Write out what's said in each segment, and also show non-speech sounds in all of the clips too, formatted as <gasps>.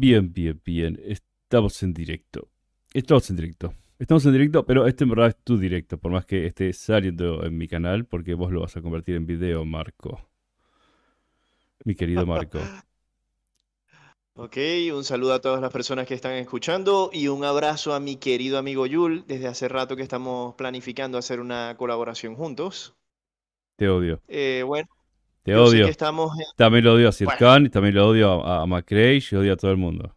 Bien, bien, bien. Estamos en directo. Estamos en directo. Estamos en directo, pero este en verdad es tu directo, por más que esté saliendo en mi canal, porque vos lo vas a convertir en video, Marco. Mi querido Marco. <laughs> ok, un saludo a todas las personas que están escuchando y un abrazo a mi querido amigo Yul. Desde hace rato que estamos planificando hacer una colaboración juntos. Te odio. Eh, bueno. Te odio. También lo odio a Sir y también lo odio a, a y odio a todo el mundo.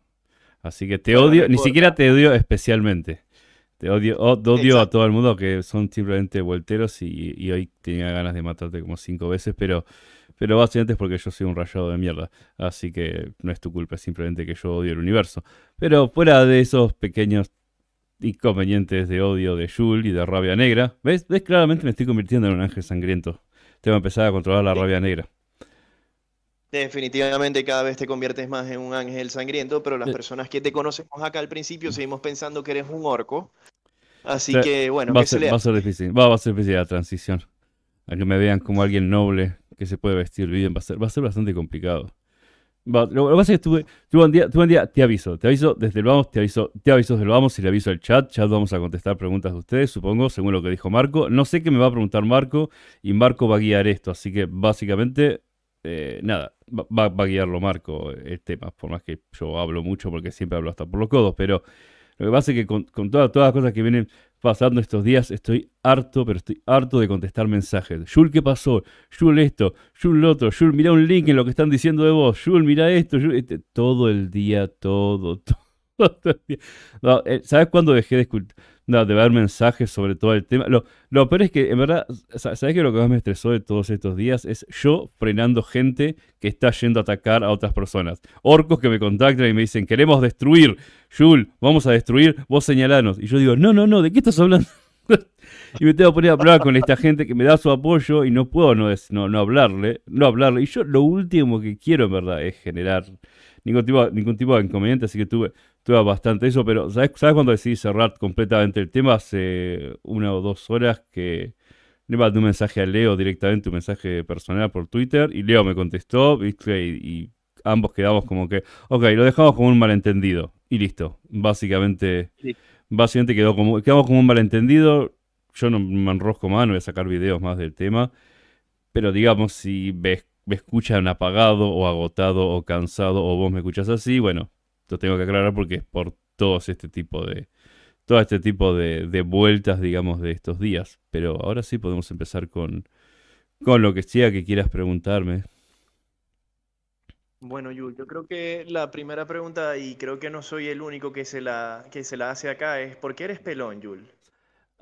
Así que te odio, ni siquiera te odio especialmente. Te odio, odio a todo el mundo que son simplemente volteros y, hoy tenía ganas de matarte como cinco veces, pero, pero básicamente es porque yo soy un rayado de mierda. Así que no es tu culpa, es simplemente que yo odio el universo. Pero fuera de esos pequeños inconvenientes de odio de Jules y de rabia negra, ¿ves? ¿Ves? Claramente me estoy convirtiendo en un ángel sangriento va a empezar a controlar la rabia negra. Definitivamente cada vez te conviertes más en un ángel sangriento, pero las personas que te conocemos acá al principio seguimos pensando que eres un orco. Así que bueno, va, a ser, difícil, va, a ser difícil la transición. A que me vean como alguien noble que se puede vestir bien, va va a ser bastante complicado. Lo, que pasa es que estuve, tuve un día, te aviso, te aviso desde el vamos, te aviso, te aviso desde el vamos y le aviso al chat, ya vamos a contestar preguntas de ustedes, supongo, según lo que dijo Marco. No sé qué me va a preguntar Marco y Marco va a guiar esto, así que básicamente, eh, nada, va, a guiarlo Marco eh, el tema, por más que yo hablo mucho porque siempre hablo hasta por los codos, pero lo que pasa es que con, todas, todas las cosas que vienen, pasando estos días, estoy harto, pero estoy harto de contestar mensajes. Jul, ¿qué pasó? Jul, esto. Jul, lo otro. Jul, mira un link en lo que están diciendo de vos. Jul, mira esto. Este, todo el día, todo, <laughs> todo. el día. Eh, ¿Sabes cuándo dejé de escuchar? de ver mensajes sobre todo el tema. Lo, lo peor es que, en verdad, ¿sabes qué? Lo que más me estresó de todos estos días es yo frenando gente que está yendo a atacar a otras personas. Orcos que me contactan y me dicen, queremos destruir, Jul vamos a destruir, vos señalanos. Y yo digo, no, no, no, ¿de qué estás hablando? <laughs> y me tengo que poner a hablar con esta gente que me da su apoyo y no puedo no, no, no hablarle, no hablarle. Y yo lo último que quiero, en verdad, es generar ningún tipo, ningún tipo de inconveniente, así que tuve, Tuve bastante eso, pero ¿sabes, cuando decidí cerrar completamente el tema? Hace una o dos horas que le mandé un mensaje a Leo directamente, un mensaje personal por Twitter, y Leo me contestó, ¿viste? Y, ambos quedamos como que, ok, lo dejamos como un malentendido, y listo. Básicamente, básicamente quedó como, quedamos como un malentendido. Yo no me enrosco más, no voy a sacar videos más del tema. Pero digamos, si me escuchan apagado o agotado o cansado o vos me escuchas así, bueno, lo tengo que aclarar porque es por todos este tipo de. Todo este tipo de, vueltas, digamos, de estos días. Pero ahora sí podemos empezar con, con lo que sea que quieras preguntarme. Bueno, Yul, yo creo que la primera pregunta, y creo que no soy el único que se la, que se la hace acá, es ¿por qué eres pelón, Yul?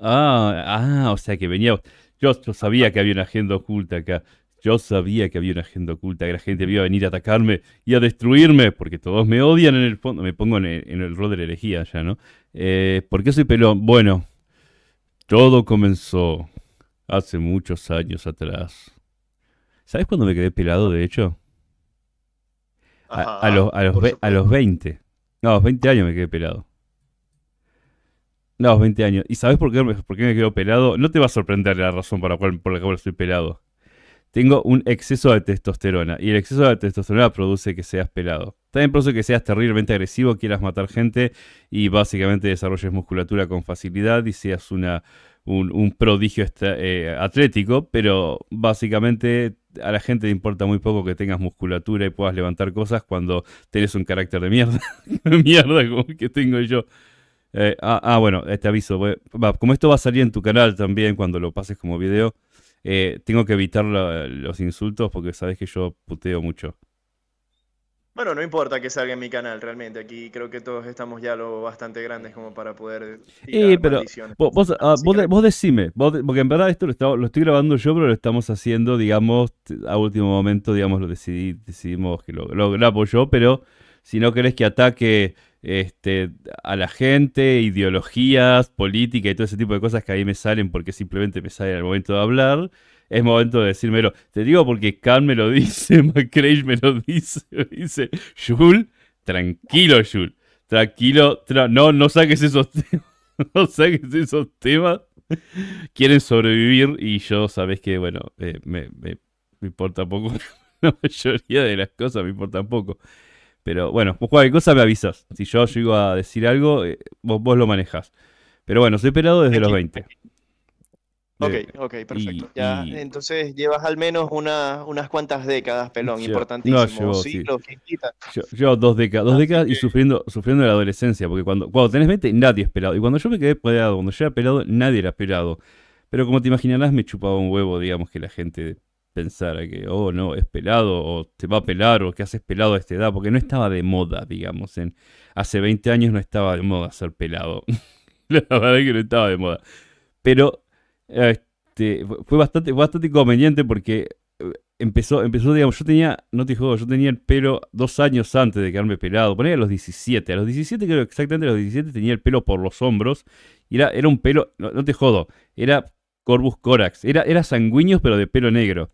Ah, ah, o sea que venía. yo sabía que había una agenda oculta acá. Yo sabía que había una agenda oculta, que la gente iba a venir a atacarme y a destruirme, porque todos me odian en el fondo. Me pongo en el, rol de la herejía ya, ¿no? Eh, ¿Por qué soy pelón? Bueno, todo comenzó hace muchos años atrás. ¿Sabes cuándo me quedé pelado, de hecho? A, los, a, los, a los 20. No, a los 20 años me quedé pelado. No, 20 años. ¿Y sabes por qué, me quedo pelado? No te va a sorprender la razón por la cual, por la cual estoy pelado tengo un exceso de testosterona. Y el exceso de testosterona produce que seas pelado. También produce que seas terriblemente agresivo, quieras matar gente y básicamente desarrolles musculatura con facilidad y seas una, un, prodigio eh, atlético, pero básicamente a la gente le importa muy poco que tengas musculatura y puedas levantar cosas cuando tenés un carácter de mierda, <laughs> mierda como que tengo yo. Eh, ah, ah, bueno, este aviso, como esto va a salir en tu canal también cuando lo pases como video, eh, tengo que evitar los insultos porque sabes que yo puteo mucho. Bueno, no importa que salga en mi canal, realmente. Aquí creo que todos estamos ya lo bastante grandes como para poder. Eh, pero ah, vos, decime, porque en verdad esto lo, estoy grabando yo, pero lo estamos haciendo, digamos, a último momento, digamos, lo decidí, decidimos que lo, lo grabo yo, pero si no querés que ataque este, a la gente, ideologías, política y todo ese tipo de cosas que ahí me salen porque simplemente me salen al momento de hablar. Es momento de decírmelo. Te digo porque Khan me lo <laughs> dice, McCray me lo dice, me dice, Jul, tranquilo, Jul tranquilo, no, no saques esos <laughs> temas, no saques esos temas. Quieren sobrevivir y yo sabes que, bueno, eh, me, me, me importa poco <laughs> la mayoría de las cosas, me importa poco. Pero bueno, cualquier cosa me avisas. Si yo llego a decir algo, eh, vos, lo manejas. Pero bueno, soy pelado desde los 20. Ok, eh, ok, perfecto. Entonces llevas al menos una, unas cuantas décadas, pelón, importantísimo. llevo, yo, dos décadas, dos ah, décadas y sufriendo, sufriendo la adolescencia, porque cuando, cuando tenés 20 nadie es pelado. Y cuando yo me quedé pelado, cuando yo era pelado, nadie era pelado. Pero como te imaginarás, me chupaba un huevo, digamos, que la gente a que, oh, no, es pelado, o te va a pelar, o que haces pelado a esta edad, porque no estaba de moda, digamos. En, hace 20 años no estaba de moda ser pelado. <laughs> La verdad es que no estaba de moda. Pero este, fue bastante, bastante inconveniente porque eh, empezó, empezó, digamos, yo tenía, no te jodo, yo tenía el pelo dos años antes de quedarme pelado. Ponía a los 17. A los 17, creo exactamente a los 17, tenía el pelo por los hombros. Y era, era un pelo, no, te jodo, era Corbus Corax. Era, era sanguíneos, pero de pelo negro.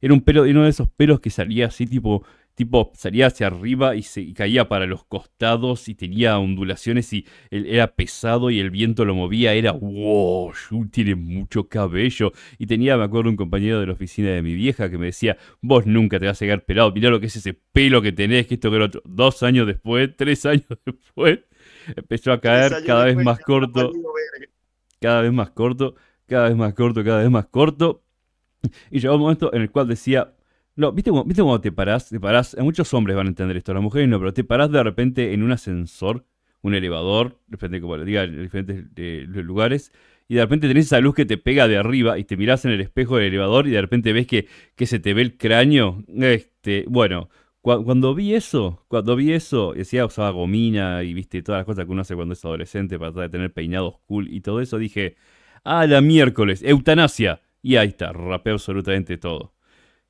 Era un pelo, era uno de esos pelos que salía así, tipo, tipo salía hacia arriba y, se, caía para los costados y tenía ondulaciones y era pesado y el viento lo movía. Era, wow, tiene mucho cabello. Y tenía, me acuerdo, un compañero de la oficina de mi vieja que me decía, vos nunca te vas a llegar pelado, mirá lo que es ese pelo que tenés, que esto que lo otro. Dos años después, tres años <laughs> después, empezó a caer cada vez más corto. Cada vez más corto, cada vez más corto, cada vez más corto. <laughs> Y llegó un momento en el cual decía, no, ¿viste, cómo, ¿viste te parás? Te parás, eh, muchos hombres van a entender esto, las mujeres no, pero te parás de repente en un ascensor, un elevador, repente como lo diga, en diferentes eh, lugares, y de repente tenés esa luz que te pega de arriba y te mirás en el espejo del elevador y de repente ves que, que se te ve el cráneo. Este, bueno, cuando vi eso, cuando vi eso, decía usaba gomina y viste todas las cosas que uno hace cuando es adolescente para tratar de tener peinados cool y todo eso, dije, ah, la miércoles, eutanasia. Y ahí está, rapeé absolutamente todo.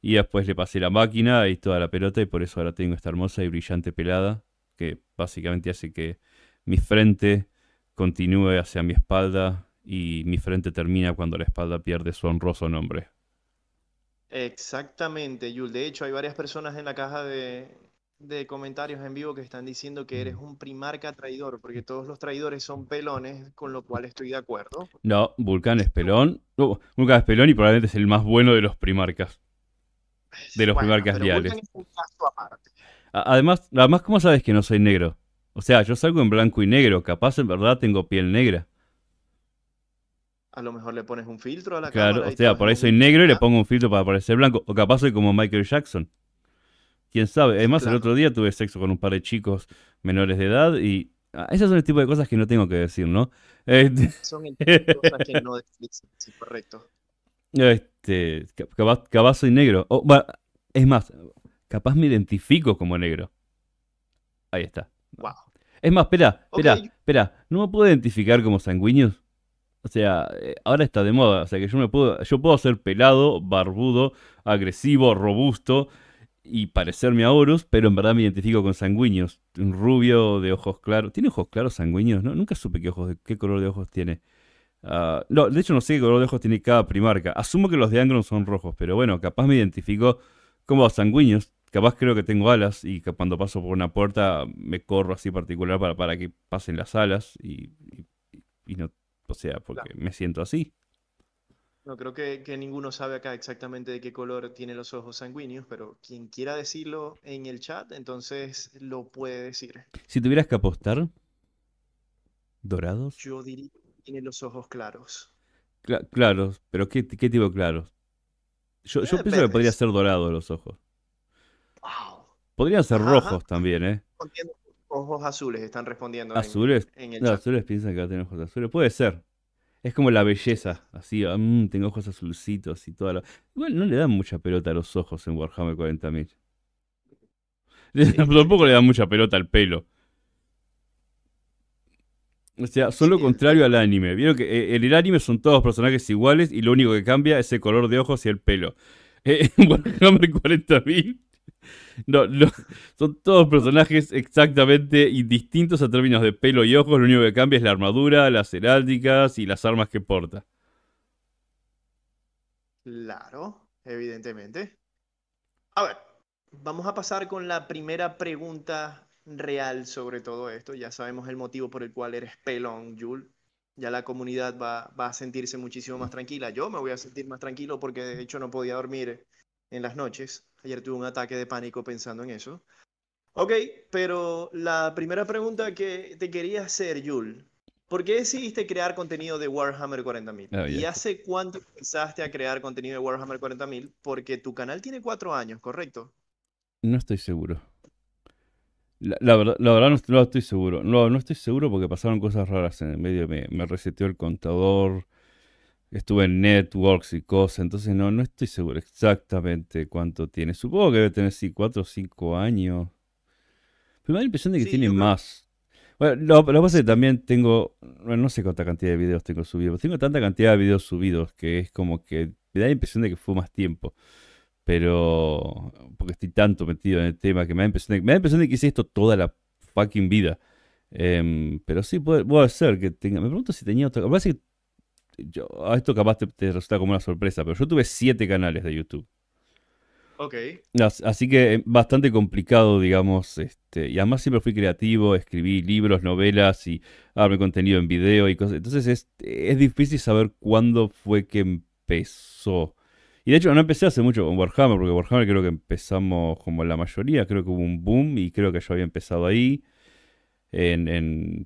Y después le pasé la máquina y toda la pelota y por eso ahora tengo esta hermosa y brillante pelada que básicamente hace que mi frente continúe hacia mi espalda y mi frente termina cuando la espalda pierde su honroso nombre. Exactamente, Yul. De hecho, hay varias personas en la caja de, de comentarios en vivo que están diciendo que eres mm. un primarca traidor, porque todos los traidores son pelones, con lo cual estoy de acuerdo. No, Vulcan es pelón. Vulcan es pelón y probablemente es el más bueno de los primarcas. De los primarcas reales. Además, además, ¿cómo sabes que no soy negro? O sea, yo salgo en blanco y negro, capaz en verdad tengo piel negra. A lo mejor le pones un filtro a la claro, Claro, o sea, por ahí soy negro y le ah. pongo un filtro para parecer blanco. O capaz soy como Michael Jackson quién sabe. Además, el otro día tuve sexo con un par de chicos menores de edad y ah, esas son el tipo de cosas que no tengo que decir, ¿no? Este <laughs> son el tipo de cosas que no decís, correcto. Este, capaz, soy negro. Oh, es más, capaz me identifico como negro. Ahí está. Wow. Es más, espera, espera, espera. ¿No me puedo identificar como sanguíneos? O sea, eh, ahora está de moda. O sea, que yo me puedo, yo puedo ser pelado, barbudo, agresivo, robusto, y parecerme a Horus, pero en verdad me identifico con sanguíneos. Un rubio de ojos claros. ¿Tiene ojos claros sanguíneos? No, nunca supe qué, ojos, qué color de ojos tiene. Ah, no, de hecho no sé qué color de ojos tiene cada primarca. Asumo que los de Angron son rojos, pero bueno, capaz me identifico como sanguíneos. Capaz creo que tengo alas y que cuando paso por una puerta me corro así particular para, para que pasen las alas y, y no, o sea, porque me siento así. No creo que, ninguno sabe acá exactamente de qué color tienen los ojos sanguíneos, pero quien quiera decirlo en el chat, entonces lo puede decir. Si tuvieras que apostar, ¿dorados? Yo diría que tiene los ojos claros. claros, pero ¿qué, qué tipo de claros? Yo, eh, pienso que podría ser dorado los ojos. Podrían ser rojos también, ¿eh? Ojos azules están respondiendo. ¿Azules? En, el chat. azules piensan que va a tener ojos azules. Puede ser, es como la belleza, así, ah, mm, tengo ojos azulcitos y toda la... Igual no le dan mucha pelota a los ojos en Warhammer 40.000. <laughs> Tampoco le dan mucha pelota al pelo. O sea, son lo contrario al anime. Vieron que eh, en el anime son todos personajes iguales y lo único que cambia es el color de ojos y el pelo. <laughs> en Warhammer 40.000 no, son todos personajes exactamente indistintos a términos de pelo y ojos. Lo único que cambia es la armadura, las heráldicas y las armas que porta. Claro, evidentemente. A ver, vamos a pasar con la primera pregunta real sobre todo esto. Ya sabemos el motivo por el cual eres pelón, Jul. Ya la comunidad va, va a sentirse muchísimo más tranquila. Yo me voy a sentir más tranquilo porque de hecho no podía dormir en las noches. Ayer tuve un ataque de pánico pensando en eso. Ok, pero la primera pregunta que te quería hacer, Yul. ¿por qué decidiste crear contenido de Warhammer 40.000? Ah, ¿Y hace cuánto empezaste a crear contenido de Warhammer 40.000? Porque tu canal tiene cuatro años, ¿correcto? No estoy seguro. La, verdad, no, estoy seguro. No, no estoy seguro porque pasaron cosas raras en el medio. me reseteó el contador estuve en networks y cosas, entonces no, no estoy seguro exactamente cuánto tiene. Supongo que debe tener sí, 4 o 5 años. Pero me da la impresión de que tiene más. Bueno, lo, que pasa es que también tengo, no sé cuánta cantidad de videos tengo subidos, tengo tanta cantidad de videos subidos que es como que me da la impresión de que fue más tiempo. Pero, porque estoy tanto metido en el tema que me da la impresión de, que hice esto toda la fucking vida. Em, pero sí, puede, ser que tenga. Me pregunto si tenía otra. Me que yo, esto capaz te, resulta como una sorpresa, pero yo tuve siete canales de YouTube. Ok. Así que eh, bastante complicado, digamos, este, y además siempre fui creativo, escribí libros, novelas y arme ah, contenido en video y cosas. Entonces es, difícil saber cuándo fue que empezó. Y de hecho no empecé hace mucho con Warhammer, porque Warhammer creo que empezamos como la mayoría, creo que hubo un boom y creo que yo había empezado ahí. en,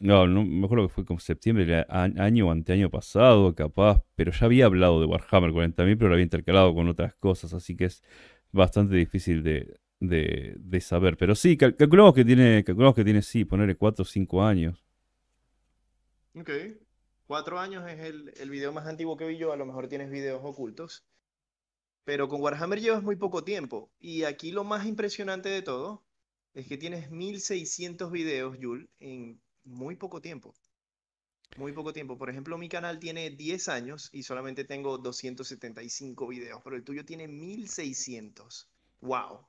no, no me acuerdo que fue como septiembre, año o anteaño pasado, capaz, pero ya había hablado de Warhammer 40.000, pero lo había intercalado con otras cosas, así que es bastante difícil de, saber. Pero sí, calculamos que tiene, calculamos que tiene, sí, ponerle 4 o 5 años. Ok. 4 años es el, el video más antiguo que vi yo, a lo mejor tienes videos ocultos. Pero con Warhammer llevas muy poco tiempo. Y aquí lo más impresionante de todo es que tienes 1600 videos, Yul, en muy poco tiempo. Muy poco tiempo. Por ejemplo, mi canal tiene 10 años y solamente tengo 275 videos, pero el tuyo tiene 1600. ¡Wow!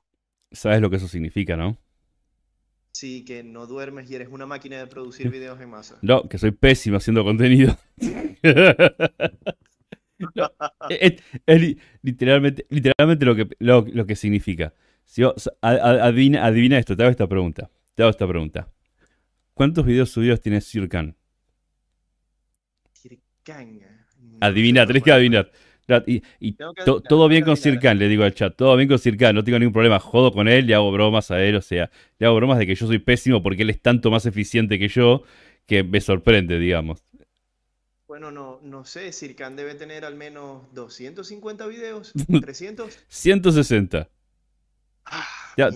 Sabes lo que eso significa, ¿no? Sí, que no duermes y eres una máquina de producir <laughs> videos en masa. No, que soy pésimo haciendo contenido. <laughs> E, e, literalmente, literalmente lo que, lo, que significa. Si adivina, adivina esto, te hago esta pregunta. Te hago esta pregunta. ¿Cuántos videos subidos tiene Sirkan? Sirkan. Ah, adivina, tenés que adivinar. Y, todo bien con Sirkan, le digo al chat. Todo bien con Sirkan, no tengo ningún problema. Jodo con él, le hago bromas a él. O sea, le hago bromas de que yo soy pésimo porque él es tanto más eficiente que yo que me sorprende, digamos. Bueno, no, no sé, Sirkan debe tener al menos 250 videos, 300. <laughs> 160. Ah,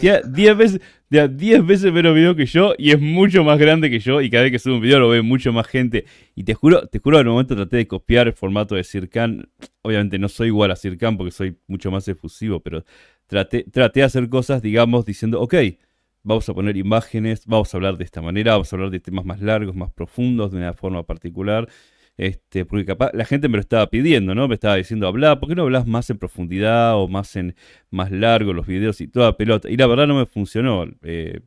ya, 10 veces, de 10 veces menos video que yo y es mucho más grande que yo y cada vez que subo un video lo ve mucho más gente. Y te juro, te juro, al momento traté de copiar el formato de Circan. Obviamente no soy igual a Circan porque soy mucho más efusivo, pero traté, traté de hacer cosas, digamos, diciendo, ok, vamos a poner imágenes, vamos a hablar de esta manera, vamos a hablar de temas más largos, más profundos, de una forma particular. Este, porque capaz la gente me lo estaba pidiendo, ¿no? Me estaba diciendo, habla, ¿por qué no hablas más en profundidad o más en más largo los videos y toda pelota? Y la verdad no me funcionó. Eh,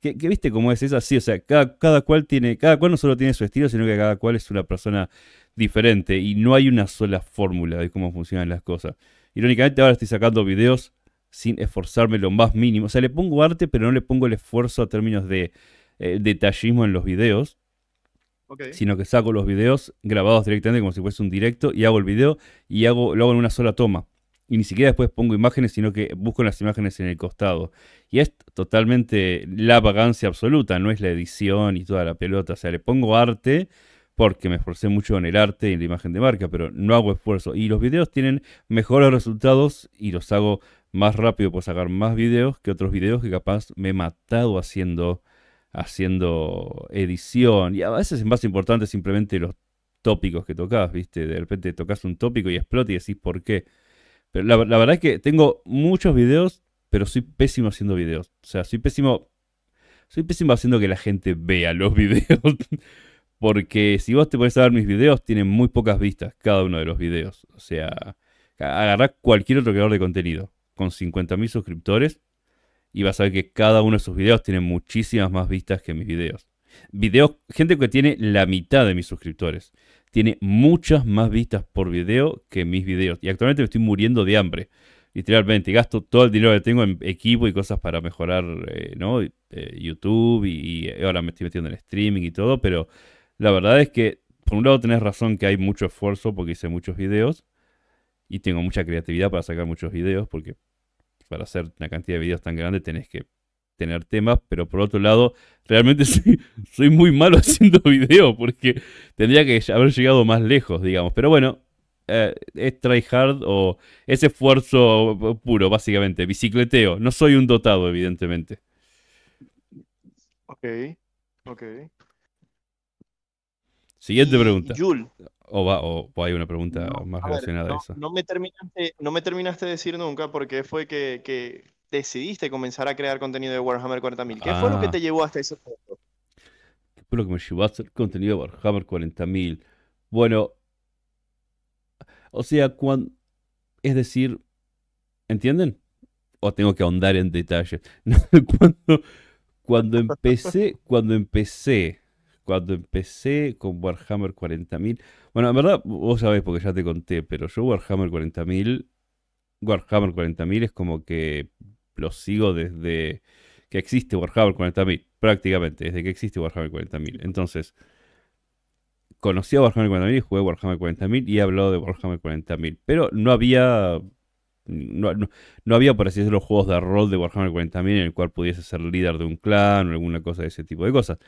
que, viste cómo es, es así, o sea, cada, cada, cual tiene, cada cual no solo tiene su estilo, sino que cada cual es una persona diferente y no hay una sola fórmula de cómo funcionan las cosas. Irónicamente ahora estoy sacando videos sin esforzarme lo más mínimo, o sea, le pongo arte, pero no le pongo el esfuerzo a términos de eh, detallismo en los videos, Sino que saco los videos grabados directamente como si fuese un directo y hago el video y hago, lo hago en una sola toma. Y ni siquiera después pongo imágenes, sino que busco las imágenes en el costado. Y es totalmente la vagancia absoluta, no es la edición y toda la pelota. O sea, le pongo arte porque me esforcé mucho en el arte y en la imagen de marca, pero no hago esfuerzo. Y los videos tienen mejores resultados y los hago más rápido por sacar más videos que otros videos que capaz me he matado haciendo haciendo edición. Y a veces es más importante simplemente los tópicos que tocas, ¿viste? De repente tocas un tópico y explota y decís por qué. Pero la, verdad es que tengo muchos videos, pero soy pésimo haciendo videos. O sea, soy pésimo. Soy pésimo haciendo que la gente vea los <laughs> videos. Porque si vos te pones a ver mis videos, tienen muy pocas vistas cada uno de los videos. O sea, agarrá cualquier otro creador de contenido con 50.000 suscriptores y vas a ver que cada uno de sus videos tiene muchísimas más vistas que mis videos. Videos, gente que tiene la mitad de mis suscriptores. Tiene muchas más vistas por video que mis videos. Y actualmente me estoy muriendo de hambre. Literalmente, gasto todo el dinero que tengo en equipo y cosas para mejorar, eh, ¿no? Eh, YouTube y, y, eh, ahora me estoy metiendo en streaming y todo, pero la verdad es que, por un lado, tenés razón que hay mucho esfuerzo porque hice muchos videos y tengo mucha creatividad para sacar muchos videos porque para hacer una cantidad de videos tan grande tenés que tener temas, pero por otro lado, realmente <laughs> soy, muy malo <laughs> haciendo videos porque tendría que haber llegado más lejos, digamos. Pero bueno, eh, es hard o es esfuerzo puro, básicamente. Bicicleteo. No soy un dotado, evidentemente. Ok, ok. Siguiente pregunta. Jul o, hay una pregunta más relacionada a eso? No me, terminaste, no me terminaste de decir nunca porque fue que, decidiste comenzar a crear contenido de Warhammer 40.000. ¿Qué fue lo que ah. te llevó hasta ese punto? ¿Qué fue lo que me llevó a hacer contenido de Warhammer 40.000? Bueno, o sea, cuando, es decir, ¿entienden? O tengo que ahondar en detalle. <laughs> cuando, cuando empecé, cuando empecé cuando empecé con Warhammer 40.000, bueno, en verdad vos sabés porque ya te conté, pero yo Warhammer 40.000, Warhammer 40.000 es como que lo sigo desde que existe Warhammer 40.000, prácticamente, desde que existe Warhammer 40.000. Entonces, conocí a Warhammer 40.000 y jugué Warhammer 40.000 y he hablado de Warhammer 40.000, pero no había... No, había, por así decirlo, juegos de rol de Warhammer 40.000 en el cual pudiese ser líder de un clan o alguna cosa de ese tipo de cosas.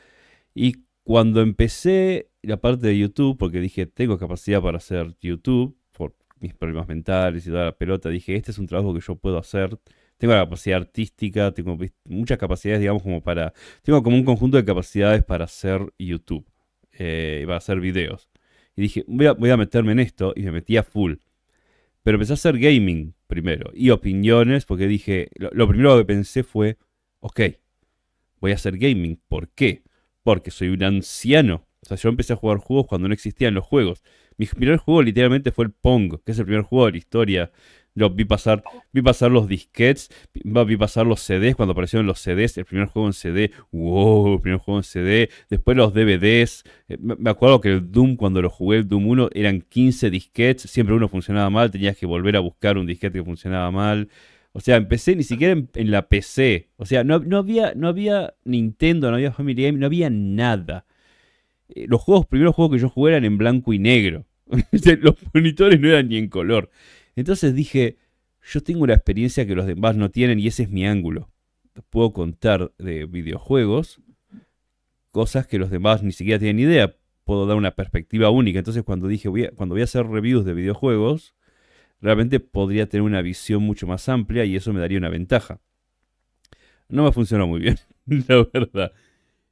Y cuando empecé la parte de YouTube, porque dije, tengo capacidad para hacer YouTube, por mis problemas mentales y toda la pelota, dije, este es un trabajo que yo puedo hacer. Tengo la capacidad artística, tengo muchas capacidades, digamos, como para... Tengo como un conjunto de capacidades para hacer YouTube, eh, para hacer videos. Y dije, voy a, meterme en esto, y me metí a full. Pero empecé a hacer gaming primero, y opiniones, porque dije, lo, lo primero que pensé fue, ok, voy a hacer gaming, ¿por qué? porque soy un anciano. O sea, yo empecé a jugar juegos cuando no existían los juegos. Mi primer juego literalmente fue el Pong, que es el primer juego de la historia. Yo vi pasar, vi pasar los disquets, vi pasar los CDs cuando aparecieron los CDs, el primer juego en CD, wow, el primer juego en CD, después los DVDs. Eh, me acuerdo que el Doom, cuando lo jugué, el Doom 1, eran 15 disquets, siempre uno funcionaba mal, tenías que volver a buscar un disquete que funcionaba mal. O sea, empecé ni siquiera en, la PC. O sea, no, había, no había Nintendo, no había Family Game, no había nada. Eh, los juegos, primeros juegos que yo jugué eran en blanco y negro. <laughs> los monitores no eran ni en color. Entonces dije, yo tengo una experiencia que los demás no tienen y ese es mi ángulo. Puedo contar de videojuegos cosas que los demás ni siquiera tienen idea. Puedo dar una perspectiva única. Entonces cuando dije, cuando voy a hacer reviews de videojuegos, realmente podría tener una visión mucho más amplia y eso me daría una ventaja. No me funcionó muy bien, <laughs> la verdad.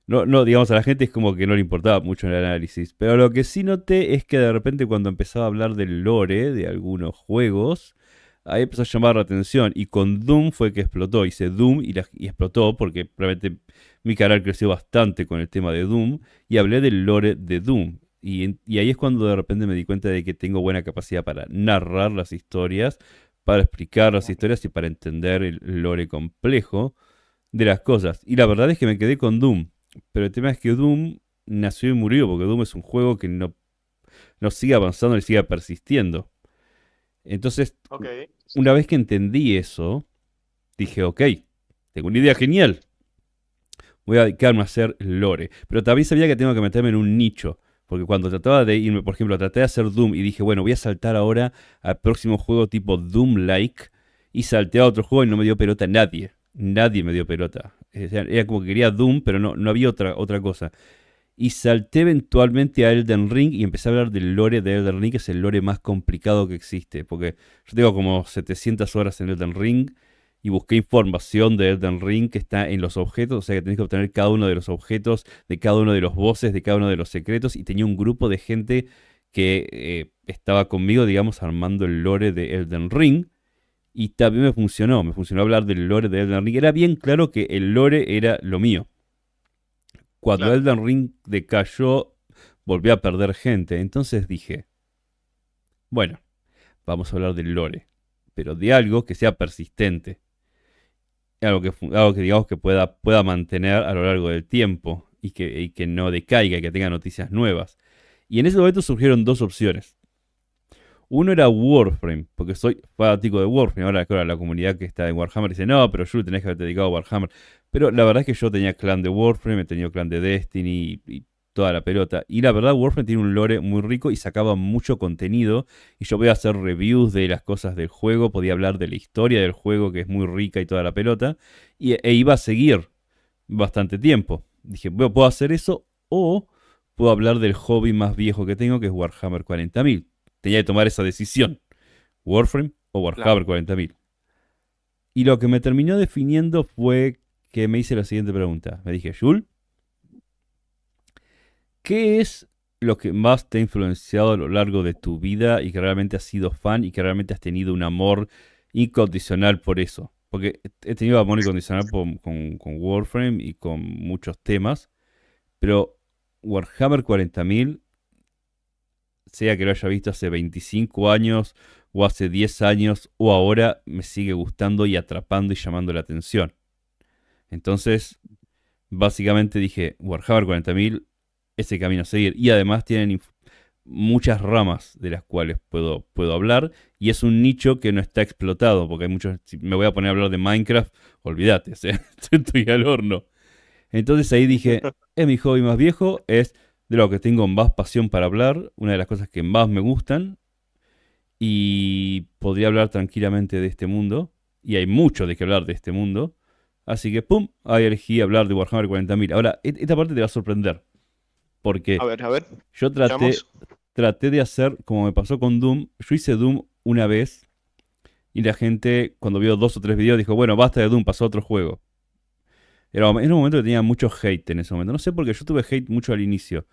No, no, digamos, a la gente es como que no le importaba mucho el análisis. Pero lo que sí noté es que de repente cuando empezaba a hablar del lore de algunos juegos, ahí empezó a llamar la atención. Y con Doom fue que explotó. Hice Doom y, y explotó porque realmente mi canal creció bastante con el tema de Doom. Y hablé del lore de Doom. Y, ahí es cuando de repente me di cuenta de que tengo buena capacidad para narrar las historias, para explicar las historias y para entender el lore complejo de las cosas. Y la verdad es que me quedé con Doom. Pero el tema es que Doom nació y murió, porque Doom es un juego que no, no sigue avanzando ni sigue persistiendo. Entonces, una vez que entendí eso, dije, ok, tengo una idea genial. Voy a dedicarme a hacer lore. Pero también sabía que tengo que meterme en un nicho porque cuando trataba de irme, por ejemplo, traté de hacer Doom y dije, bueno, voy a saltar ahora al próximo juego tipo Doom-like y salté a otro juego y no me dio pelota nadie. Nadie me dio pelota. era como que quería Doom, pero no, no había otra, otra cosa. Y salté eventualmente a Elden Ring y empecé a hablar del lore de Elden Ring, que es el lore más complicado que existe. Porque yo tengo como 700 horas en Elden Ring y busqué información de Elden Ring que está en los objetos, o sea que tenés que obtener cada uno de los objetos, de cada uno de los voces, de cada uno de los secretos, y tenía un grupo de gente que eh, estaba conmigo, digamos, armando el lore de Elden Ring. Y también me funcionó, me funcionó hablar del lore de Elden Ring. Era bien claro que el lore era lo mío. Cuando Elden Ring decayó, volví a perder gente. Entonces dije, bueno, vamos a hablar del lore, pero de algo que sea persistente algo que, digamos que pueda, pueda mantener a lo largo del tiempo y que, que no decaiga y que tenga noticias nuevas. Y en ese momento surgieron dos opciones. Uno era Warframe, porque soy fanático de Warframe. Ahora, la comunidad que está en Warhammer dice, no, pero yo tenés que haber dedicado a Warhammer. Pero la verdad es que yo tenía clan de Warframe, he tenido clan de Destiny, y toda la pelota. Y la verdad, Warframe tiene un lore muy rico y sacaba mucho contenido. Y yo voy a hacer reviews de las cosas del juego, podía hablar de la historia del juego, que es muy rica y toda la pelota. Y, e iba a seguir bastante tiempo. Dije, puedo hacer eso o puedo hablar del hobby más viejo que tengo, que es Warhammer 40.000. Tenía que tomar esa decisión. Warframe o Warhammer 40.000. Y lo que me terminó definiendo fue que me hice la siguiente pregunta. Me dije, Jules, ¿Qué es lo que más te ha influenciado a lo largo de tu vida y que realmente has sido fan y que realmente has tenido un amor incondicional por eso? Porque he tenido amor incondicional con, con, Warframe y con muchos temas, pero Warhammer 40.000, sea que lo haya visto hace 25 años o hace 10 años o ahora, me sigue gustando y atrapando y llamando la atención. Entonces, básicamente dije, Warhammer 40.000 ese camino a seguir. Y además tienen muchas ramas de las cuales puedo, puedo hablar y es un nicho que no está explotado porque hay muchos, si me voy a poner a hablar de Minecraft, olvídate, ¿eh? <laughs> estoy al horno. Entonces ahí dije, <laughs> es mi hobby más viejo, es de lo que tengo más pasión para hablar, una de las cosas que más me gustan y podría hablar tranquilamente de este mundo y hay mucho de qué hablar de este mundo. Así que, ¡pum!, ahí elegí hablar de Warhammer 40.000. Ahora, e-, esta parte te va a sorprender porque yo traté, de hacer, como me pasó con Doom, yo hice Doom una vez y la gente, cuando vio dos o tres videos, dijo, bueno, basta de Doom, pasó a otro juego. Era, un momento que tenía mucho hate en ese momento. No sé por qué, yo tuve hate mucho al inicio.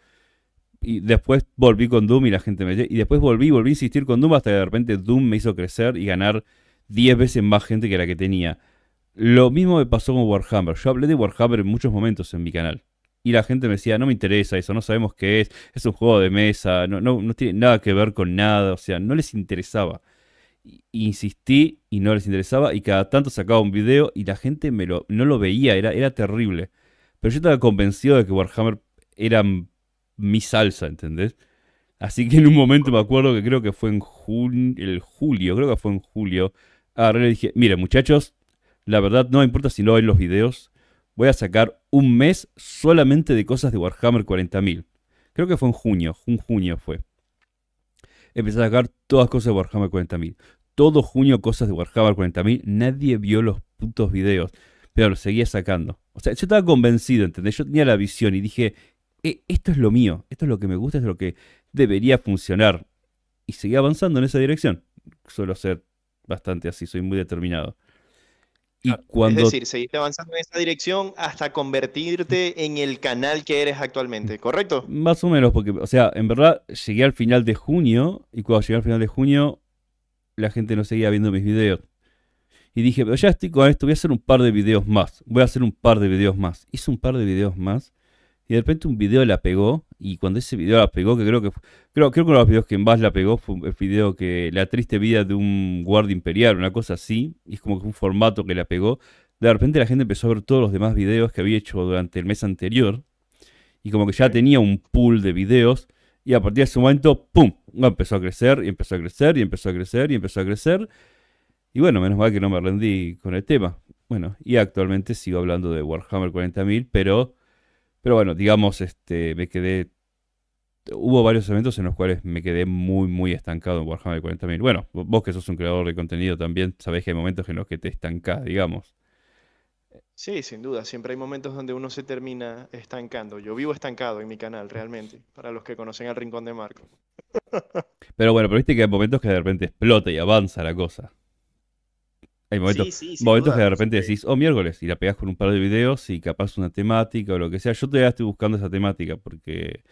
Y después volví con Doom y la gente me... Y después volví, volví a insistir con Doom hasta que de repente Doom me hizo crecer y ganar 10 veces más gente que la que tenía. Lo mismo me pasó con Warhammer. Yo hablé de Warhammer en muchos momentos en mi canal y la gente me decía, no me interesa eso, no sabemos qué es, es un juego de mesa, no, no, tiene nada que ver con nada, o sea, no les interesaba. Insistí y no les interesaba y cada tanto sacaba un video y la gente me lo, no lo veía, era, era terrible. Pero yo estaba convencido de que Warhammer era mi salsa, ¿entendés? Así que en un momento me acuerdo que creo que fue en el julio, creo que fue en julio, agarré y dije, mire muchachos, la verdad no me importa si no ven los videos, voy a sacar un mes solamente de cosas de Warhammer 40.000. Creo que fue en junio, un junio fue. Empecé a sacar todas cosas de Warhammer 40.000. Todo junio cosas de Warhammer 40.000. Nadie vio los putos videos, pero lo seguía sacando. O sea, yo estaba convencido, ¿entendés? Yo tenía la visión y dije, eh, esto es lo mío, esto es lo que me gusta, esto es lo que debería funcionar. Y seguía avanzando en esa dirección. Suelo ser bastante así, soy muy determinado. Es decir, seguiste avanzando en esa dirección hasta convertirte en el canal que eres actualmente, ¿correcto? Más o menos, porque, o sea, en verdad llegué al final de junio y cuando llegué al final de junio la gente no seguía viendo mis videos. Y dije, pero ya estoy con esto, voy a hacer un par de videos más, voy a hacer un par de videos más. Hice un par de videos más y de repente un video la pegó y cuando ese video la pegó, que creo que creo, creo que uno de los videos que más la pegó fue el video que La triste vida de un guardia imperial, una cosa así, y es como que un formato que la pegó. De repente la gente empezó a ver todos los demás videos que había hecho durante el mes anterior, y como que ya tenía un pool de videos, y a partir de ese momento, ¡pum! Empezó a crecer, y empezó a crecer, y empezó a crecer, y empezó a crecer. Y bueno, menos mal que no me rendí con el tema. Bueno, y actualmente sigo hablando de Warhammer 40.000, pero pero bueno, digamos, este, me quedé. Hubo varios eventos en los cuales me quedé muy, muy estancado en Warhammer 40.000. Bueno, vos que sos un creador de contenido también sabés que hay momentos en los que te estancás, digamos. Sí, sin duda. Siempre hay momentos donde uno se termina estancando. Yo vivo estancado en mi canal, realmente, para los que conocen al Rincón de Marco. Pero bueno, pero viste que hay momentos que de repente explota y avanza la cosa. Hay momentos, momentos que de repente decís, oh miércoles, y la pegás con un par de videos y capaz una temática o lo que sea. Yo todavía estoy buscando esa temática porque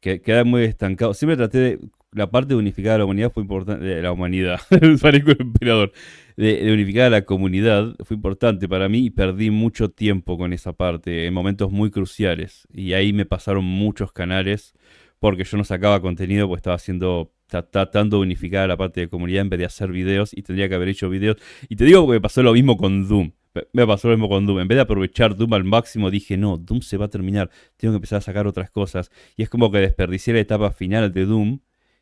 queda muy estancado. Siempre traté de. La parte de unificar la humanidad fue importante. la humanidad, <laughs> De, de, unificar a la comunidad fue importante para mí y perdí mucho tiempo con esa parte en momentos muy cruciales. Y ahí me pasaron muchos canales porque yo no sacaba contenido porque estaba haciendo está tratando de unificar a la parte de comunidad en vez de hacer videos y tendría que haber hecho videos. Y te digo que me pasó lo mismo con Doom. Me pasó lo mismo con Doom. En vez de aprovechar Doom al máximo, dije, no, Doom se va a terminar. Tengo que empezar a sacar otras cosas. Y es como que desperdicié la etapa final de Doom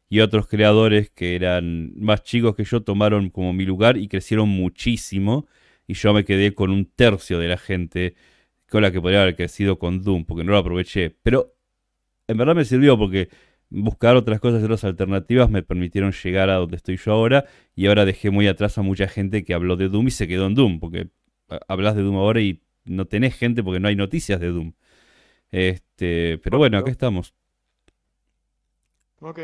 y otros creadores que eran más chicos que yo tomaron como mi lugar y crecieron muchísimo. Y yo me quedé con un tercio de la gente con la que podría haber crecido con Doom, porque no lo aproveché. Pero en verdad me sirvió porque buscar otras cosas, otras alternativas me permitieron llegar a donde estoy yo ahora y ahora dejé muy atrás a mucha gente que habló de Doom y se quedó en Doom, porque ah, hablas de Doom ahora y no tenés gente porque no hay noticias de Doom. Este, pero bueno, acá estamos. Ok.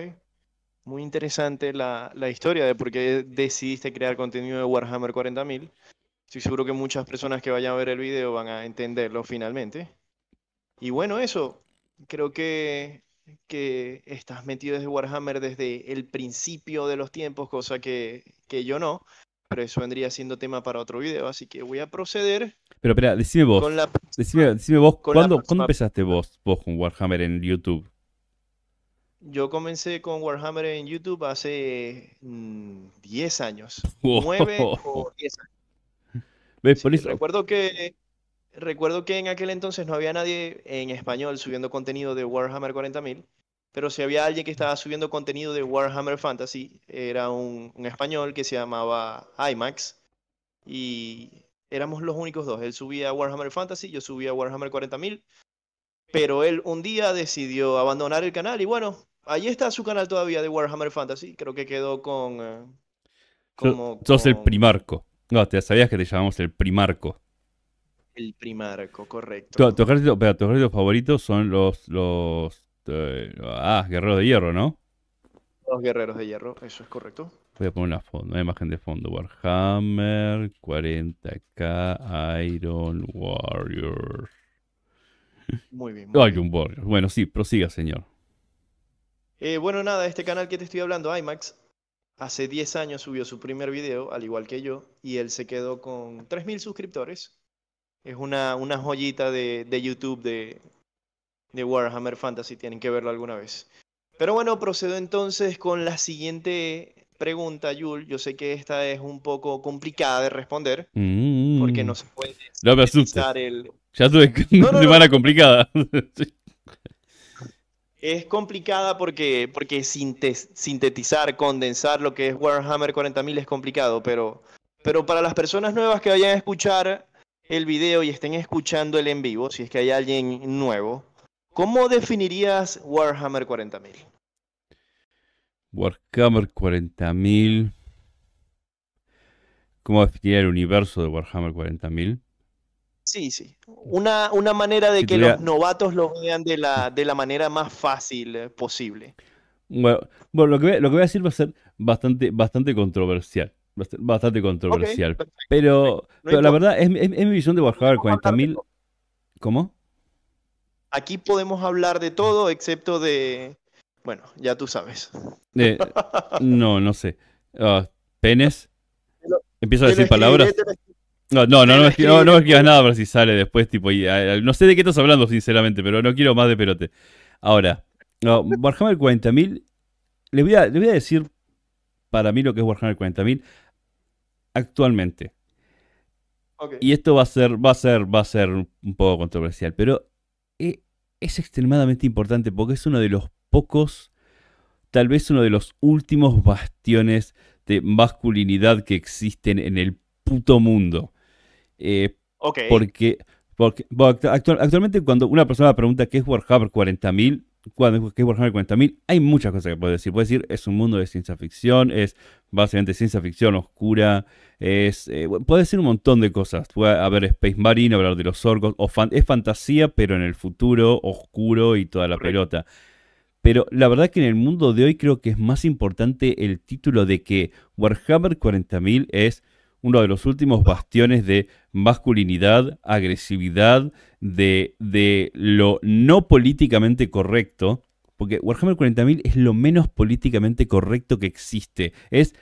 Muy interesante la, la historia de por qué decidiste crear contenido de Warhammer 40.000. Estoy seguro que muchas personas que vayan a ver el video van a entenderlo finalmente. Y bueno, eso. Creo que que estás metido desde Warhammer desde el principio de los tiempos, cosa que, yo no, pero eso vendría siendo tema para otro video, así que voy a proceder. Pero espera, decime vos, ah, decime, vos ¿cuándo, empezaste vos, con Warhammer en YouTube? Yo comencé con Warhammer en YouTube hace 10 mm, años, <laughs> o 10 Recuerdo que recuerdo que en aquel entonces no había nadie en español subiendo contenido de Warhammer 40.000, pero si había alguien que estaba subiendo contenido de Warhammer Fantasy, era un, español que se llamaba IMAX, y éramos los únicos dos. Él subía Warhammer Fantasy, yo subía Warhammer 40.000, pero él un día decidió abandonar el canal y bueno, ahí está su canal todavía de Warhammer Fantasy, creo que quedó con... Eh, como, Sos el primarco. No, te sabías que te llamamos el primarco. El primarco, correcto. Tu, tus favoritos son los, los eh, ah, guerreros de hierro, ¿no? Los guerreros de hierro, eso es correcto. Voy a poner una, imagen de fondo. Warhammer 40k Iron Warriors. Muy bien. Muy Iron Warriors. Bueno, sí, prosiga, señor. Eh, bueno, nada, este canal que te estoy hablando, IMAX, hace 10 años subió su primer video, al igual que yo, y él se quedó con 3.000 suscriptores es una, joyita de, YouTube de, Warhammer Fantasy, tienen que verlo alguna vez. Pero bueno, procedo entonces con la siguiente pregunta, Yul. Yo sé que esta es un poco complicada de responder, mm. porque no se puede no me asustes Ya tuve <laughs> no, semana complicada. es complicada porque, porque sintetizar, condensar lo que es Warhammer 40.000 es complicado, pero, pero para las personas nuevas que vayan a escuchar el video y estén escuchando el en vivo, si es que hay alguien nuevo, ¿cómo definirías Warhammer 40.000? Warhammer 40.000. ¿Cómo definiría el universo de Warhammer 40.000? Sí, sí. Una, manera de que los novatos lo vean de la, de la manera más fácil eh, posible. Bueno, lo, que voy, lo, que voy, a decir va a ser bastante, bastante controversial. Bastante controversial. pero, pero la verdad, es, mi visión de Warhammer 40.000. ¿Cómo? Aquí podemos hablar de todo, excepto de. Bueno, ya tú sabes. no, no sé. Ah, ¿Penes? ¿Empiezo a decir palabras? Este no, no, no, no, no, nada para si sale después, tipo, ah, ah, no sé de qué estás hablando, sinceramente, pero no quiero más de pelote. Ahora, Warhammer 40.000, le voy, le voy a decir para mí lo que es Warhammer 40.000 actualmente. Y esto va a ser, va a ser, va a ser un poco controversial, pero eh, es extremadamente importante porque es uno de los pocos, tal vez uno de los últimos bastiones de masculinidad que existen en el puto mundo. Eh, porque, porque actualmente cuando una persona pregunta qué es Warhammer 40.000, cuando es Warhammer 40.000 hay muchas cosas que puedes decir. Puedes decir, es un mundo de ciencia ficción, es básicamente ciencia ficción oscura, es eh, puedes decir un montón de cosas. Puede haber Space Marine, hablar de los orcos, o es fantasía, pero en el futuro, oscuro y toda la pelota. Pero la verdad que en el mundo de hoy creo que es más importante el título de que Warhammer 40.000 es uno de los últimos bastiones de masculinidad, agresividad, de, de lo no políticamente correcto, porque Warhammer 40.000 es lo menos políticamente correcto que existe. Es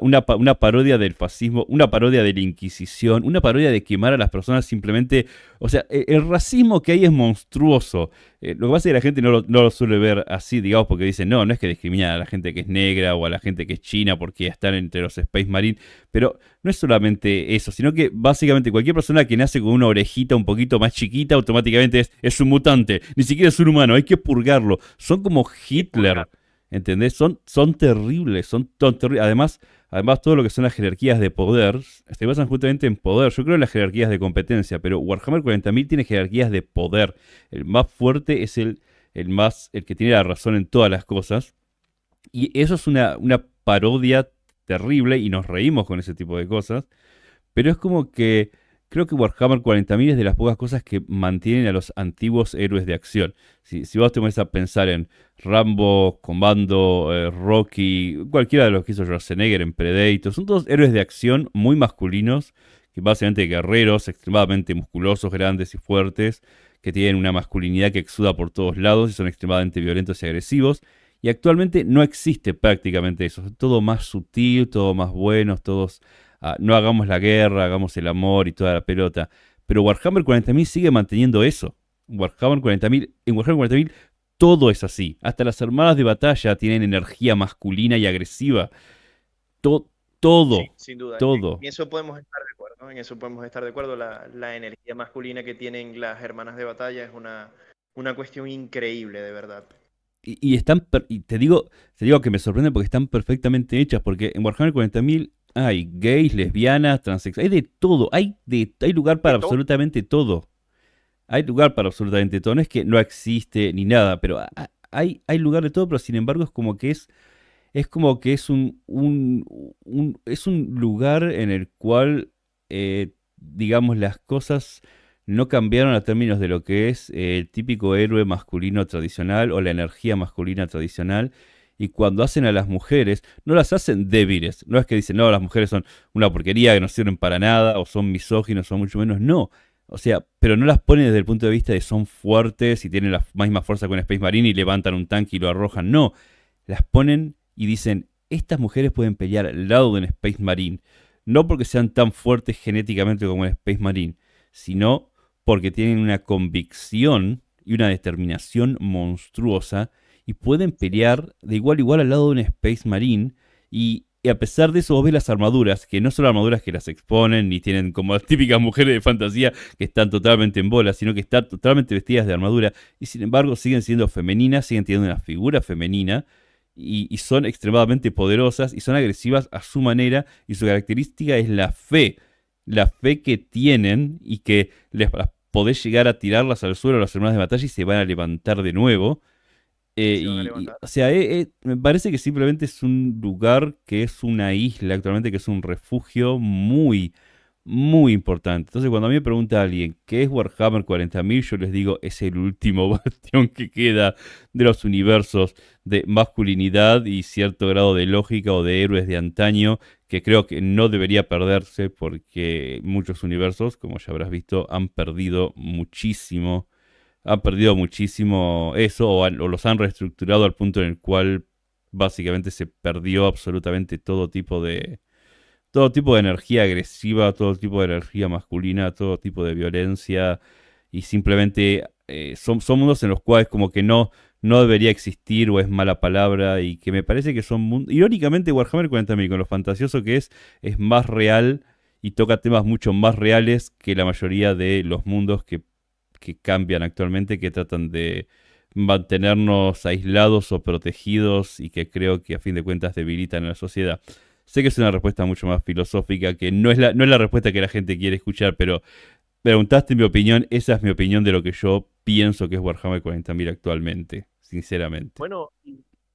una, parodia del fascismo, una parodia de la Inquisición, una parodia de quemar a las personas simplemente. O sea, e, el, racismo que hay es monstruoso. Eh, lo que pasa es que la gente no lo, suele ver así, digamos, porque dicen, no, no es que discriminan a la gente que es negra o a la gente que es china porque están entre los Space Marine. Pero no es solamente eso, sino que básicamente cualquier persona que nace con una orejita un poquito más chiquita automáticamente es un mutante. Ni siquiera es un humano, hay que purgarlo. Son como Hitler. ¿Entendés? Son, son terribles, son, terribles. Además, además, todo lo que son las jerarquías de poder, se basan justamente en poder. Yo creo en las jerarquías de competencia, pero Warhammer 40.000 tiene jerarquías de poder. El más fuerte es el, el, más, el que tiene la razón en todas las cosas. Y eso es una parodia terrible y nos reímos con ese tipo de cosas. Pero es como que Creo que Warhammer 40.000 es de las pocas cosas que mantienen a los antiguos héroes de acción. Si, vos te pones a pensar en Rambo, Commando, eh, Rocky, cualquiera de los que hizo Schwarzenegger en Predator, son todos héroes de acción muy masculinos, que básicamente guerreros, extremadamente musculosos, grandes y fuertes, que tienen una masculinidad que exuda por todos lados y son extremadamente violentos y agresivos. Y actualmente no existe prácticamente eso. todo más sutil, todo más bueno, todos Ah, no hagamos la guerra, hagamos el amor y toda la pelota. Pero Warhammer 40.000 sigue manteniendo eso. Warhammer 40.000, en Warhammer 40.000 todo es así. Hasta las hermanas de batalla tienen energía masculina y agresiva. todo. sin duda. Todo. En eso podemos estar de acuerdo. En eso podemos estar de acuerdo. La, energía masculina que tienen las hermanas de batalla es una, una cuestión increíble, de verdad. Y, están, te digo, te digo que me sorprende porque están perfectamente hechas, porque en Warhammer 40.000 hay gays, lesbianas, transexuales, hay de todo, hay, de, hay lugar para absolutamente todo. Hay lugar para absolutamente todo, no es que no existe ni nada, pero hay, hay lugar de todo, pero sin embargo es como que es, es como que es un, un, es un lugar en el cual, eh, digamos, las cosas no cambiaron a términos de lo que es eh, el típico héroe masculino tradicional o la energía masculina tradicional, y cuando hacen a las mujeres, no las hacen débiles. No es que dicen, no, las mujeres son una porquería que no sirven para nada, o son misóginos, o mucho menos. No. O sea, pero no las ponen desde el punto de vista de son fuertes y tienen la misma fuerza que un Space Marine y levantan un tanque y lo arrojan. No. Las ponen y dicen, estas mujeres pueden pelear al lado de un Space Marine. No porque sean tan fuertes genéticamente como un Space Marine, sino porque tienen una convicción y una determinación monstruosa y pueden pelear de igual a igual al lado de un Space Marine y, a pesar de eso vos ves las armaduras, que no son armaduras que las exponen ni tienen como las típicas mujeres de fantasía que están totalmente en bola, sino que están totalmente vestidas de armadura y sin embargo siguen siendo femeninas, siguen teniendo una figura femenina y, son extremadamente poderosas y son agresivas a su manera y su característica es la fe. La fe que tienen y que les, llegar a tirarlas al suelo a las hermanas de batalla y se van a levantar de nuevo eh, o sea, eh, eh, me parece que simplemente es un lugar que es una isla actualmente, que es un refugio muy, muy importante. Entonces, cuando a mí me pregunta alguien qué es Warhammer 40.000, yo les digo, es el último <laughs> bastión que queda de los universos de masculinidad y cierto grado de lógica o de héroes de antaño, que creo que no debería perderse porque muchos universos, como ya habrás visto, han perdido muchísimo han perdido muchísimo eso o, los han reestructurado al punto en el cual básicamente se perdió absolutamente todo tipo de todo tipo de energía agresiva, todo tipo de energía masculina, todo tipo de violencia y simplemente eh, son, son mundos en los cuales como que no no debería existir o es mala palabra y que me parece que son mundos... irónicamente Warhammer 40.000 con lo fantasioso que es es más real y toca temas mucho más reales que la mayoría de los mundos que que cambian actualmente, que tratan de mantenernos aislados o protegidos y que creo que a fin de cuentas debilitan a la sociedad. Sé que es una respuesta mucho más filosófica, que no es la, no es la respuesta que la gente quiere escuchar, pero preguntaste mi opinión, esa es mi opinión de lo que yo pienso que es Warhammer 40.000 actualmente, sinceramente. Bueno,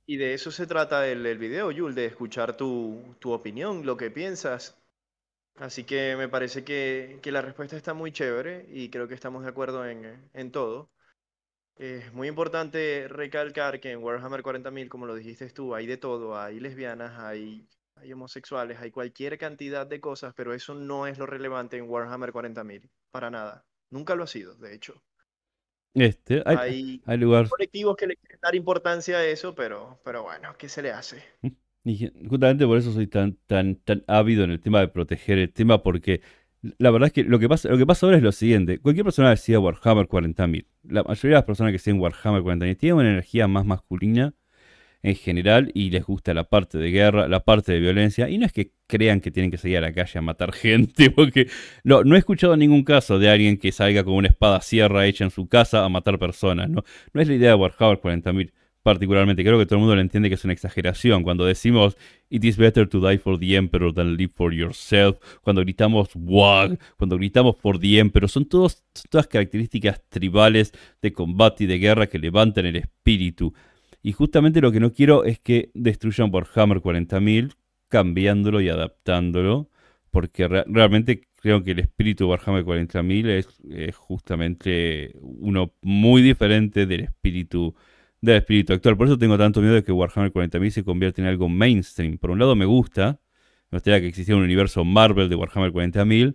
y de eso se trata el, el video, Yul, de escuchar tu, tu opinión, lo que piensas. Así que me parece que, la respuesta está muy chévere y creo que estamos de acuerdo en, eh, todo. Es muy importante recalcar que en Warhammer 40.000, como lo dijiste tú, hay de todo, hay lesbianas, hay, homosexuales, hay cualquier cantidad de cosas, pero eso no es lo relevante en Warhammer 40.000, para nada. Nunca lo ha sido, de hecho. Este, hay, colectivos que le quieren dar importancia a eso, pero, pero bueno, ¿qué se le hace? <laughs> justamente por eso soy tan, tan, tan ávido en el tema de proteger el tema, porque la verdad es que lo que pasa, lo que pasa ahora es lo siguiente. Cualquier persona decía Warhammer 40.000. La mayoría de las personas que siguen Warhammer 40.000 tienen una energía más masculina en general y les gusta la parte de guerra, la parte de violencia. Y no es que crean que tienen que salir a la calle a matar <laughs> gente, porque no, he escuchado ningún caso de alguien que salga con una espada sierra hecha en su casa a matar personas. No, no es la idea de Warhammer 40.000 particularmente. Creo que todo el mundo lo entiende que es una exageración. Cuando decimos, It is better to die for the emperor than live for yourself. Cuando gritamos, Wag. Cuando gritamos for the emperor. Son todos, todas características tribales de combate y de guerra que levantan el espíritu. Y justamente lo que no quiero es que destruyan Warhammer 40.000 cambiándolo y adaptándolo. Porque realmente creo que el espíritu de Warhammer 40.000 es justamente uno muy diferente del espíritu de espíritu actual. Por eso tengo tanto miedo de que Warhammer 40.000 se convierta en algo mainstream. Por un lado me gusta, me gustaría que existiera un universo Marvel de Warhammer 40.000,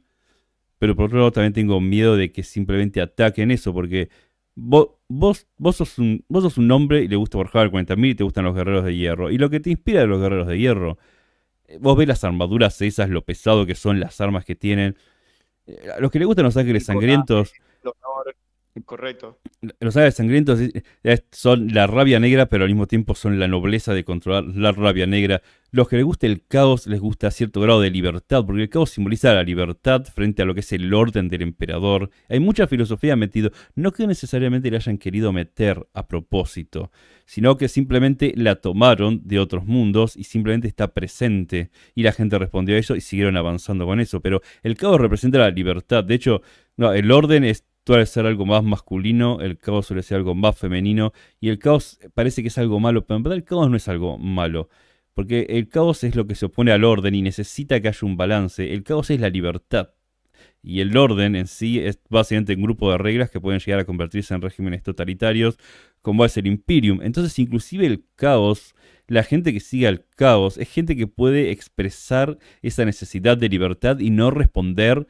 pero por otro lado también tengo miedo de que simplemente ataquen eso, porque vos, vos, vos, sos, un, vos sos un hombre y le gusta Warhammer 40.000 y te gustan los guerreros de hierro. Y lo que te inspira de los guerreros de hierro, eh, vos ves las armaduras esas, lo pesado que son las armas que tienen. Eh, a los que les gustan los ángeles sangrientos... Correcto. Los aves sangrientos eh, eh, son la rabia negra, pero al mismo tiempo son la nobleza de controlar la rabia negra. Los que les gusta el caos les gusta cierto grado de libertad, porque el caos simboliza la libertad frente a lo que es el orden del emperador. Hay mucha filosofía metido, no que necesariamente le hayan querido meter a propósito, sino que simplemente la tomaron de otros mundos y simplemente está presente. Y la gente respondió a eso y siguieron avanzando con eso. Pero el caos representa la libertad. De hecho, no, el orden es suele ser algo más masculino, el caos suele ser algo más femenino y el caos parece que es algo malo, pero en verdad el caos no es algo malo. Porque el caos es lo que se opone al orden y necesita que haya un balance. El caos es la libertad. Y el orden en sí es básicamente un grupo de reglas que pueden llegar a convertirse en regímenes totalitarios, como es el Imperium. Entonces, inclusive el caos, la gente que sigue al caos, es gente que puede expresar esa necesidad de libertad y no responder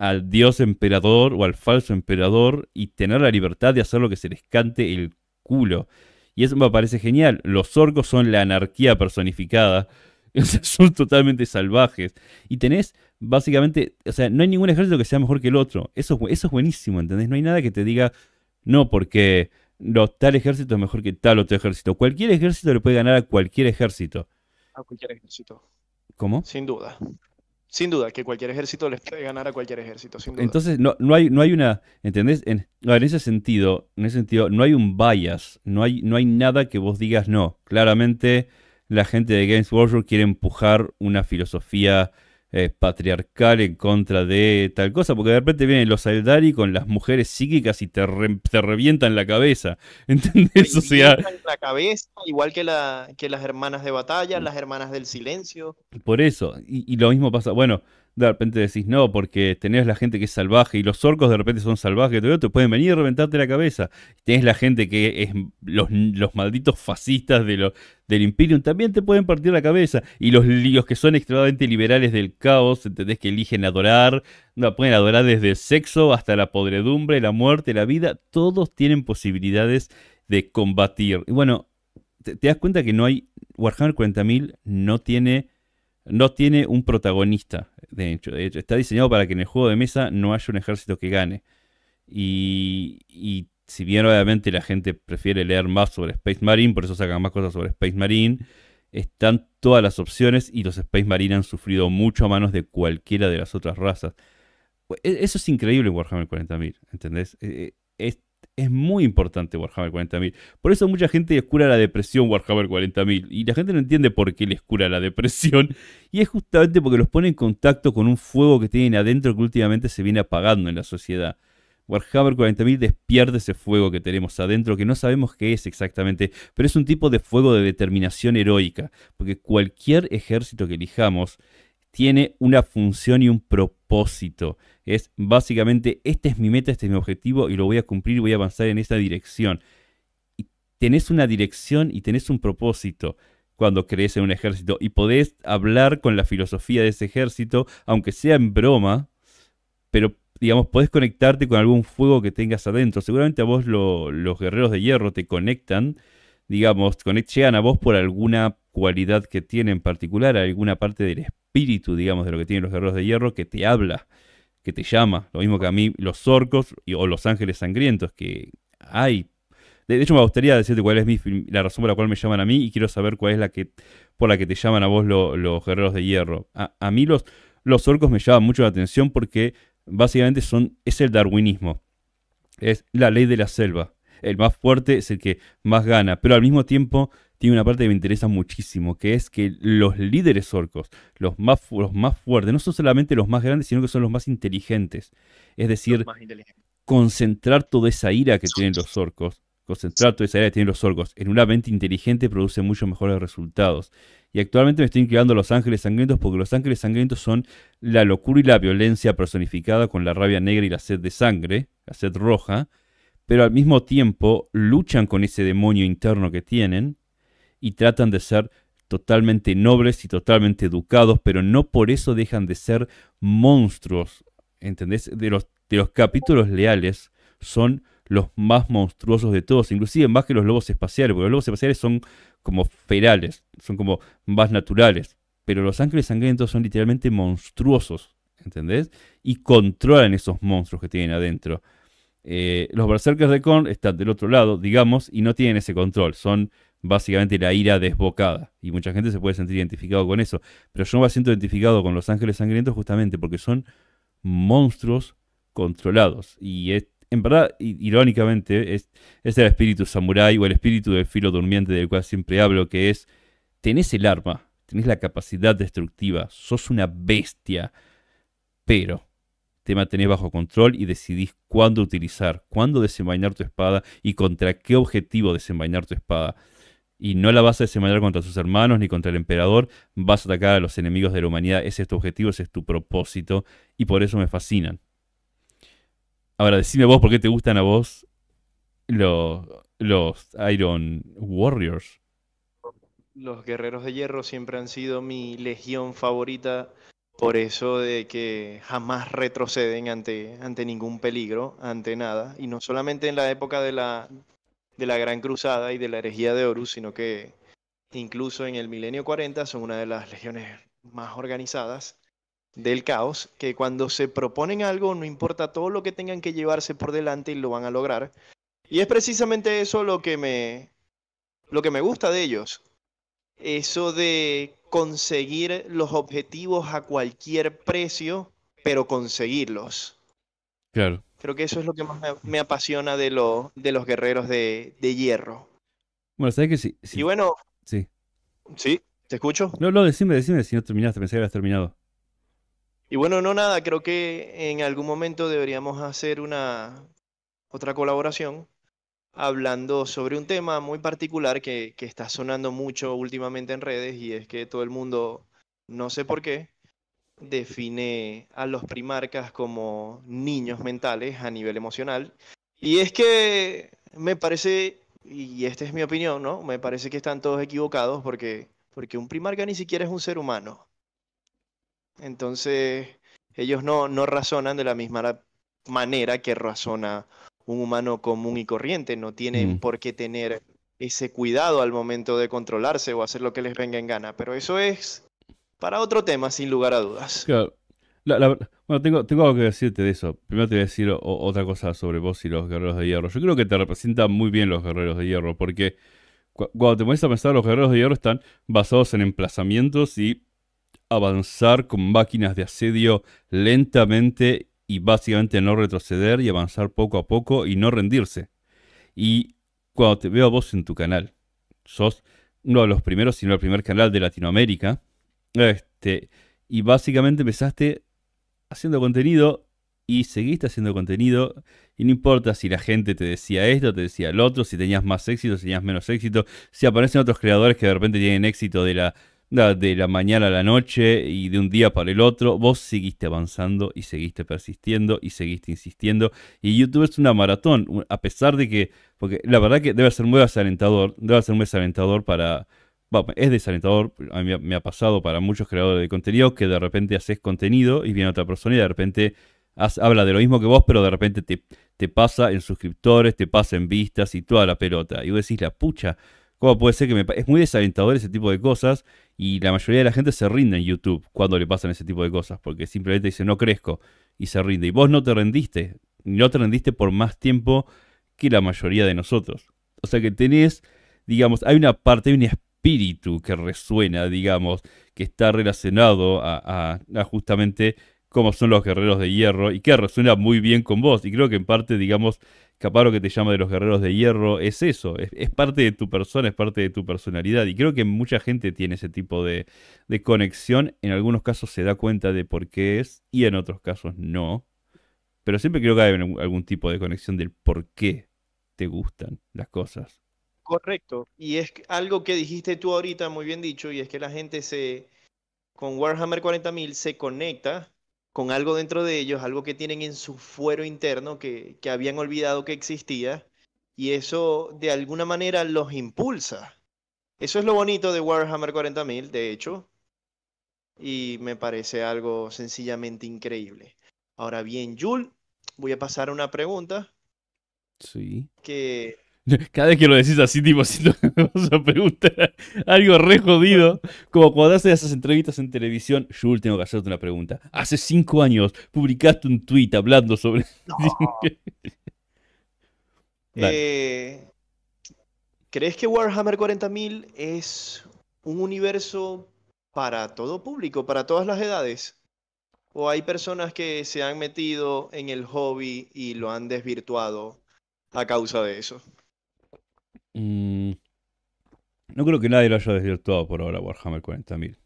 al dios emperador o al falso emperador y tener la libertad de hacer lo que se les cante el culo. Y eso me parece genial. Los orcos son la anarquía personificada. <laughs> son totalmente salvajes. Y tenés, básicamente, o sea, no hay ningún ejército que sea mejor que el otro. Eso, eso es buenísimo, ¿entendés? No hay nada que te diga, no, porque tal ejército es mejor que tal otro ejército. Cualquier ejército le puede ganar a cualquier ejército. A cualquier ejército. ¿Cómo? Sin duda. Sin duda, que cualquier ejército les puede ganar a cualquier ejército, sin duda. Entonces, no, no, hay, no hay una. ¿Entendés? En, ese sentido, en ese sentido, no hay un bias, no hay, no hay nada que vos digas no. Claramente, la gente de Games Workshop quiere empujar una filosofía es eh, patriarcal en contra de tal cosa, porque de repente vienen los Eldari con las mujeres psíquicas y te, revientan la cabeza. <laughs> ¿Entendés? la cabeza, igual que, las hermanas de batalla, las hermanas del silencio. Por eso, y lo mismo pasa, bueno, de repente decís no, porque tenés la gente que es salvaje y los orcos de repente son salvajes, te pueden venir a reventarte la cabeza. Tenés la gente que es los, malditos fascistas de del Imperium, también te pueden partir la cabeza. Y los líos que son extremadamente liberales del caos, entendés que eligen adorar, no, pueden adorar desde el sexo hasta la podredumbre, la muerte, la vida, todos tienen posibilidades de combatir. Y bueno, te, te das cuenta que no hay, Warhammer 40.000 no tiene no tiene un protagonista, de hecho. De hecho está diseñado para que en el juego de mesa no haya un ejército que gane. Y, y si bien obviamente la gente prefiere leer más sobre Space Marine, por eso sacan más cosas sobre Space Marine, están todas las opciones y los Space Marine han sufrido mucho a manos de cualquiera de las otras razas. E, eso es increíble en Warhammer 40.000, ¿entendés? E, e, es muy importante Warhammer 40.000. Por eso mucha gente les cura la depresión Warhammer 40.000. Y la gente no entiende por qué les cura la depresión. <laughs> Y es justamente porque los pone en contacto con un fuego que tienen adentro que últimamente se viene apagando en la sociedad. Warhammer 40.000 despierta ese fuego que tenemos adentro, que no sabemos qué es exactamente, pero es un tipo de fuego de determinación heroica, porque cualquier ejército que elijamos tiene una función y un propósito. Es básicamente, esta es mi meta, este es mi objetivo y lo voy a cumplir y voy a avanzar en esa dirección. Y tenés una dirección y tenés un propósito cuando crees en un ejército y podés hablar con la filosofía de ese ejército, aunque sea en broma, pero digamos, podés conectarte con algún fuego que tengas adentro. Seguramente a vos los guerreros de hierro te conectan, digamos, llegan a vos por alguna cualidad que tienen en particular, alguna parte del espíritu espíritu, digamos, de lo que tienen los guerreros de hierro que te habla, que te llama. Lo mismo que a mí, los orcos o los ángeles sangrientos, que hay. De, hecho, me gustaría decirte cuál es mi, la razón por la cual me llaman a mí y quiero saber cuál es la que por la que te llaman a vos los guerreros de hierro. A, mí los, los orcos me llaman mucho la atención porque básicamente son, es el darwinismo. Es la ley de la selva. El más fuerte es el que más gana, pero al mismo tiempo tiene una parte que me interesa muchísimo, que es que los líderes orcos, los más, más fuertes, no son solamente los más grandes, sino que son los más inteligentes. Es decir, concentrar toda esa ira que tienen los orcos, concentrar toda esa ira que tienen los orcos en una mente inteligente produce muchos mejores resultados. Y actualmente me estoy inclinando a Los Ángeles Sangrientos porque Los Ángeles Sangrientos son la locura y la violencia personificada con la rabia negra y la sed de sangre, la sed roja, pero al mismo tiempo luchan con ese demonio interno que tienen y tratan de ser totalmente nobles y totalmente educados, pero no por eso dejan de ser monstruos, ¿entendés? De los, capítulos leales son los más monstruosos de todos, inclusive más que los lobos espaciales, porque los lobos espaciales son como ferales, son como más naturales, pero los ángeles sangrientos son literalmente monstruosos, ¿entendés? Y controlan esos monstruos que tienen adentro. Eh, los berserkers de Korn están del otro lado, digamos, y no tienen ese control, son básicamente la ira desbocada. Y mucha gente se puede sentir identificado con eso. Pero yo no me siento identificado con los ángeles sangrientos justamente porque son monstruos controlados. Y es, en verdad, irónicamente, es, es el espíritu samurái o el espíritu del filo durmiente del cual siempre hablo, que es, tenés el arma, tenés la capacidad destructiva, sos una bestia, pero te mantenés bajo control y decidís cuándo utilizar, cuándo desenvainar tu espada y contra qué objetivo desenvainar tu espada y no la vas a desembarcar contra sus hermanos ni contra el emperador, vas a atacar a los enemigos de la humanidad, ese es tu objetivo, ese es tu propósito, y por eso me fascinan. Ahora, decime vos por qué te gustan a vos los, los Iron Warriors. Los guerreros de hierro siempre han sido mi legión favorita, por eso de que jamás retroceden ante, ante ningún peligro, ante nada, y no solamente en la época de la de la Gran Cruzada y de la herejía de Horus, sino que incluso en el milenio 40 son una de las legiones más organizadas del caos, que cuando se proponen algo, no importa todo lo que tengan que llevarse por delante y lo van a lograr. Y es precisamente eso lo que me, lo que me gusta de ellos. Eso de conseguir los objetivos a cualquier precio, pero conseguirlos. Claro. Creo que eso es lo que más me, apasiona de, lo, de los guerreros de, hierro. Bueno, sabes que sí, sí, Y bueno. Sí. Sí, te escucho. No, no, decime, decime si no terminaste, pensé que habías terminado. Y bueno, no nada, creo que en algún momento deberíamos hacer una otra colaboración hablando sobre un tema muy particular que, que está sonando mucho últimamente en redes y es que todo el mundo, no sé por qué, define a los primarcas como niños mentales a nivel emocional. Y es que me parece, y esta es mi opinión, ¿no? Me parece que están todos equivocados porque, porque un primarca ni siquiera es un ser humano. Entonces, ellos no, razonan de la misma manera que razona un humano común y corriente. No tienen mm. por qué tener ese cuidado al momento de controlarse o hacer lo que les venga en gana. Pero eso es para otro tema, sin lugar a dudas. Claro. bueno, tengo, algo que decirte de eso. Primero te voy a decir otra cosa sobre vos y los guerreros de hierro. Yo creo que te representan muy bien los guerreros de hierro, porque cuando te pones a pensar, los guerreros de hierro están basados en emplazamientos y avanzar con máquinas de asedio lentamente y básicamente no retroceder y avanzar poco a poco y no rendirse. Y cuando te veo a vos en tu canal, sos uno de los primeros, sino el primer canal de Latinoamérica este, y básicamente empezaste haciendo contenido y seguiste haciendo contenido. Y no importa si la gente te decía esto, te decía el otro, si tenías más éxito, si tenías menos éxito, si aparecen otros creadores que de repente tienen éxito de la, de la mañana a la noche y de un día para el otro, vos seguiste avanzando y seguiste persistiendo y seguiste insistiendo. Y YouTube es una maratón, a pesar de que, porque la verdad que debe ser muy desalentador, debe ser muy desalentador para, es desalentador, me ha pasado para muchos creadores de contenido que de repente haces contenido y viene otra persona y de repente habla de lo mismo que vos, pero de repente te, pasa en suscriptores, te pasa en vistas y toda la pelota. Y vos decís, la pucha, ¿Cómo puede ser que me Es muy desalentador ese tipo de cosas y la mayoría de la gente se rinde en YouTube cuando le pasan ese tipo de cosas, porque simplemente dice no crezco y se rinde. Y vos no te rendiste, no te rendiste por más tiempo que la mayoría de nosotros. O sea que tenés, digamos, hay una parte, hay un espíritu que resuena, digamos, que está relacionado a, justamente cómo son los guerreros de hierro y que resuena muy bien con vos. Y creo que en parte, digamos, capaz que te llama de los guerreros de hierro es eso, es, parte de tu persona, es parte de tu personalidad. Y creo que mucha gente tiene ese tipo de conexión. En algunos casos se da cuenta de por qué es y en otros casos no. Pero siempre creo que hay algún tipo de conexión del por qué te gustan las cosas. Correcto. Y es algo que dijiste tú ahorita, muy bien dicho, y es que la gente se, con Warhammer 40.000 se conecta con algo dentro de ellos, algo que tienen en su fuero interno que, que habían olvidado que existía, y eso de alguna manera los impulsa. Eso es lo bonito de Warhammer 40.000, de hecho, y me parece algo sencillamente increíble. Ahora bien, Jul, voy a pasar una pregunta. Sí. Que cada vez que lo decís así, tipo, <laughs> si te vas a preguntar algo re jodido. Como cuando haces esas entrevistas en televisión, Jules, tengo que hacerte una pregunta. Hace cinco años publicaste un tweet hablando sobre. Eh, ¿Crees que Warhammer 40.000 es un universo para todo público, para todas las edades? ¿O hay personas que se han metido en el hobby y lo han desvirtuado a causa de eso? Mm, no creo que nadie lo haya desvirtuado por ahora, Warhammer 40.000.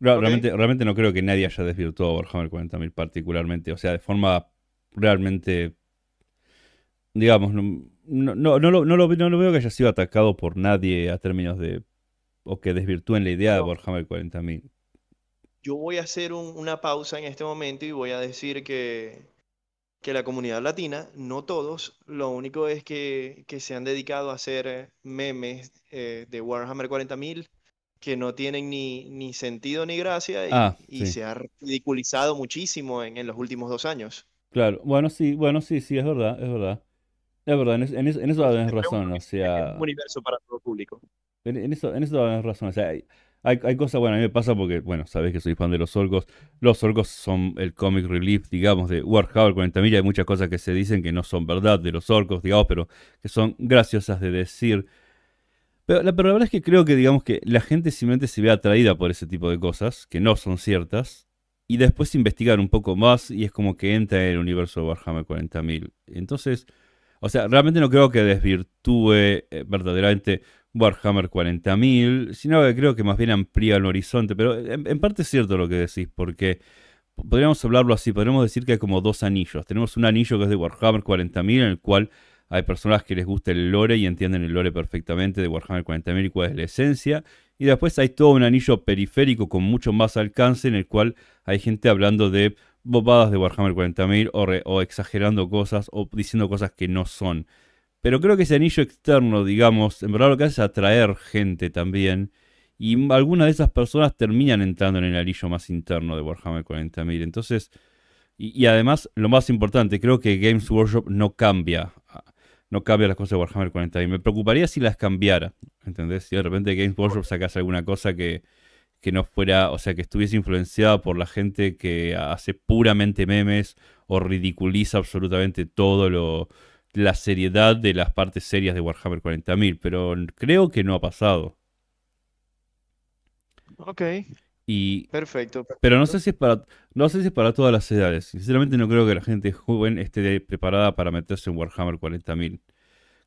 Realmente, realmente no creo que nadie haya desvirtuado Warhammer 40.000 particularmente. O sea, de forma realmente. Digamos, no, no, lo, veo que haya sido atacado por nadie a términos de. o que desvirtúen la idea de Warhammer 40.000. Yo voy a hacer una pausa en este momento y voy a decir que que la comunidad latina, no todos, lo único es que, que se han dedicado a hacer eh, memes eh, de Warhammer 40.000 que no tienen ni, ni sentido ni gracia y, ah, se ha ridiculizado muchísimo en, en, los últimos dos años. Claro, bueno, sí, bueno, sí, sí, es verdad, es verdad. Es verdad, en, en, en eso tienes razón, o sea... un universo para todo público. En, eso, en eso tienes razón, o sea, hay, cosas, bueno, a mí me pasa porque, bueno, sabes que soy fan de los orcos. Los orcos son el comic relief, digamos, de Warhammer 40.000. Hay muchas cosas que se dicen que no son verdad de los orcos, digamos, pero que son graciosas de decir. Pero la, verdad es que creo que, digamos, que la gente simplemente se ve atraída por ese tipo de cosas, que no son ciertas, y después investigar un poco más y es como que entra en el universo de Warhammer 40.000. Entonces, o sea, realmente no creo que desvirtúe eh, verdaderamente Warhammer 40.000, sino que creo que más bien amplía el horizonte, pero en, parte es cierto lo que decís, porque podríamos hablarlo así, podríamos decir que hay como dos anillos. Tenemos un anillo que es de Warhammer 40.000, en el cual hay personas que les gusta el lore y entienden el lore perfectamente de Warhammer 40.000 y cuál es la esencia. Y después hay todo un anillo periférico con mucho más alcance en el cual hay gente hablando de bobadas de Warhammer 40.000 o, exagerando cosas o diciendo cosas que no son. Pero creo que ese anillo externo, digamos, en verdad lo que hace es atraer gente también. Y algunas de esas personas terminan entrando en el anillo más interno de Warhammer 40.000. Entonces, y, además, lo más importante, creo que Games Workshop no cambia. Ah, no cambia las cosas de Warhammer 40.000. Me preocuparía si las cambiara. ¿Entendés? Si de repente Games Workshop sacase alguna cosa que, que no fuera, o sea, que estuviese influenciada por la gente que hace puramente memes o ridiculiza absolutamente todo lo, la seriedad de las partes serias de Warhammer 40.000, pero creo que no ha pasado. Ok. Y, perfecto, Pero no sé, si es para, no sé si es para todas las edades. Sinceramente no creo que la gente joven esté preparada para meterse en Warhammer 40.000.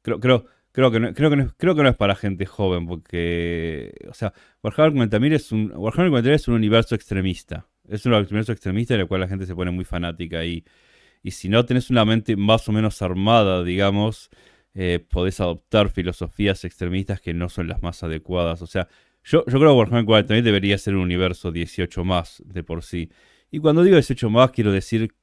Creo, creo, creo, que no, creo, que creo que no es para gente joven, porque... O sea, Warhammer 40.000 es un, Warhammer 40.000 es un universo extremista. Es un universo extremista en el cual la gente se pone muy fanática y y si no tenés una mente más o menos armada, digamos, eh, podés adoptar filosofías extremistas que no son las más adecuadas. O sea, yo, yo creo que Warhammer 40.000 debería ser un universo 18 más de por sí. Y cuando digo 18 más, quiero decir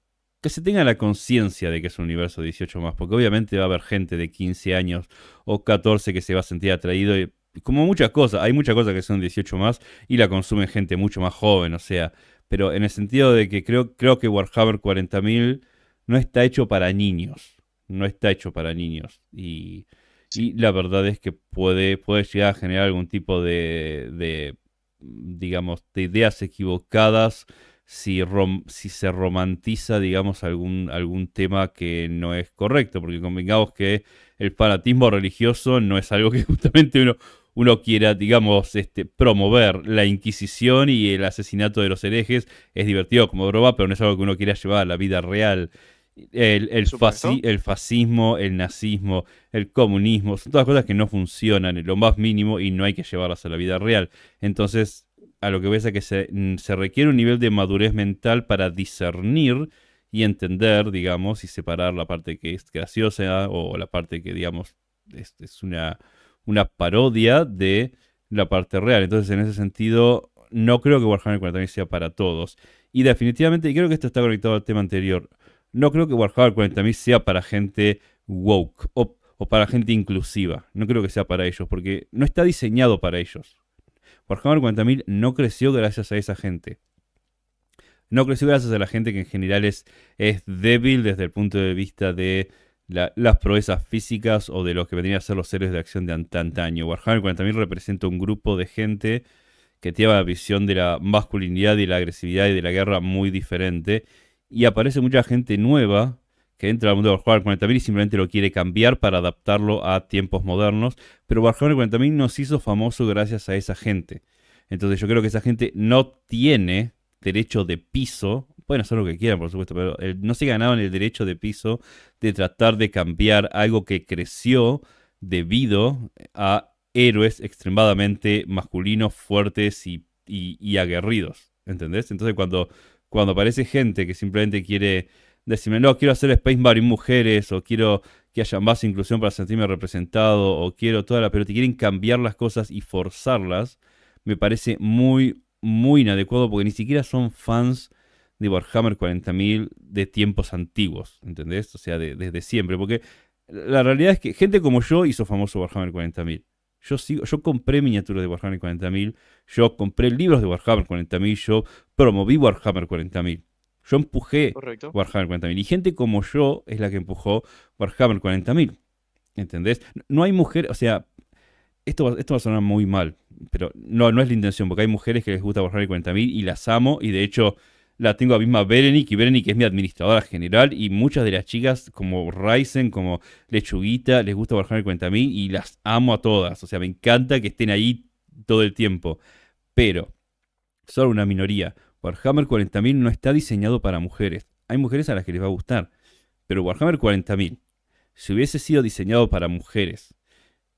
que se tenga la conciencia de que es un universo 18 más, porque obviamente va a haber gente de 15 años o 14 que se va a sentir atraído y como muchas cosas, hay muchas cosas que son 18 más y la consumen gente mucho más joven, o sea, pero en el sentido de que creo, creo que Warhammer 40.000 no está hecho para niños. No está hecho para niños. Y, la verdad es que puede, puede llegar a generar algún tipo de, digamos, de ideas equivocadas si, si se romantiza, digamos, algún, algún tema que no es correcto. Porque convengamos que el fanatismo religioso no es algo que <laughs> justamente uno, uno quiera, digamos, este, promover la Inquisición y el asesinato de los herejes es divertido como broma, pero no es algo que uno quiera llevar a la vida real. El, fascismo, el nazismo, el comunismo, son todas cosas que no funcionan en lo más mínimo y no hay que llevarlas a la vida real. Entonces, a lo que voy es que mm, se, requiere un nivel de madurez mental para discernir y entender, digamos, y separar la parte que es graciosa o la parte que, digamos, es, una, una parodia de la parte real. Entonces, en ese sentido, no creo que Warhammer 40.000 sea para todos. Y definitivamente, y creo que esto está conectado al tema anterior, no creo que Warhammer 40.000 sea para gente woke o, para gente inclusiva. No creo que sea para ellos, porque no está diseñado para ellos. Warhammer 40.000 no creció gracias a esa gente. No creció gracias a la gente que en general es, débil desde el punto de vista de las proezas físicas o de lo que vendrían a ser los seres de acción de antaño. Warhammer 40.000 representa un grupo de gente que tiene una visión de la masculinidad y la agresividad y de la guerra muy diferente y aparece mucha gente nueva que entra al mundo de Warhammer 40.000 y simplemente lo quiere cambiar para adaptarlo a tiempos modernos. Pero Warhammer 40.000 nos hizo famoso gracias a esa gente. Entonces yo creo que esa gente no tiene derecho de piso. Pueden hacer lo que quieran, por supuesto, pero no se ganaban el derecho de piso de tratar de cambiar algo que creció debido a héroes extremadamente masculinos, fuertes y, y aguerridos. ¿Entendés? Entonces cuando cuando aparece gente que simplemente quiere decirme, no, quiero hacer Space Marine mujeres, o quiero que haya más inclusión para sentirme representado, o quiero toda la, pero te quieren cambiar las cosas y forzarlas, me parece muy, muy inadecuado porque ni siquiera son fans de Warhammer 40.000 de tiempos antiguos, ¿entendés? O sea, desde siempre, porque la realidad es que gente como yo hizo famoso Warhammer 40.000. Yo, compré miniaturas de Warhammer 40.000, yo compré libros de Warhammer 40.000, yo promoví Warhammer 40.000. Yo empujé Warhammer 40.000. Y gente como yo es la que empujó Warhammer 40.000. ¿Entendés? No hay mujeres, o sea, esto va, esto va a sonar muy mal, pero no, no es la intención, porque hay mujeres que les gusta Warhammer 40.000 y las amo, y de hecho la tengo a misma Berenic, y Berenic es mi administradora general, y muchas de las chicas, como Ryzen, como Lechuguita, les gusta Warhammer 40.000 y las amo a todas, o sea, me encanta que estén ahí todo el tiempo, pero solo una minoría. Warhammer 40.000 no está diseñado para mujeres. Hay mujeres a las que les va a gustar, pero Warhammer 40.000, si hubiese sido diseñado para mujeres,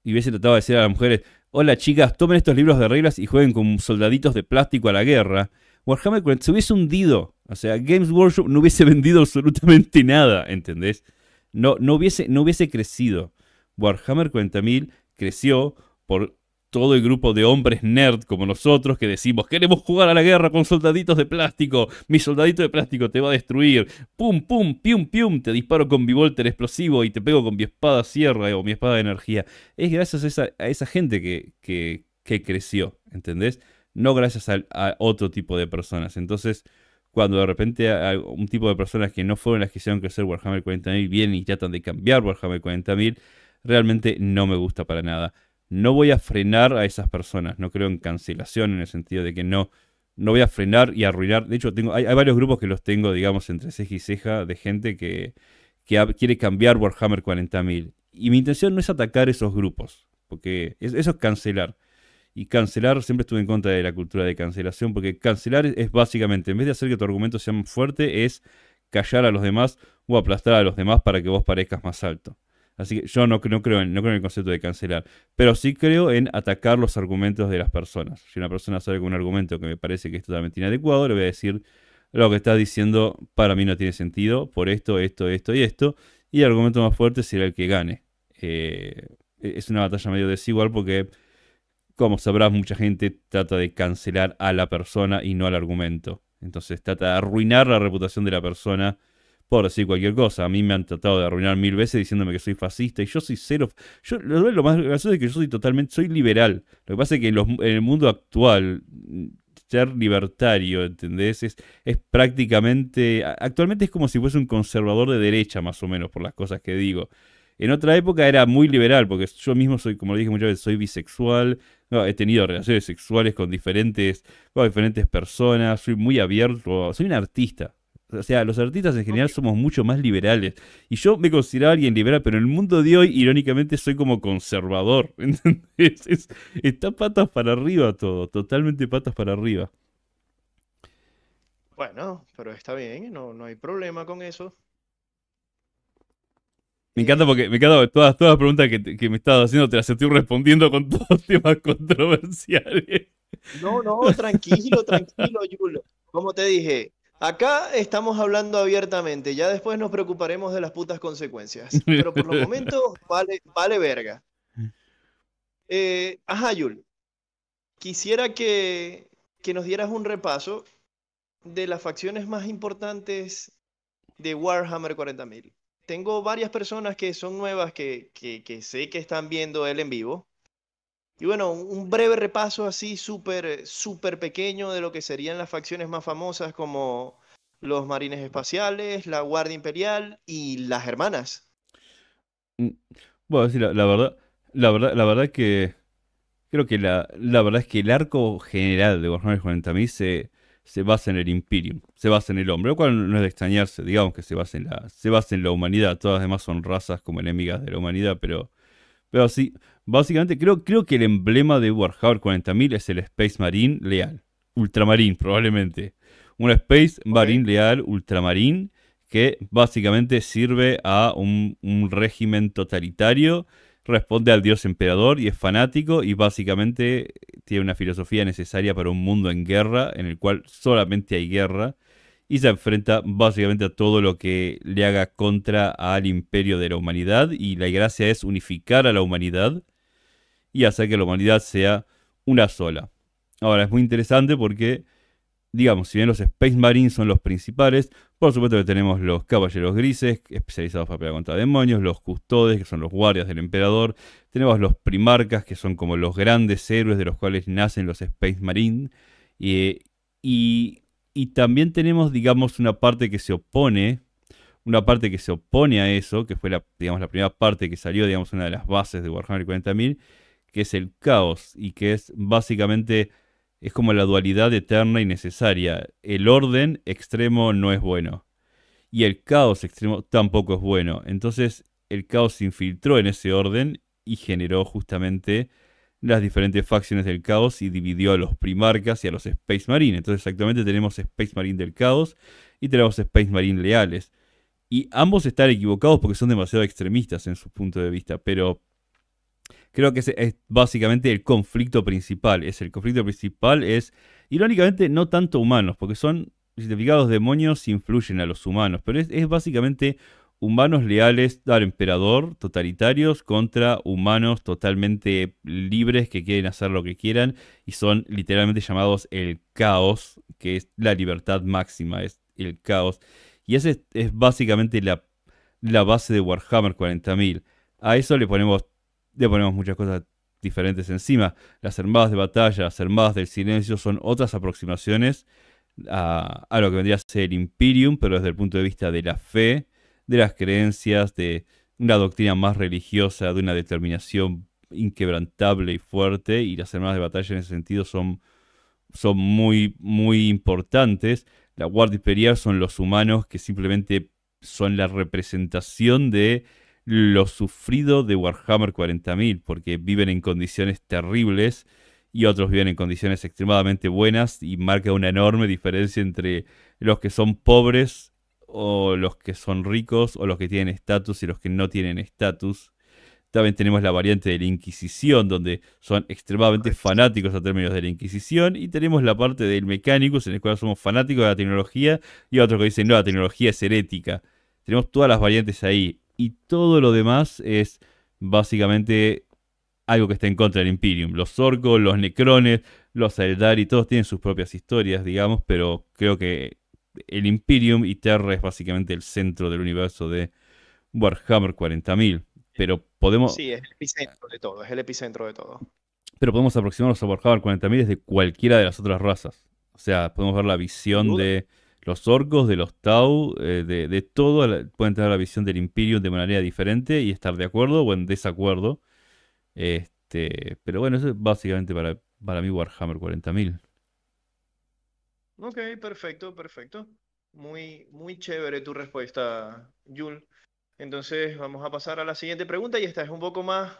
y hubiese tratado de decir a las mujeres, hola chicas, tomen estos libros de reglas y jueguen con soldaditos de plástico a la guerra, Warhammer 40.000 se hubiese hundido. O sea, Games Workshop no hubiese <laughs> vendido absolutamente nada, ¿entendés? No, no, hubiese, no hubiese crecido. Warhammer 40.000 creció por todo el grupo de hombres nerd como nosotros que decimos, queremos jugar a la guerra con soldaditos de plástico, mi soldadito de plástico te va a destruir, pum, pum, pium, pium, te disparo con mi volter explosivo y te pego con mi espada sierra o mi espada de energía. Es gracias a esa, a esa gente que, que, que creció, ¿entendés? no gracias a, otro tipo de personas. Entonces, cuando de repente un tipo de personas que no fueron las que hicieron crecer Warhammer 40.000 vienen y tratan de cambiar Warhammer 40.000, realmente no me gusta para nada. No voy a frenar a esas personas, no creo en cancelación en el sentido de que no, no voy a frenar y arruinar. De hecho, tengo, hay, varios grupos que los tengo, digamos, entre ceja y ceja de gente que, que quiere cambiar Warhammer 40.000. Y mi intención no es atacar esos grupos, porque eso es cancelar y cancelar, siempre estuve en contra de la cultura de cancelación, porque cancelar es básicamente, en vez de hacer que tu argumento sea más fuerte, es callar a los demás o aplastar a los demás para que vos parezcas más alto. Así que yo no, creo en, no el concepto de cancelar, pero sí creo en atacar los argumentos de las personas. Si una persona sale con un argumento que me parece que es totalmente inadecuado, le voy a decir lo que estás diciendo para mí no tiene sentido, por esto, esto, esto y esto, y el argumento más fuerte será el que gane. Eh, e-, es una batalla medio desigual porque como sabrás, mucha gente trata de cancelar a la persona y no al argumento. Entonces trata de arruinar la reputación de la persona por decir cualquier cosa. A mí me han tratado de arruinar mil veces diciéndome que soy fascista y yo soy cero. Yo, lo, más gracioso es que yo soy totalmente. Soy liberal. Lo que pasa es que en, el mundo actual, ser libertario, ¿entendés? Es, es prácticamente. Actualmente es como si fuese un conservador de derecha, más o menos, por las cosas que digo. En otra época era muy liberal, porque yo mismo soy, como lo dije muchas veces, soy bisexual, he tenido relaciones sexuales con diferentes, diferentes personas, soy muy abierto, soy un artista. O sea, los artistas en general somos mucho más liberales. Y yo me consideraba alguien liberal, pero en el mundo de hoy, irónicamente, soy como conservador. <laughs> está patas para arriba todo, totalmente patas para arriba. Bueno, pero está bien, no hay problema con eso. Me encanta porque me encanta todas, todas las preguntas que, me estabas haciendo te las estoy respondiendo con todos temas <laughs> controversiales. No, no, tranquilo, tranquilo, Yul, Como te dije, acá estamos hablando abiertamente. Ya después nos preocuparemos de las putas consecuencias. Pero por lo <laughs> momento vale, vale verga. Eh, ajá, Yul. Quisiera que, que nos dieras un repaso de las facciones más importantes de Warhammer 40.000 tengo varias personas que son nuevas que, sé que están viendo él en vivo. Y bueno, un breve repaso así súper, súper pequeño de lo que serían las facciones más famosas como los marines espaciales, la Guardia Imperial y las hermanas. Mm, bueno, la, verdad, la verdad, la verdad que creo que la, verdad es que el arco general de Warhammer 40.000 se, se basa en el Imperium, se basa en el hombre, lo cual no es de extrañarse, digamos que se basa en la, se basa en la humanidad, todas las demás son razas como enemigas de la humanidad, pero, pero sí, básicamente creo, creo que el emblema de Warhammer 40.000 es el Space Marine Leal, Ultramarine, probablemente, un Space Marine Leal ultramarine que básicamente sirve a un régimen totalitario responde al dios emperador y es fanático y básicamente tiene una filosofía necesaria para un mundo en guerra, en el cual solamente hay guerra, y se enfrenta básicamente a todo lo que le haga contra al imperio de la humanidad, y la gracia es unificar a la humanidad y hacer que la humanidad sea una sola. Ahora, es muy interesante porque digamos, si bien los Space Marines son los principales, por supuesto que tenemos los Caballeros Grises, especializados para pelear contra demonios, los Custodes, que son los guardias del emperador, tenemos los Primarcas, que son como los grandes héroes de los cuales nacen los Space Marines, eh, y, también tenemos, digamos, una parte que se opone, una parte que se opone a eso, que fue la, digamos, la primera parte que salió, digamos, una de las bases de Warhammer 40.000, que es el caos, y que es básicamente es como la dualidad eterna y necesaria. El orden extremo no es bueno. Y el caos extremo tampoco es bueno. Entonces el caos se infiltró en ese orden y generó justamente las diferentes facciones del caos y dividió a los primarcas y a los Space Marine. Entonces exactamente tenemos Space Marine del caos y tenemos Space Marine leales. Y ambos están equivocados porque son demasiado extremistas en su punto de vista, pero creo que ese es, básicamente el conflicto principal. Es el conflicto principal es, irónicamente, no tanto humanos, porque son, si demonios fijas, demonios influyen a los humanos, pero es, básicamente humanos leales al emperador, totalitarios, contra humanos totalmente libres que quieren hacer lo que quieran y son literalmente llamados el caos, que es la libertad máxima, es el caos. Y esa es, básicamente la, la base de Warhammer 40.000. A eso le ponemos le ponemos muchas cosas diferentes encima. Las armadas de batalla, las armadas del silencio son otras aproximaciones a, lo que vendría a ser el Imperium, pero desde el punto de vista de la fe, de las creencias, de una doctrina más religiosa, de una determinación inquebrantable y fuerte, y las armadas de batalla en ese sentido son, son muy, muy importantes. La Guardia Imperial son los humanos que simplemente son la representación de lo sufrido de Warhammer 40.000, porque viven en condiciones terribles y otros viven en condiciones extremadamente buenas y marca una enorme diferencia entre los que son pobres o los que son ricos o los que tienen estatus y los que no tienen estatus. También tenemos la variante de la Inquisición, donde son extremadamente fanáticos a términos de la Inquisición. Y tenemos la parte del mecánico en el cual somos fanáticos de la tecnología, y otros que dicen, no, la tecnología es herética. Tenemos todas las variantes ahí y todo lo demás es básicamente algo que está en contra del Imperium. Los orcos, los necrones, los Eldari, todos tienen sus propias historias, digamos, pero creo que el Imperium y Terra es básicamente el centro del universo de Warhammer 40.000. Pero podemos... Sí, es el epicentro de todo, es el epicentro de todo. Pero podemos aproximarnos a Warhammer 40.000 desde cualquiera de las otras razas. O sea, podemos ver la visión de los orcos, de los Tau, eh, de, todo, pueden tener la visión del Imperium de manera diferente y estar de acuerdo o en desacuerdo. Este, pero bueno, eso es básicamente para, para mí Warhammer 40.000. Ok, perfecto, perfecto. Muy, muy chévere tu respuesta, Jul. Entonces vamos a pasar a la siguiente pregunta y esta es un poco más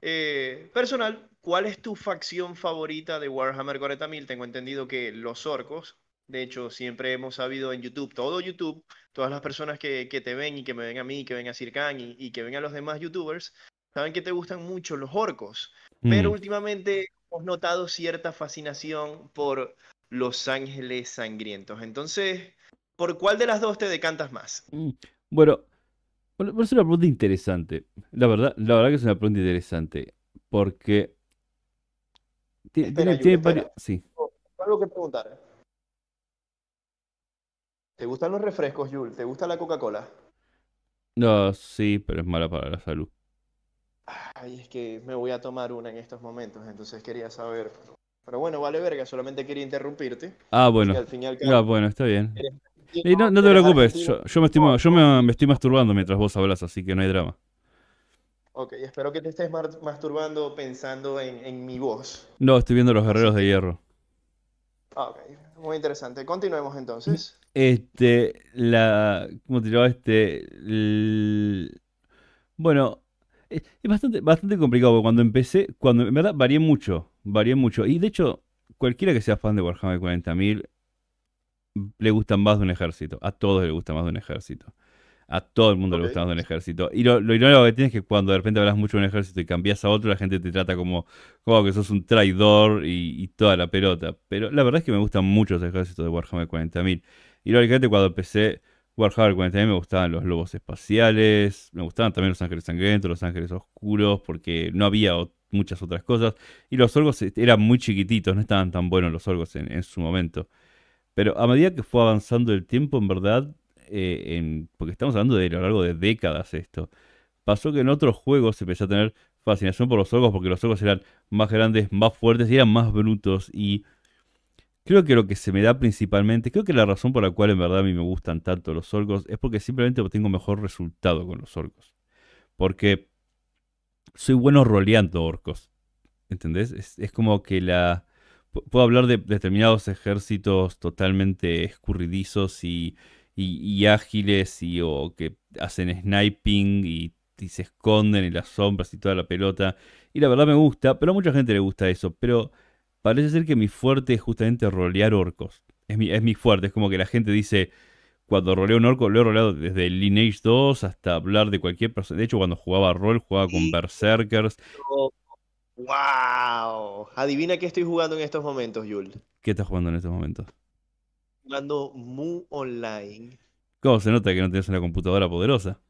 eh, personal. ¿Cuál es tu facción favorita de Warhammer 40.000? Tengo entendido que los orcos, de hecho, siempre hemos sabido en YouTube, todo YouTube, todas las personas que, te ven y que me ven a mí, que ven a Sirkan y, que ven a los demás YouTubers, saben que te gustan mucho los orcos. Pero mm. últimamente hemos notado cierta fascinación por los ángeles sangrientos. Entonces, ¿por cuál de las dos te decantas más? Mm. Bueno, es una pregunta interesante. La verdad, la verdad que es una pregunta interesante. Porque. tiene, Sí. Algo que preguntar. ¿Te gustan los refrescos, Jul? ¿Te gusta la Coca-Cola? No, sí, pero es mala para la salud. Ay, es que me voy a tomar una en estos momentos, entonces quería saber. Pero bueno, vale verga, solamente quería interrumpirte. Ah, bueno. Al ah, bueno, está bien. Y no, te preocupes, yo, me estoy, yo me, estoy masturbando mientras vos hablas, así que no hay drama. Ok, espero que te estés masturbando pensando en, en mi voz. No, estoy viendo los guerreros de hierro. Ah, ok, muy interesante. Continuemos entonces. Este, la. ¿Cómo te Este. bueno, e, es, bastante, bastante complicado porque cuando empecé, cuando en verdad varié mucho, varié mucho. Y de hecho, cualquiera que sea fan de Warhammer 40.000 le gustan más de un ejército. A todos les gusta más de un ejército. A todo el mundo le gusta más de un ejército. Y lo, lo irónico que tienes es que cuando de repente hablas mucho de un ejército y cambias a otro, la gente te trata como, como que sos un traidor y, y, toda la pelota. Pero la verdad es que me gustan mucho los ejércitos de Warhammer 40.000. Y lógicamente cuando empecé Warhammer 40 me gustaban los lobos espaciales, me gustaban también los ángeles sangrientos, los ángeles oscuros, porque no había muchas otras cosas. Y los orgos este, eran muy chiquititos, no estaban tan buenos los orgos en, su momento. Pero a medida que fue avanzando el tiempo, en verdad, eh, porque estamos hablando de a lo largo de décadas esto, pasó que en otros juegos empecé a tener fascinación por los orcos porque los orcos eran más grandes, más fuertes eran más brutos y Creo que lo que se me da principalmente, creo que la razón por la cual en verdad a mí me gustan tanto los orcos es porque simplemente obtengo mejor resultado con los orcos. Porque soy bueno roleando orcos. ¿Entendés? Es, como que la... Puedo hablar de determinados ejércitos totalmente escurridizos y, ágiles y que hacen sniping y, y se esconden en las sombras y toda la pelota. Y la verdad me gusta, pero a mucha gente le gusta eso. Pero parece ser que mi fuerte es justamente rolear orcos. Es mi, fuerte, es como que la gente dice, cuando roleo un orco, lo he roleado desde Lineage 2 hasta hablar de cualquier persona. De hecho, cuando jugaba rol, jugaba con Berserkers. ¡Wow! Adivina qué estoy jugando en estos momentos, Yul. ¿Qué estás jugando en estos momentos? Jugando Mu Online. ¿Cómo se nota que no tienes una computadora poderosa?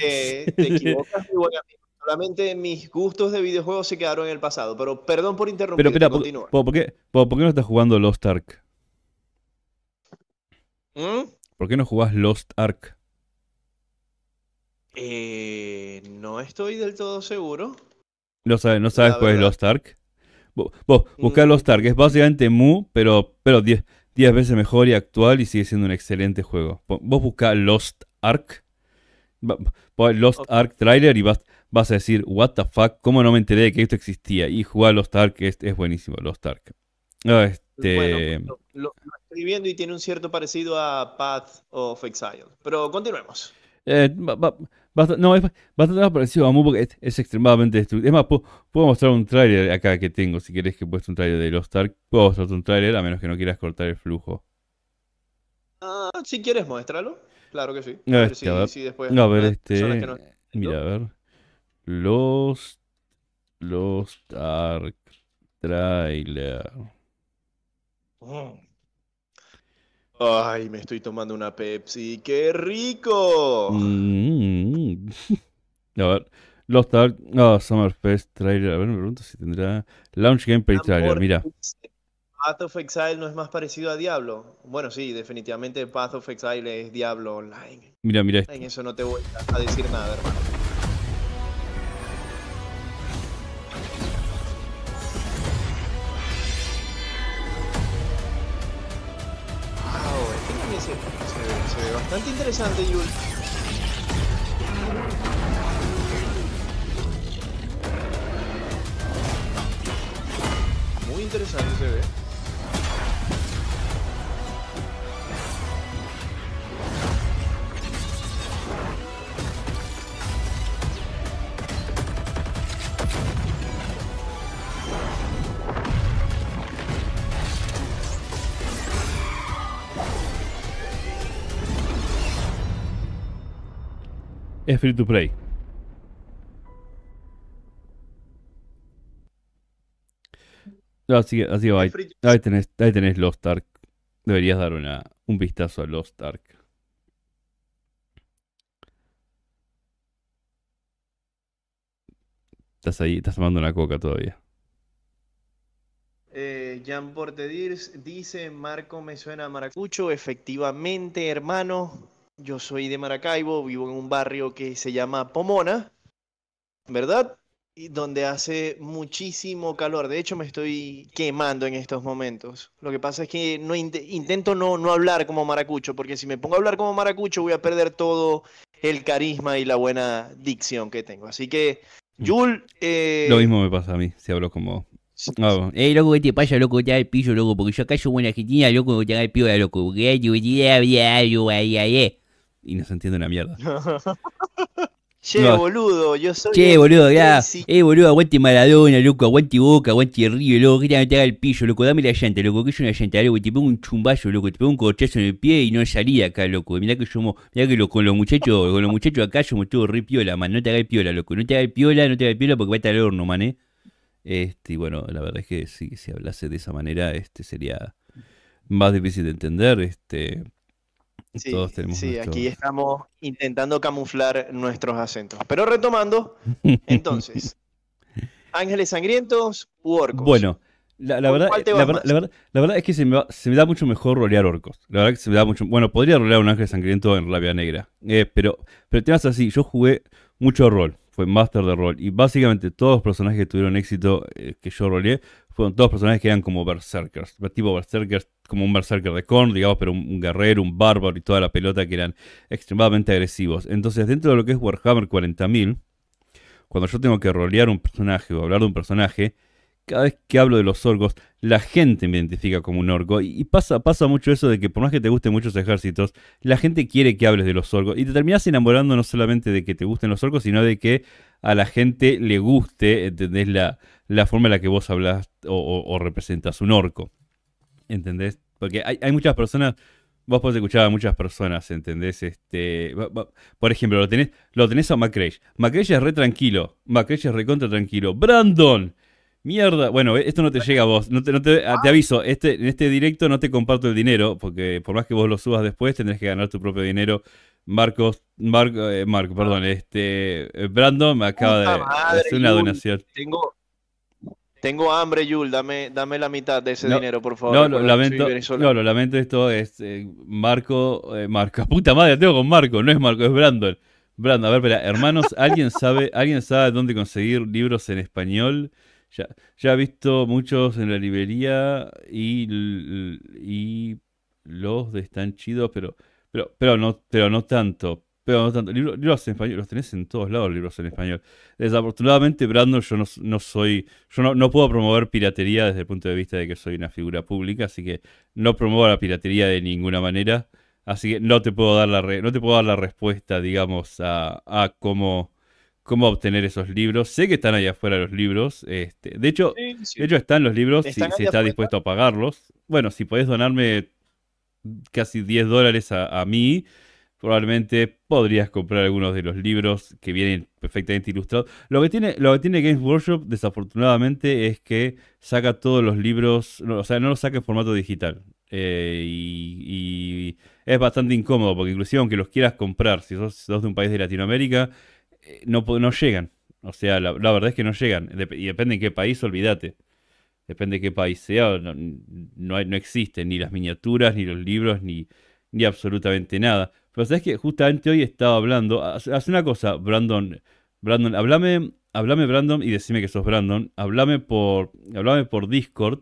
Eh, te equivocas, Solamente mis gustos de videojuegos se quedaron en el pasado, pero perdón por interrumpir. Pero, pero ¿por, qué, no estás jugando Lost Ark? ¿Mm? ¿Por qué no jugás Lost Ark? Eh, no estoy del todo seguro. ¿No sabes, no sabes cuál es Lost Ark? Vos, mm. Lost Ark, es básicamente Mu, pero 10 veces mejor y actual y sigue siendo un excelente juego. Vos busca Lost Ark, Lost Ark Trailer y vas, vas a decir, what the fuck, ¿cómo no me enteré de que esto existía? Y jugar Lost Ark es, es buenísimo, Lost Ark. Ah, este... Pues, lo, estoy viendo y tiene un cierto parecido a Path of Exile. Pero continuemos. Eh, no, es bastante parecido a porque es, extremadamente destructivo. Es más, puedo, mostrar un tráiler acá que tengo, si querés que pueste un tráiler de Lost Ark. Puedo mostrarte un tráiler a menos que no quieras cortar el flujo. Ah, si quieres, muéstralo. Claro que sí. A no, a este... este mira, a ver. Los, los Dark Trailer. Mm. Ay, me estoy tomando una Pepsi. ¡Qué rico! Mm. <laughs> A ver. Lost Dark oh, ah, Summerfest trailer. A ver, me pregunto si tendrá Launch Gameplay trailer. Mira. Path of Exile no es más parecido a Diablo. Bueno, sí, definitivamente Path of Exile es Diablo Online. Mira, mira. En eso no te voy a decir nada, hermano. Bastante interesante, Yul. Muy interesante se ve. es free to play. Así así ahí, tenés, ahí tenés Lost Ark. Deberías dar una, un vistazo a Lost Ark. Estás ahí, estás tomando una coca todavía. Eh, Jan Portedirs dice, Marco me suena maracucho. Efectivamente, hermano, yo soy de Maracaibo, vivo en un barrio que se llama Pomona, ¿verdad? Y donde hace muchísimo calor. De hecho, me estoy quemando en estos momentos. Lo que pasa es que no intento no, no hablar como maracucho, porque si me pongo a hablar como maracucho voy a perder todo el carisma y la buena dicción que tengo. Así que, Jul... Mm. Eh, Lo mismo me pasa a mí, si hablo como no. Eh, loco, te paya, loco, te da el pillo, loco, porque yo acá yo en Argentina, loco, te da el pillo, loco, porque yo, ya y no se entiende una mierda. <laughs> che, boludo, yo soy. Che, boludo, ya. Eh, boludo, aguante Maradona, loco, aguante Boca, aguante Río, loco, que te haga el pillo, loco, dame la llanta, loco, que es una llanta, loco, te pongo un chumbayo, loco, te pongo un corchazo en el pie y no salí acá, loco. Mirá que yo, mirá que lo, con los muchachos, con los muchachos acá yo me estuvo re piola, man, no te haga el piola, loco, no te haga el piola, no te haga el piola porque va a estar al horno, man, eh. Este, y bueno, la verdad es que si, si hablase de esa manera, este sería más difícil de entender, este Sí, aquí estamos intentando camuflar nuestros acentos. Pero retomando, <laughs> entonces, ángeles sangrientos u orcos. Bueno, la, verdad, es que se me, da mucho mejor rolear orcos. La verdad que se me da mucho. Bueno, podría rolear un ángel sangriento en la Rabia Negra. Eh, pero pero, tema es así, yo jugué mucho rol. Fue master de rol. Y básicamente todos los personajes que tuvieron éxito eh, que yo roleé dos personajes que eran como berserkers, tipo berserkers, como un berserker de Korn, digamos, pero un, guerrero, un bárbaro y toda la pelota que eran extremadamente agresivos. Entonces, dentro de lo que es Warhammer 40.000, cuando yo tengo que rolear un personaje o hablar de un personaje, cada vez que hablo de los orcos, la gente me identifica como un orco. Y pasa, pasa mucho eso de que por más que te gusten muchos ejércitos, la gente quiere que hables de los orcos. Y te terminas enamorando no solamente de que te gusten los orcos, sino de que a la gente le guste, ¿entendés? La, forma en la que vos hablas o, representas un orco. ¿Entendés? Porque hay, muchas personas vos podés escuchar a muchas personas, ¿entendés? Este, por ejemplo, lo tenés, lo tenés a McCray. McCray es re tranquilo. McCray es contra tranquilo. Brandon Mierda, bueno, e, esto no te llega a vos, no te, no te, ah, te, aviso, este, en este directo no te comparto el dinero, porque por más que vos lo subas después, tendrás que ganar tu propio dinero. Marcos, Marco, eh, Marco, perdón, ah. este, eh, Brandon me acaba de, hacer una donación. Tengo, tengo hambre, Yul, dame, dame la mitad de ese dinero, por favor. No, lo lamento, no, lo lamento, esto es eh, Marco, Marco, <laughs> puta madre, tengo con Marco, no es Marco, es Brandon. Brandon, a ver, espera, hermanos, ¿alguien sabe, ¿alguien sabe dónde conseguir libros en español? ya, ya he visto muchos en la librería y, los de están chidos, pero, pero, pero, no, pero no tanto. Pero no tanto. Libros, en español, los tenés en todos lados, libros en español. Desafortunadamente, Brandon, yo no, soy. Yo no, puedo promover piratería desde el punto de vista de que soy una figura pública, así que no promuevo la piratería de ninguna manera. Así que no te puedo dar la, no te puedo dar la respuesta, digamos, a, a cómo cómo obtener esos libros. Sé que están allá afuera los libros. Este, de, hecho, están los libros si, si estás dispuesto a pagarlos. Bueno, si podés donarme casi 10 dólares a, mí, probablemente podrías comprar algunos de los libros que vienen perfectamente ilustrados. Lo que tiene, lo que tiene Games Workshop, desafortunadamente, es que saca todos los libros, o sea, no los saca en formato digital. Eh, y, es bastante incómodo, porque inclusive aunque los quieras comprar, si sos de un país de Latinoamérica, no, llegan. O sea, la, verdad es que no llegan. y depende en qué país, olvídate. Depende de qué país sea, no, existen ni las miniaturas, ni los libros, ni, ni absolutamente nada. Pero sabes que justamente hoy estaba hablando. Haz, una cosa, Brandon. Brandon, hablame, hablame, Brandon, y decime que sos Brandon. Hablame por, hablame por Discord.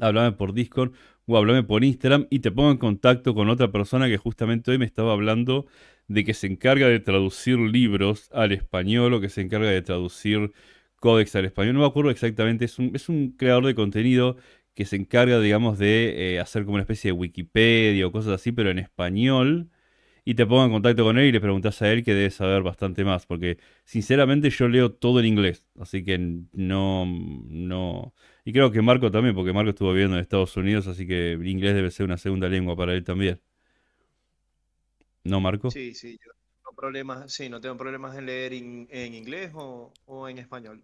Hablame por Discord o hablame por Instagram y te pongo en contacto con otra persona que justamente hoy me estaba hablando de que se encarga de traducir libros al español o que se encarga de traducir códex al español. No me acuerdo exactamente, es un, es un creador de contenido que se encarga, digamos, de eh, hacer como una especie de Wikipedia o cosas así, pero en español. Y te pongo en contacto con él y le preguntas a él que debe saber bastante más, porque sinceramente yo leo todo en inglés, así que no, no... Y creo que Marco también, porque Marco estuvo viviendo en Estados Unidos, así que el inglés debe ser una segunda lengua para él también. ¿No, Marco? Sí, sí, yo no, problemas, sí, no tengo problemas en leer en inglés o, en español.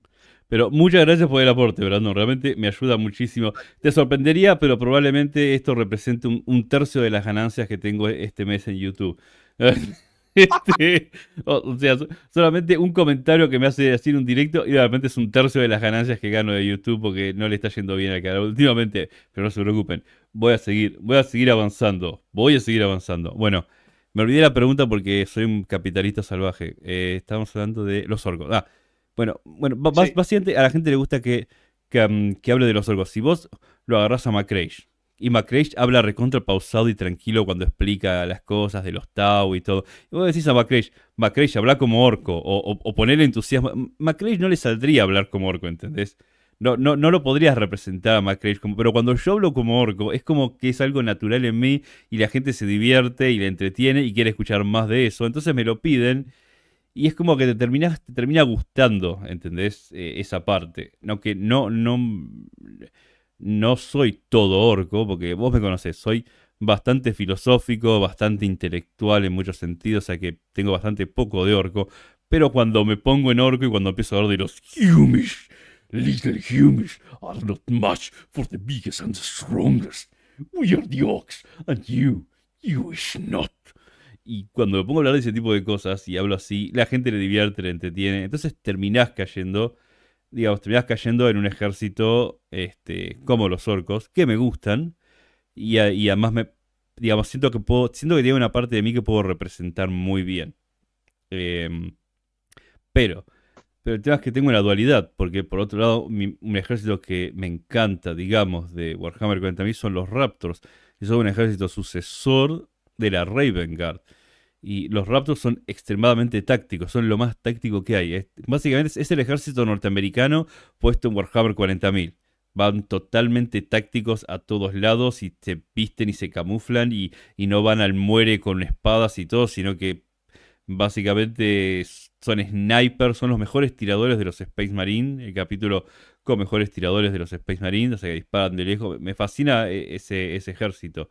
Pero muchas gracias por el aporte, Brandon. Realmente me ayuda muchísimo. Te sorprendería, pero probablemente esto represente un, tercio de las ganancias que tengo este mes en YouTube. <laughs> Este, o, sea, solamente un comentario que me hace decir un directo y de repente es un tercio de las ganancias que gano de YouTube porque no le está yendo bien al canal últimamente. Pero no se preocupen, voy a seguir, voy a seguir avanzando, voy a seguir avanzando. Bueno, me olvidé la pregunta porque soy un capitalista salvaje. Eh, estábamos hablando de los orcos. Ah, bueno, bueno a la gente le gusta que, mm, que, hable de los orcos. Si vos lo agarrás a McCreish, y McCreish habla recontra pausado y tranquilo cuando explica las cosas de los Tau y todo. Y vos decís a McCreish, McCreish, habla como orco, o, o, entusiasmo. McCreish no le saldría hablar como orco, ¿entendés? No, no, no, lo podrías representar a pero cuando yo hablo como orco, es como que es algo natural en mí y la gente se divierte y la entretiene y quiere escuchar más de eso. Entonces me lo piden y es como que te, terminas, te termina gustando, ¿entendés? E, esa parte. No, que no, no, no soy todo orco, porque vos me conocés, soy bastante filosófico, bastante intelectual en muchos sentidos, o sea que tengo bastante poco de orco. Pero cuando me pongo en orco y cuando empiezo a hablar de los Humish Little humans are not much for the biggest and the strongest. We are the ox, and you, you is not. Y cuando me pongo a hablar de ese tipo de cosas y hablo así, la gente le divierte, le entretiene. Entonces terminás cayendo, digamos, terminás cayendo en un ejército este, como los orcos, que me gustan. Y, además me, digamos, siento que puedo, siento que tiene una parte de mí que puedo representar muy bien. Em, pero pero el tema es que tengo la dualidad, porque por otro lado, un ejército que me encanta, digamos, de Warhammer 40.000 son los Raptors, y son un ejército sucesor de la Raven Guard. Y los Raptors son extremadamente tácticos, son lo más táctico que hay. básicamente es, el ejército norteamericano puesto en Warhammer 40.000 van totalmente tácticos a todos lados y se pisten y se camuflan y, y, no van al muere con espadas y todo, sino que básicamente son snipers, son los mejores tiradores de los Space Marine. El capítulo con mejores tiradores de los Space Marines, o sea que disparan de lejos. Me fascina eh, ese, ejército.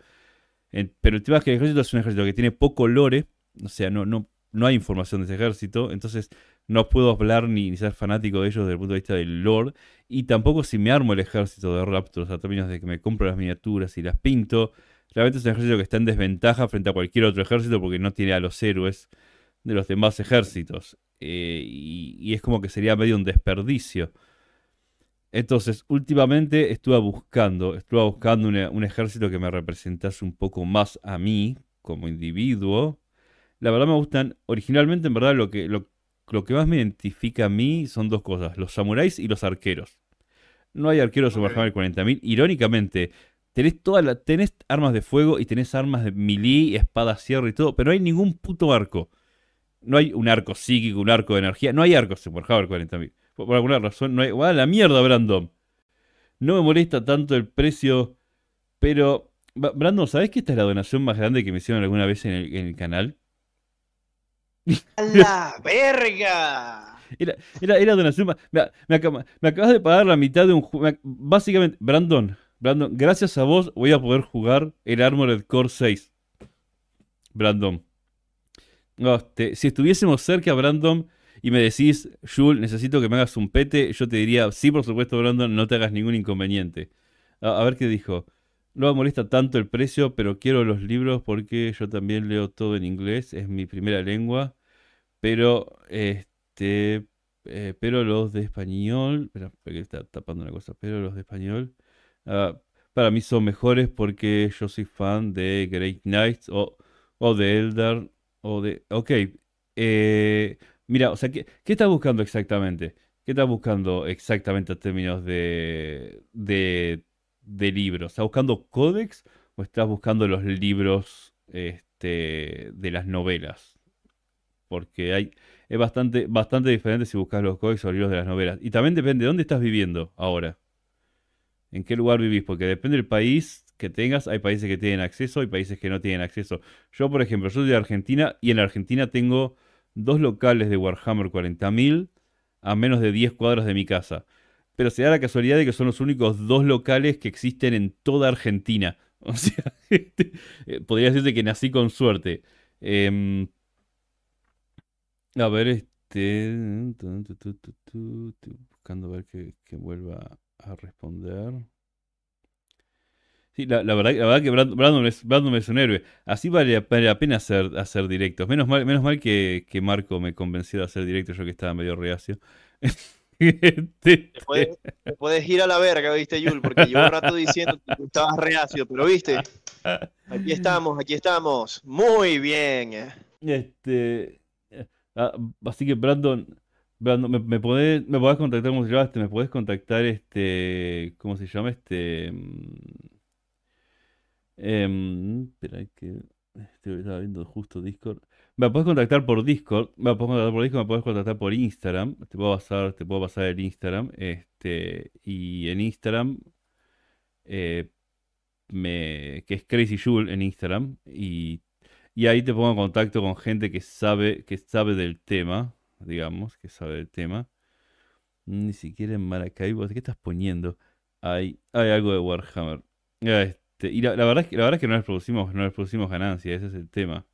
Pero el tema es que el ejército es un ejército que tiene poco lore, o sea, no, no, no hay información de ese ejército, entonces no puedo hablar ni, ni ser fanático de ellos desde el punto de vista del lore, y tampoco si me armo el ejército de Raptors a términos de que me compro las miniaturas y las pinto, realmente es un ejército que está en desventaja frente a cualquier otro ejército porque no tiene a los héroes de los demás ejércitos. Eh, y, es como que sería medio un desperdicio. Entonces, últimamente estuve buscando, estuve buscando un ejército que me representase un poco más a mí como individuo. La verdad me gustan, originalmente en verdad lo que, lo, que más me identifica a mí son dos cosas, los samuráis y los arqueros. No hay arqueros okay. en el 40.000. Irónicamente, tenés, todas la, tenés armas de fuego y tenés armas de milí, espada, sierra y todo, pero no hay ningún puto arco. No hay un arco psíquico, un arco de energía. No hay arcos en Warhammer 40.000. Por, por alguna razón no hay. a la mierda, Brandon! No me molesta tanto el precio, pero. Brandon, ¿sabes que esta es la donación más grande que me hicieron alguna vez en el, canal? ¡A la verga! Era, era, donación más. Me, acabas de pagar la mitad de un juego. Básicamente, Brandon, Brandon, gracias a vos voy a poder jugar el Armored Core 6. Brandon si estuviésemos cerca, Brandon, y me decís, Jules, necesito que me hagas un pete, yo te diría, sí, por supuesto, Brandon, no te hagas ningún inconveniente. A, ver qué dijo. No me molesta tanto el precio, pero quiero los libros porque yo también leo todo en inglés, es mi primera lengua. Pero, este, eh, pero los de español, tapando una cosa, pero los de español, ah, para mí son mejores porque yo soy fan de Great Knights o, o de Eldar ok, eh, mira, o sea, ¿qué, estás buscando exactamente? ¿Qué estás buscando exactamente en términos de, de, libros? ¿Estás buscando códex o estás buscando los libros este, de las novelas? Porque hay, es bastante, bastante diferente si buscas los códex o libros de las novelas. Y también depende de dónde estás viviendo ahora. ¿En qué lugar vivís? Porque depende del país, que tengas, hay países que tienen acceso y países que no tienen acceso. Yo, por ejemplo, yo soy de Argentina y en Argentina tengo dos locales de Warhammer 40.000 a menos de 10 cuadras de mi casa. Pero se da la casualidad de que son los únicos dos locales que existen en toda Argentina. <laughs> O sea, este, eh, podría decirte que nací con suerte. Em, a ver, este. Buscando ver que, que vuelva a responder. Sí, la, verdad, que Brandon es, Brandon es un héroe. Así vale, la pena hacer, directos. Menos mal, menos mal que, Marco me convenció de hacer directos, yo que estaba medio reacio. <laughs> Este, te, puedes, ir a la verga, viste, Yul, porque llevo un rato diciendo que estabas reacio, pero viste, aquí estamos, aquí estamos. Muy bien. Este, ah, así que Brandon, Brandon me, podés, contactar ¿cómo se llama este, me podés contactar este, ¿cómo se llama este? Mm, Em, espera, que. Estaba viendo justo Discord. Me puedes contactar por Discord. Me puedes contactar por Discord, me puedes contactar por Instagram. Te puedo pasar, te puedo pasar el Instagram. Este, y en Instagram. Eh, me, que es Crazy en Instagram. Y, ahí te pongo en contacto con gente que sabe, que sabe del tema. Digamos, que sabe del tema. Ni siquiera en Maracaibo. ¿Qué estás poniendo? Hay, hay algo de Warhammer. Este este, y la, verdad es que, la verdad es que no les producimos, no les producimos ganancias, ese es el tema.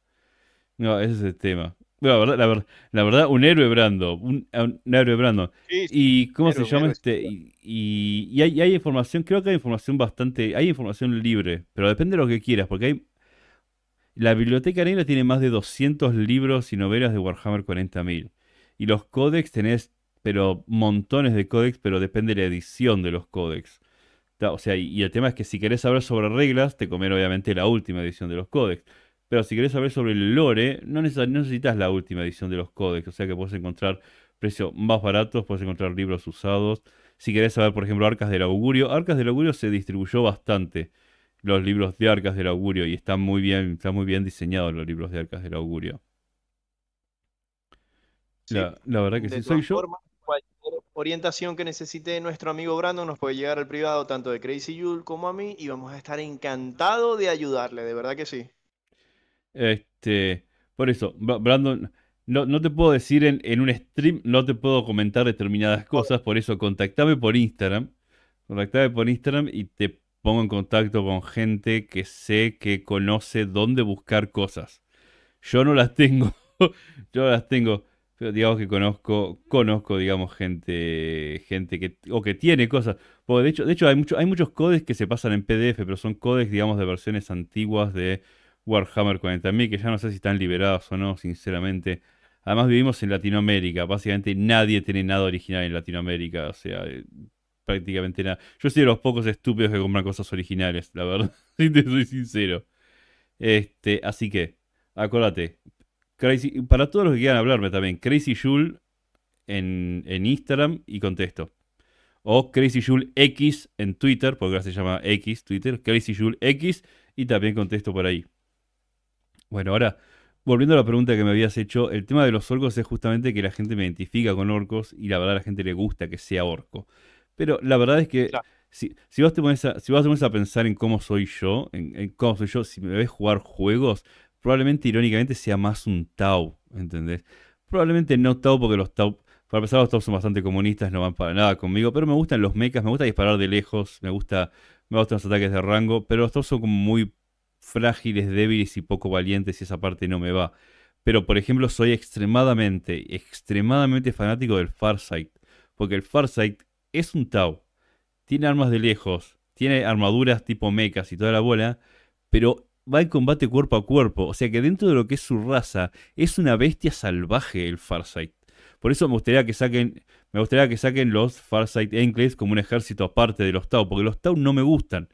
No, ese es el tema. La verdad, la, un héroe Brando. Un, héroe Brando. ¿Y cómo se llama este? Y, hay, información, creo que hay información bastante. Hay información libre, pero depende de lo que quieras, porque hay. La biblioteca negra tiene más de 200 libros y novelas de Warhammer 40.000. Y los códex tenés, pero montones de códex, pero depende de la edición de los códex. O sea, y, el tema es que si querés saber sobre reglas, te comer obviamente la última edición de los códex. Pero si querés saber sobre el lore, no, necesitas la última edición de los códex. O sea que puedes encontrar precios más baratos, puedes encontrar libros usados. Si querés saber, por ejemplo, Arcas del Augurio, Arcas del Augurio se distribuyó bastante los libros de Arcas del Augurio y están muy bien, están muy bien diseñados los libros de Arcas del Augurio. La, verdad que sí, soy yo orientación que necesite nuestro amigo Brandon nos puede llegar al privado tanto de Crazy Yule como a mí y vamos a estar encantados de ayudarle, de verdad que sí. Este, por eso, Brandon, no, te puedo decir en, en, un stream, no te puedo comentar determinadas cosas, por eso contactame por Instagram, contactame por Instagram y te pongo en contacto con gente que sé que conoce dónde buscar cosas. Yo no las tengo, <laughs> yo las tengo pero digamos que conozco, conozco, digamos, gente, gente que, o que tiene cosas. de hecho, de hecho hay, hay muchos codes que se pasan en PDF, pero son codes, digamos, de versiones antiguas de Warhammer 40.000, que ya no sé si están liberados o no, sinceramente. Además vivimos en Latinoamérica, básicamente nadie tiene nada original en Latinoamérica, o sea, eh, prácticamente nada. Yo soy de los pocos estúpidos que compran cosas originales, la verdad, <laughs> si te soy sincero. Este, así que, acuérdate, para todos los que quieran hablarme también, Crazy Jul en, Instagram y contesto. O Crazy X en Twitter, porque ahora se llama X Twitter, Crazy X y también contesto por ahí. Bueno, ahora, volviendo a la pregunta que me habías hecho, el tema de los orcos es justamente que la gente me identifica con orcos y la verdad a la gente le gusta que sea orco. Pero la verdad es que si, vas vos te pones a, si a pensar en cómo soy yo, en, cómo soy yo, si me ves jugar juegos, probablemente irónicamente sea más un Tau, ¿entendés? Probablemente no Tau porque los Tau, para empezar los Tau son bastante comunistas, no van para nada conmigo, pero me gustan los mechas, me gusta disparar de lejos, me gusta me gustan los ataques de rango, pero los Tau son como muy frágiles, débiles y poco valientes y esa parte no me va. Pero por ejemplo soy extremadamente, extremadamente fanático del Farsight, porque el Farsight es un Tau, tiene armas de lejos, tiene armaduras tipo mechas y toda la bola, pero va en combate cuerpo a cuerpo. O sea que dentro de lo que es su raza, es una bestia salvaje el Farsight. Por eso me gustaría que saquen, me gustaría que saquen los Farsight Enclaves como un ejército aparte de los Tau, porque los Tau no me gustan.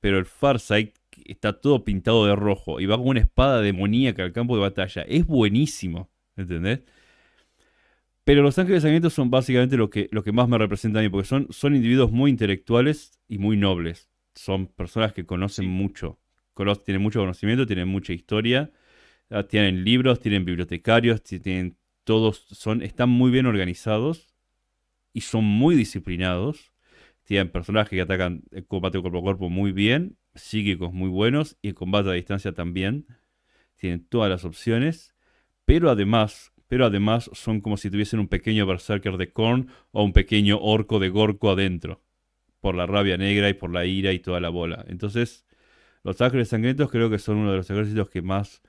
Pero el Farsight está todo pintado de rojo y va con una espada demoníaca al campo de batalla. Es buenísimo, ¿entendés? Pero los ángeles sangrientos son básicamente lo que, que más me representa a mí, porque son, son individuos muy intelectuales y muy nobles. Son personas que conocen mucho. Colossus tiene mucho conocimiento, tiene mucha historia, ah, tienen libros, tienen bibliotecarios, tienen todos son, están muy bien organizados y son muy disciplinados. Tienen personajes que atacan el eh, combate cuerpo a cuerpo muy bien, psíquicos muy buenos y el combate a distancia también. Tienen todas las opciones, pero además, pero además son como si tuviesen un pequeño berserker de Korn o un pequeño orco de Gorko adentro, por la rabia negra y por la ira y toda la bola. Entonces, los Ángeles Sangrientos creo que son uno de los ejércitos que más,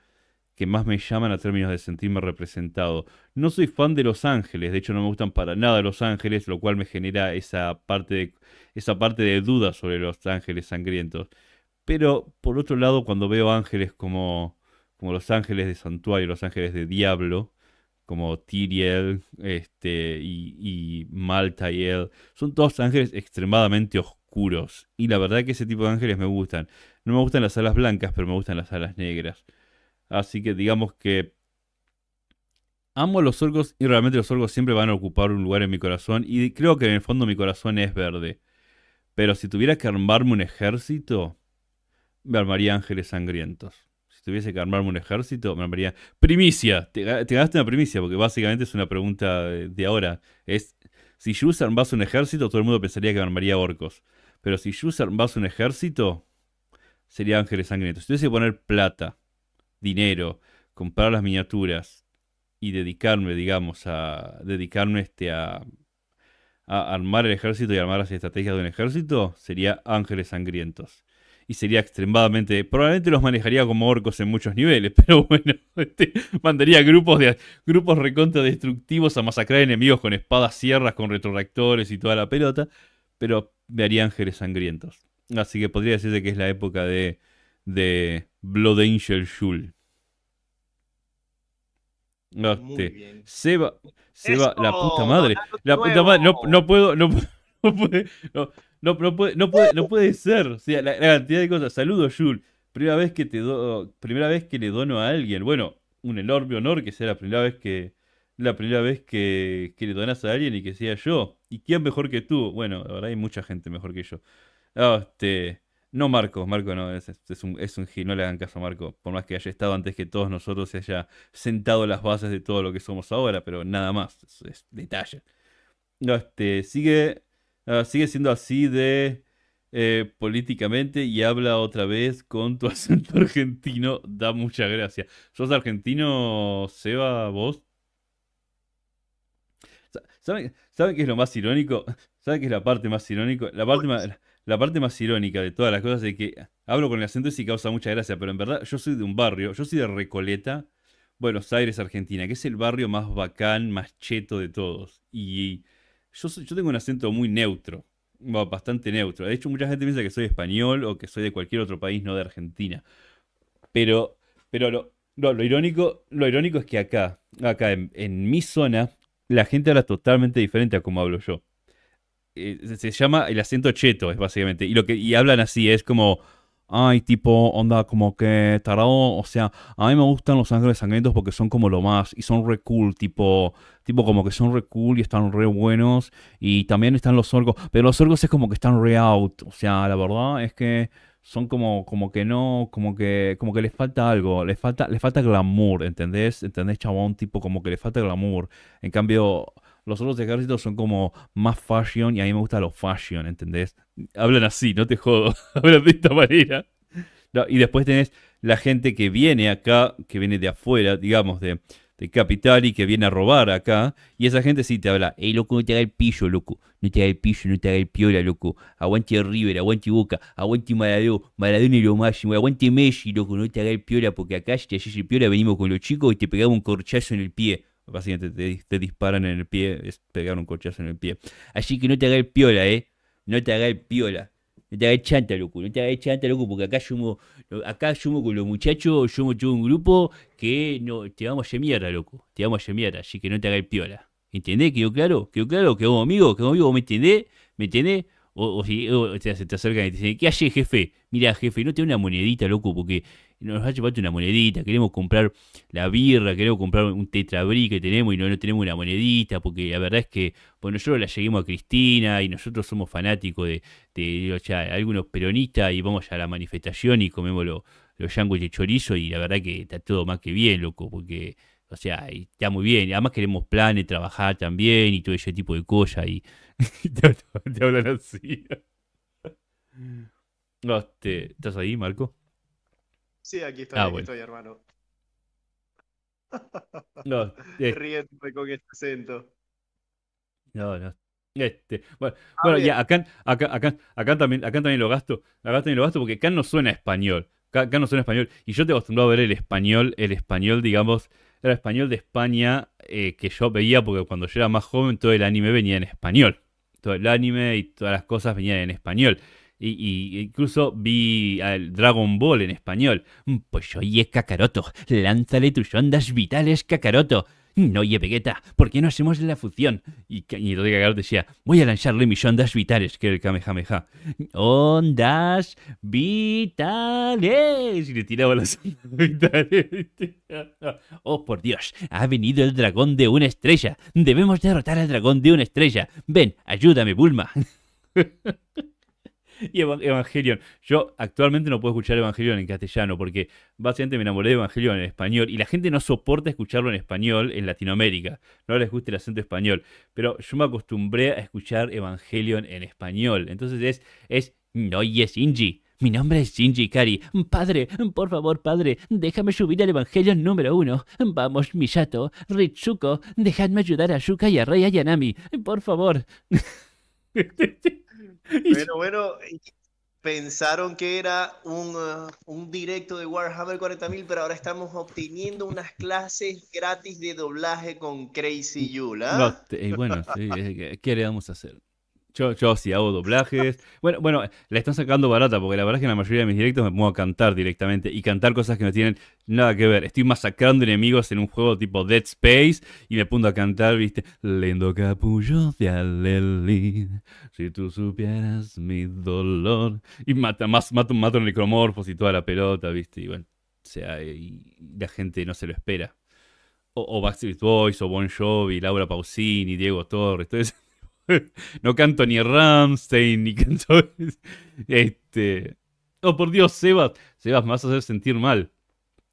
que más me llaman a términos de sentirme representado. No soy fan de Los Ángeles, de hecho no me gustan para nada Los Ángeles, lo cual me genera esa parte de, esa parte de duda sobre Los Ángeles Sangrientos. Pero por otro lado, cuando veo ángeles como, como Los Ángeles de Santuario, Los Ángeles de Diablo, como Tyriel este, y, y son todos ángeles extremadamente oscuros. Y la verdad que ese tipo de ángeles me gustan. No me gustan las alas blancas, pero me gustan las alas negras. Así que digamos que amo los orcos y realmente los orcos siempre van a ocupar un lugar en mi corazón y creo que en el fondo mi corazón es verde. Pero si tuviera que armarme un ejército, me armaría ángeles sangrientos. Si tuviese que armarme un ejército, me armaría... Primicia, te, te una primicia porque básicamente es una pregunta de, ahora. Es, si Jus armase un ejército, todo el mundo pensaría que me armaría orcos. Pero si Jus armase un ejército, sería Ángeles Sangrientos. Si tuviese que poner plata, dinero, comprar las miniaturas y dedicarme, digamos, a dedicarme este a, armar el ejército y armar las estrategias de un ejército, sería Ángeles Sangrientos. Y sería extremadamente. Probablemente los manejaría como orcos en muchos niveles, <laughs> pero bueno, este, mandaría grupos, de, grupos recontra destructivos a masacrar enemigos con espadas, sierras, con retroreactores y toda la pelota. Pero me haría ángeles sangrientos. Así que podría decirse que es la época de, Blood Angel Shul. Este, Seba, Seba, la puta madre. La puta madre, no, puedo, <laughs> no, puede, no, puede, no puede, ser. la, cantidad de cosas. Saludos, Jules. Primera vez que te do, primera vez que le dono a alguien. Bueno, un enorme honor que sea la primera vez que la primera vez que, que le donas a alguien y que sea yo. ¿Y quién mejor que tú? Bueno, ahora hay mucha gente mejor que yo. Ah, este, no Marco, Marco no, es, un, es no le hagan caso a Marco, por más que haya estado antes que todos nosotros y haya sentado las bases de todo lo que somos ahora, pero nada más, es, detalle. No, este, sigue, ah, sigue siendo así de eh, políticamente y habla otra vez con tu <laughs> acento argentino, da mucha gracia. ¿Sos argentino, Seba, vos? ¿Saben, ¿Saben qué es lo más irónico? ¿Saben qué es la parte más irónico? La parte más, la parte más irónica de todas las cosas es que hablo con el acento y causa mucha gracia, pero en verdad yo soy de un barrio, yo soy de Recoleta, Buenos Aires, Argentina, que es el barrio más bacán, más cheto de todos. Y yo, yo tengo un acento muy neutro, bastante neutro. De hecho, mucha gente piensa que soy español o que soy de cualquier otro país, no de Argentina. Pero, pero lo, irónico, lo irónico es que acá, acá en, en mi zona, la gente habla totalmente diferente a como hablo yo. Eh, se llama el acento cheto, es básicamente. Y, lo que, hablan así, es como, ay, tipo, onda, como que tarado. O sea, a mí me gustan los ángeles sangrientos porque son como lo más. Y son re cool, tipo, tipo como que son re cool y están re buenos. Y también están los orgos. Pero los orgos es como que están re out. O sea, la verdad es que son como, como que no, como que, como que les falta algo, les falta, les falta glamour, ¿entendés? ¿Entendés, chabón? Tipo, como que les falta glamour. En cambio, los otros ejércitos son como más fashion y a mí me gusta lo fashion, ¿entendés? Hablan así, no te jodo. <laughs> Hablan de esta manera. y después tenés la gente que viene acá, que viene de afuera, digamos, de, capital y que viene a robar acá. Y esa gente sí te habla, ey loco, no te haga el pillo, loco. No te haga el pillo, no te haga el piola, loco. Aguante River, aguante Boca, aguante Maradó, Maradona y lo máximo, aguante Messi, loco, no te haga el piola, porque acá si te haces el piola venimos con los chicos y te pegamos un corchazo en el pie. Básicamente te, te, disparan en el pie, es pegar un corchazo en el pie. Así que no te hagas el piola, ¿eh? No te hagas el piola. No te hagas chanta, loco. No te hagas chanta, loco, porque acá yo acá yo con los muchachos, yo tengo un grupo que no, te vamos a hacer loco. Te vamos a hacer así que no te hagas el piola. ¿Entendés? ¿Quedó claro? ¿Quedó claro? ¿Quedó amigo? ¿Quedó amigo? ¿Me entendés? ¿Me entendés? O, si te, acercan y te dicen, ¿qué haces, jefe? Mira, jefe, no te una monedita, loco, porque y nos ha llevado una monedita, queremos comprar la birra, queremos comprar un tetrabrí que tenemos y no, tenemos una monedita, porque la verdad es que bueno nosotros la lleguemos a Cristina y nosotros somos fanáticos de, de o sea, algunos peronistas y vamos a la manifestación y comemos los yanguis de chorizo y la verdad que está todo más que bien, loco, porque... O sea, está muy bien. Además queremos planes, trabajar también y todo ese tipo de cosas. Y <laughs> te, hablan así. ¿Estás ahí, Marco? Sí, aquí estoy, ah, estoy hermano. No, <laughs> eh. con este acento. No, no. Este, bueno, ya, acá, también, acá también lo gasto. Acá también lo gasto porque acá no suena español. Acá, no suena español. Y yo te he acostumbrado a ver el español, el español, digamos, era español de España eh, que yo veía porque cuando yo era más joven todo el anime venía en español. Todo el anime y todas las cosas venían en español. Y, incluso vi al Dragon Ball en español. Mm, pues oye, Kakaroto, lánzale tus ondas vitales, Kakaroto. Mm, no, oye, Vegeta, ¿por qué no hacemos la fusión? Y, lo de decía, voy a lanzarle mis ondas vitales, que el Kamehameha. Ondas vitales. Y le tiraba las ondas <laughs> vitales. oh, por Dios, ha venido el dragón de una estrella. Debemos derrotar al dragón de una estrella. Ven, ayúdame, Bulma. <laughs> y Evangelion. Yo actualmente no puedo escuchar Evangelion en castellano porque básicamente me enamoré de Evangelion en español y la gente no soporta escucharlo en español en Latinoamérica. No les gusta el acento español. Pero yo me acostumbré a escuchar Evangelion en español. Entonces es, es, no, y es Inji. Mi nombre es Shinji Kari. Padre, por favor, padre, déjame subir al Evangelion número uno. Vamos, Misato, Ritsuko, dejadme ayudar a Yuka y a Rei Ayanami. Por favor. <laughs> Pero bueno, pensaron que era un, uh, un directo de Warhammer 40.000, pero ahora estamos obteniendo unas clases gratis de doblaje con Crazy Yula. ¿ah? ¿eh? bueno, sí, ¿qué le vamos a hacer? Yo, yo sí hago doblajes. <laughs> Bueno, bueno, la están sacando barata, porque la verdad es que en la mayoría de mis directos me pongo a cantar directamente y cantar cosas que no tienen nada que ver. Estoy masacrando enemigos en un juego tipo Dead Space y me pongo a cantar, viste, lindo capullo de Aleli, si tú supieras mi dolor. Y mata, más, mato, mato necromorfos y toda la pelota, viste, y bueno, o sea, la gente no se lo espera. O, o Backstreet Boys, o Bon Jovi, Laura Pausini, Diego Torres, todo eso <laughs> no canto ni Ramstein, ni canto. <laughs> Este. Oh, por Dios, Sebas. Sebas, me vas a hacer sentir mal.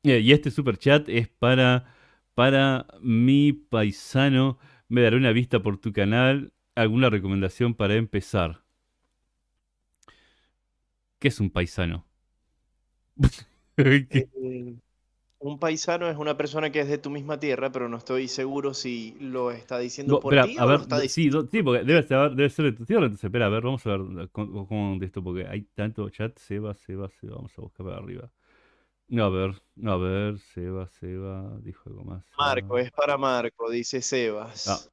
Eh, y este super chat es para, para mi paisano. Me daré una vista por tu canal. ¿Alguna recomendación para empezar? ¿Qué es un paisano? <laughs> Eh, un paisano es una persona que es de tu misma tierra, pero no estoy seguro si lo está diciendo por ti o ver, está diciendo. Sí, porque debe ser, de tu tierra. Entonces, espera, a ver, vamos a ver eh, cómo de esto, porque hay tanto chat. Seba, Seba, Seba, vamos a buscar para arriba. No, a ver, no, a ver, Seba, Seba, dijo algo más. Marco, es para Marco, dice Sebas.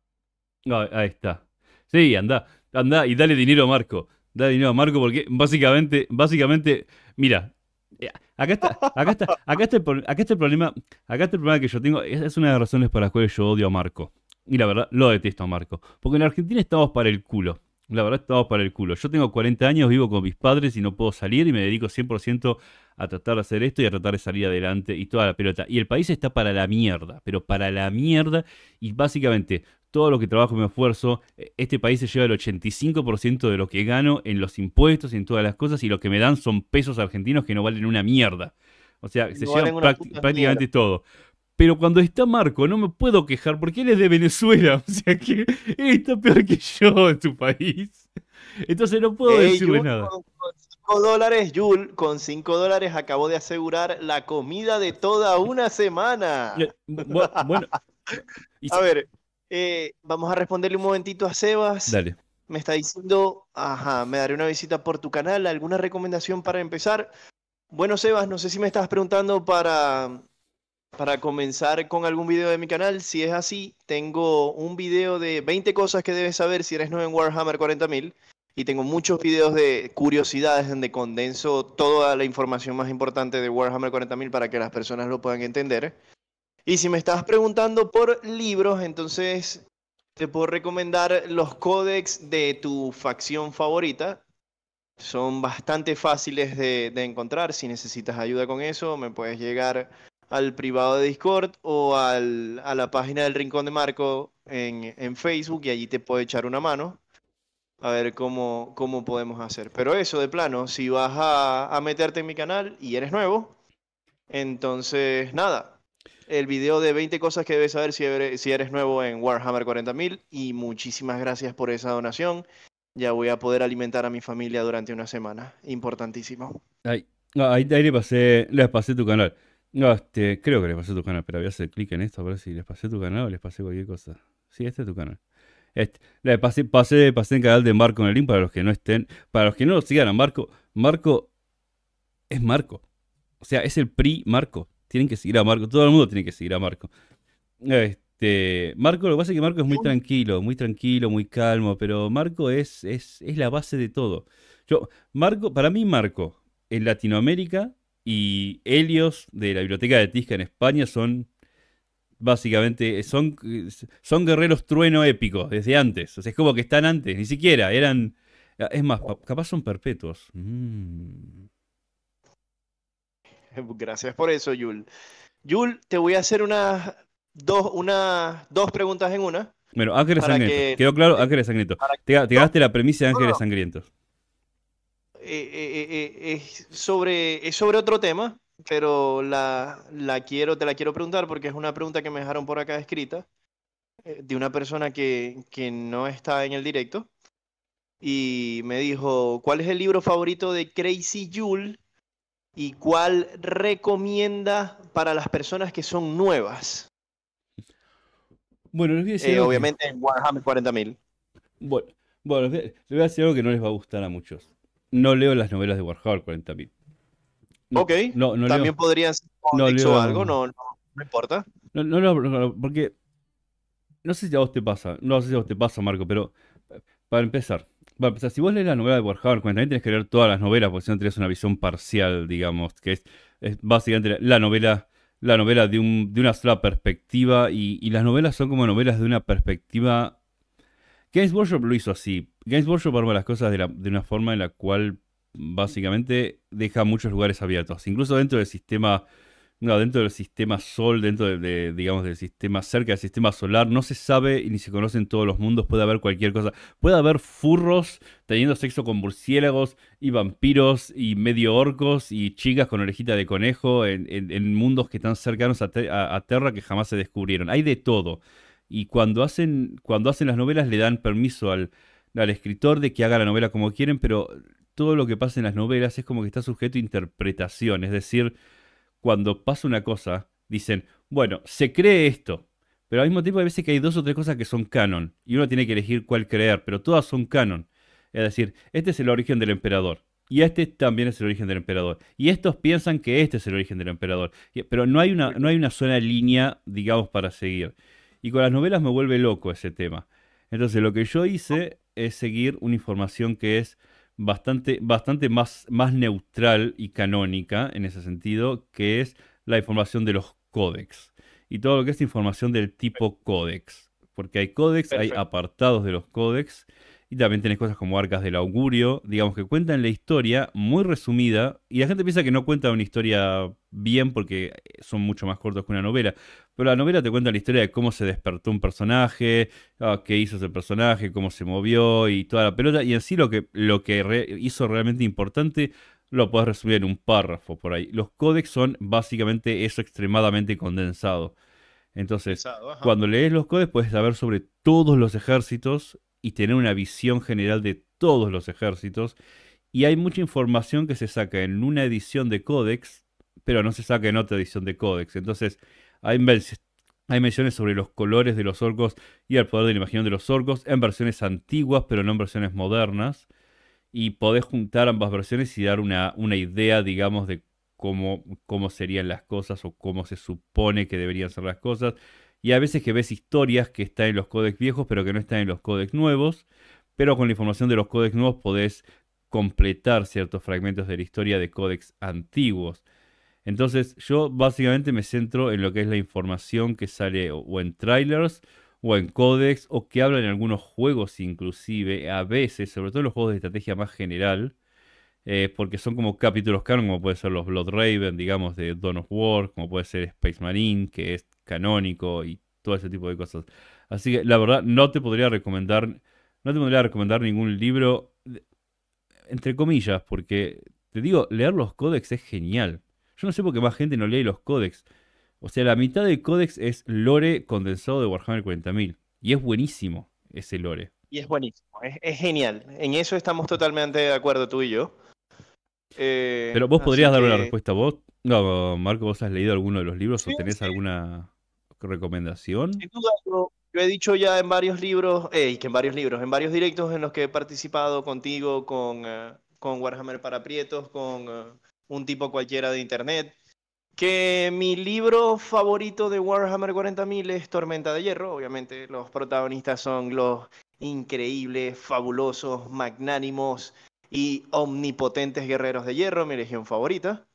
Ah. ahí está. Sí, anda, anda y dale dinero a Marco. Dale dinero a Marco porque básicamente, básicamente, mira, Acá está, acá acá el, problema, acá problema que yo tengo, es, es una de las razones por las cuales yo odio a Marco. Y la verdad, lo detesto a Marco. Porque en Argentina estamos para el culo. La verdad, estamos para el culo. Yo tengo 40 años, vivo con mis padres y no puedo salir y me dedico 100% a tratar de hacer esto y a tratar de salir adelante y toda la pelota. Y el país está para la mierda, pero para la mierda. Y básicamente, todo lo que trabajo y me esfuerzo. E, este país se lleva el 85% de lo que gano en los impuestos y en todas las cosas, y lo que me dan son pesos argentinos que no valen una mierda. O sea, se lleva prácticamente todo. Pero cuando está Marco, no me puedo quejar porque él es de Venezuela. <laughs> O sea que él está peor que yo en su país. Entonces no puedo decirle nada. Con 5 dólares, Yul, con 5 dólares acabo de asegurar la comida de toda una semana. Bueno, <laughs> a ver, eh, vamos a responderle un momentito a Sebas. Dale. Me está diciendo, ajá, me daré una visita por tu canal. ¿Alguna recomendación para empezar? Bueno, Sebas, no sé si me estás preguntando para, para comenzar con algún video de mi canal. Si es así, tengo un video de 20 cosas que debes saber si eres nuevo en Warhammer 40.000. Y tengo muchos videos de curiosidades donde condenso toda la información más importante de Warhammer 40.000 para que las personas lo puedan entender. Y si me estás preguntando por libros, entonces te puedo recomendar los códex de tu facción favorita. Son bastante fáciles de, encontrar. Si necesitas ayuda con eso, me puedes llegar al privado de Discord o a la página del Rincón de Marco en, Facebook y allí te puedo echar una mano a ver cómo, cómo podemos hacer. Pero eso de plano, si vas a meterte en mi canal y eres nuevo, entonces nada, el video de 20 cosas que debes saber si eres, nuevo en Warhammer 40.000 y muchísimas gracias por esa donación. Ya voy a poder alimentar a mi familia durante una semana. Importantísimo. Ahí, ahí, le pasé, les pasé tu canal. No, este, creo que le pasé tu canal, pero voy a hacer clic en esto a ver si les pasé tu canal o les pasé cualquier cosa. Sí, este es tu canal. Este, le pasé, pasé, pasé el canal de Marco en el link para los que no estén, para los que no lo sigan Marco, Marco es Marco. O sea, es el PRI Marco. Tienen que seguir a Marco. Todo el mundo tiene que seguir a Marco. Este, Marco, lo que pasa es que Marco es muy tranquilo, muy tranquilo, muy calmo, pero Marco es, es, es la base de todo. Yo, Marco, para mí Marco, en Latinoamérica y Helios de la Biblioteca de Tisca en España son básicamente, son, son guerreros trueno épicos desde antes. es como que están antes, ni siquiera, eran... Es más, capaz son perpetuos. Mm. <laughs> Gracias por eso, Yul. Yul, te voy a hacer unas dos, una, dos preguntas en una. Pero Ángeles Sangrientos. Quedó claro, Ángeles Sangrientos. Te, ganaste la premisa de Ángeles Sangrientos. Eh, eh, eh, es, sobre, sobre otro tema, pero la, quiero, te la quiero preguntar porque es una pregunta que me dejaron por acá escrita de una persona que, que no está en el directo. Y me dijo, ¿cuál es el libro favorito de Crazy Yul y cuál recomienda para las personas que son nuevas. Bueno, les voy a decir. Eh, obviamente Warhammer 40.000. Bueno, bueno les, voy a, decir algo que no les va a gustar a muchos. No leo las novelas de Warhammer 40.000. ok. También podrían ser no o algo, no, importa. No, no, porque. No sé si a vos te pasa, no sé si a vos te pasa, Marco, pero eh, para empezar, bueno, si vos lees la novela de Warhammer, también tenés que leer todas las novelas, porque si no tenés una visión parcial, digamos, que es, básicamente la novela, la novela de, una sola perspectiva, y, las novelas son como novelas de una perspectiva... Games Workshop lo hizo así. Games Workshop arma las cosas de una forma en la cual básicamente deja muchos lugares abiertos. Incluso dentro del sistema dentro del sistema Sol, dentro de, digamos, del sistema cerca del sistema solar, no se sabe y ni se conocen todos los mundos, puede haber cualquier cosa. Puede haber furros teniendo sexo con murciélagos y vampiros y medio orcos y chicas con orejita de conejo en, mundos que están cercanos a, Terra que jamás se descubrieron. Hay de todo. Y cuando hacen, cuando hacen las novelas le dan permiso al, al escritor de que haga la novela como quieren, pero todo lo que pasa en las novelas es como que está sujeto a interpretación, es decir cuando pasa una cosa, dicen, bueno, se cree esto, pero al mismo tiempo hay veces que hay dos o tres cosas que son canon, y uno tiene que elegir cuál creer, pero todas son canon. Es decir, este es el origen del emperador, y este también es el origen del emperador, y estos piensan que este es el origen del emperador, pero no hay una, no hay una sola línea, digamos, para seguir. Y con las novelas me vuelve loco ese tema. Entonces lo que yo hice es seguir una información que es bastante, bastante más, más neutral y canónica en ese sentido, que es la información de los códex y todo lo que es información del tipo códex, porque hay códex, hay apartados de los códex y también tenés cosas como Arcas del Augurio, digamos que cuentan la historia muy resumida. Y la gente piensa que no cuenta una historia bien porque eh, son mucho más cortos que una novela. Pero la novela te cuenta la historia de cómo se despertó un personaje, ah, qué hizo ese personaje, cómo se movió y toda la pelota. Y en sí lo que, lo que hizo realmente importante lo puedes resumir en un párrafo por ahí. Los códex son básicamente eso extremadamente condensado. Entonces, cuando lees los códex puedes saber sobre todos los ejércitos y tener una visión general de todos los ejércitos. Y hay mucha información que se saca en una edición de Codex, pero no se saca en otra edición de Codex. Entonces, hay, hay menciones sobre los colores de los orcos y el poder de la imaginación de los orcos en versiones antiguas, pero no en versiones modernas. Y podés juntar ambas versiones y dar una, una idea, digamos, de Cómo, cómo, serían las cosas o cómo se supone que deberían ser las cosas y a veces que ves historias que están en los códex viejos pero que no están en los códex nuevos, pero con la información de los códex nuevos podés completar ciertos fragmentos de la historia de códex antiguos. Entonces yo básicamente me centro en lo que es la información que sale o en trailers o en códex o que habla en algunos juegos inclusive, a veces, sobre todo en los juegos de estrategia más general, eh, porque son como capítulos canon, como puede ser los Blood Raven, digamos, de Dawn of War, como puede ser Space Marine, que es canónico y todo ese tipo de cosas. Así que la verdad no te podría recomendar, no te podría recomendar ningún libro, entre comillas, porque te digo, leer los códex es genial. Yo no sé por qué más gente no lee los códex. O sea, la mitad del códex es lore condensado de Warhammer 40.000. Y es buenísimo ese lore. Y es buenísimo, es, genial. En eso estamos totalmente de acuerdo tú y yo. Eh, Pero vos podrías dar una respuesta vos. No, Marco, ¿vos has leído alguno de los libros o tenés alguna recomendación? Sin yo, he dicho ya en varios libros, en varios libros, en varios directos en los que he participado contigo, con, eh, con Warhammer para Prietos, con eh, un tipo cualquiera de internet, que mi libro favorito de Warhammer 40.000 es Tormenta de Hierro. Obviamente los protagonistas son los increíbles, fabulosos, magnánimos y omnipotentes guerreros de hierro, mi legión favorita.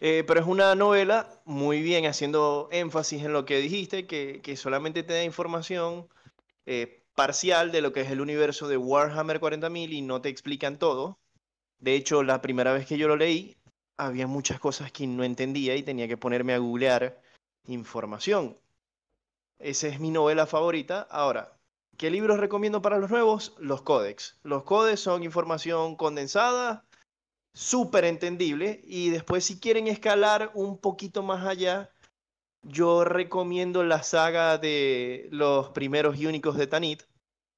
Eh, pero es una novela muy bien haciendo énfasis en lo que dijiste, que, solamente te da información eh, parcial de lo que es el universo de Warhammer 40.000 y no te explican todo. De hecho, la primera vez que yo lo leí, había muchas cosas que no entendía y tenía que ponerme a googlear información. Esa es mi novela favorita. Ahora, ¿qué libros recomiendo para los nuevos? Los códex. Los códex son información condensada súper entendible. Y después, si quieren escalar un poquito más allá, yo recomiendo la saga de los primeros y únicos de Tanit,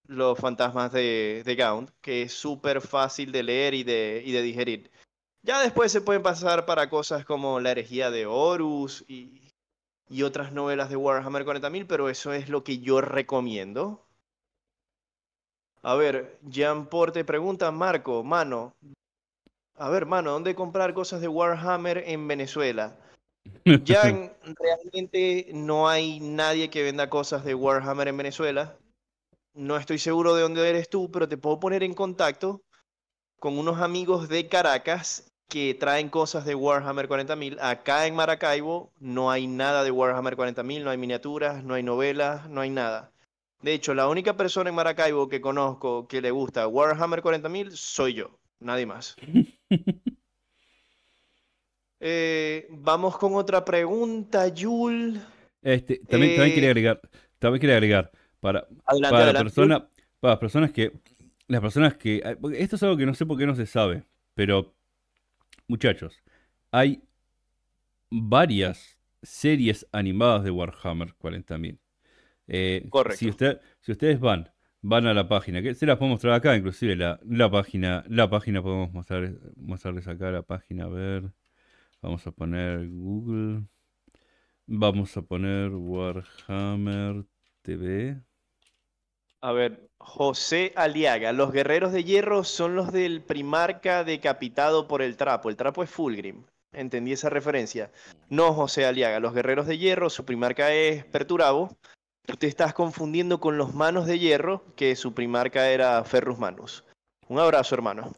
Los fantasmas de, de Gaunt, que es súper fácil de leer y de, digerir. Ya después se pueden pasar para cosas como La herejía de Horus y, y otras novelas de Warhammer 40.000, pero eso es lo que yo recomiendo. A ver, Jean Porte pregunta, Marco, mano, a ver, mano, ¿dónde comprar cosas de Warhammer en Venezuela? <laughs> Ya realmente no hay nadie que venda cosas de Warhammer en Venezuela. No estoy seguro de dónde eres tú, pero te puedo poner en contacto con unos amigos de Caracas que traen cosas de Warhammer 40.000. Acá en Maracaibo no hay nada de Warhammer 40.000, no hay miniaturas, no hay novelas, no hay nada. De hecho, la única persona en Maracaibo que conozco que le gusta Warhammer 40.000 soy yo, nadie más. <laughs> <laughs> Eh, vamos con otra pregunta, Yul. Este, también, quería eh, agregar, también quería agregar para, para, Persona, para personas que las personas que ah, esto es algo que no sé por qué no se sabe, pero muchachos, hay varias series animadas de Warhammer 40.000. Eh, Correcto. si ustedes van van a la página, que se las puedo mostrar acá, inclusive la, página, la página podemos mostrar, mostrarles acá la página, a ver, vamos a poner Google, vamos a poner Warhammer TV. A ver, José Aliaga, los guerreros de hierro son los del primarca decapitado por el trapo, el trapo es Fulgrim, entendí esa referencia. No, José Aliaga, los guerreros de hierro, su primarca es Perturabo, te estás confundiendo con los manos de hierro, que su primarca era Ferrus Manus. Un abrazo, hermano.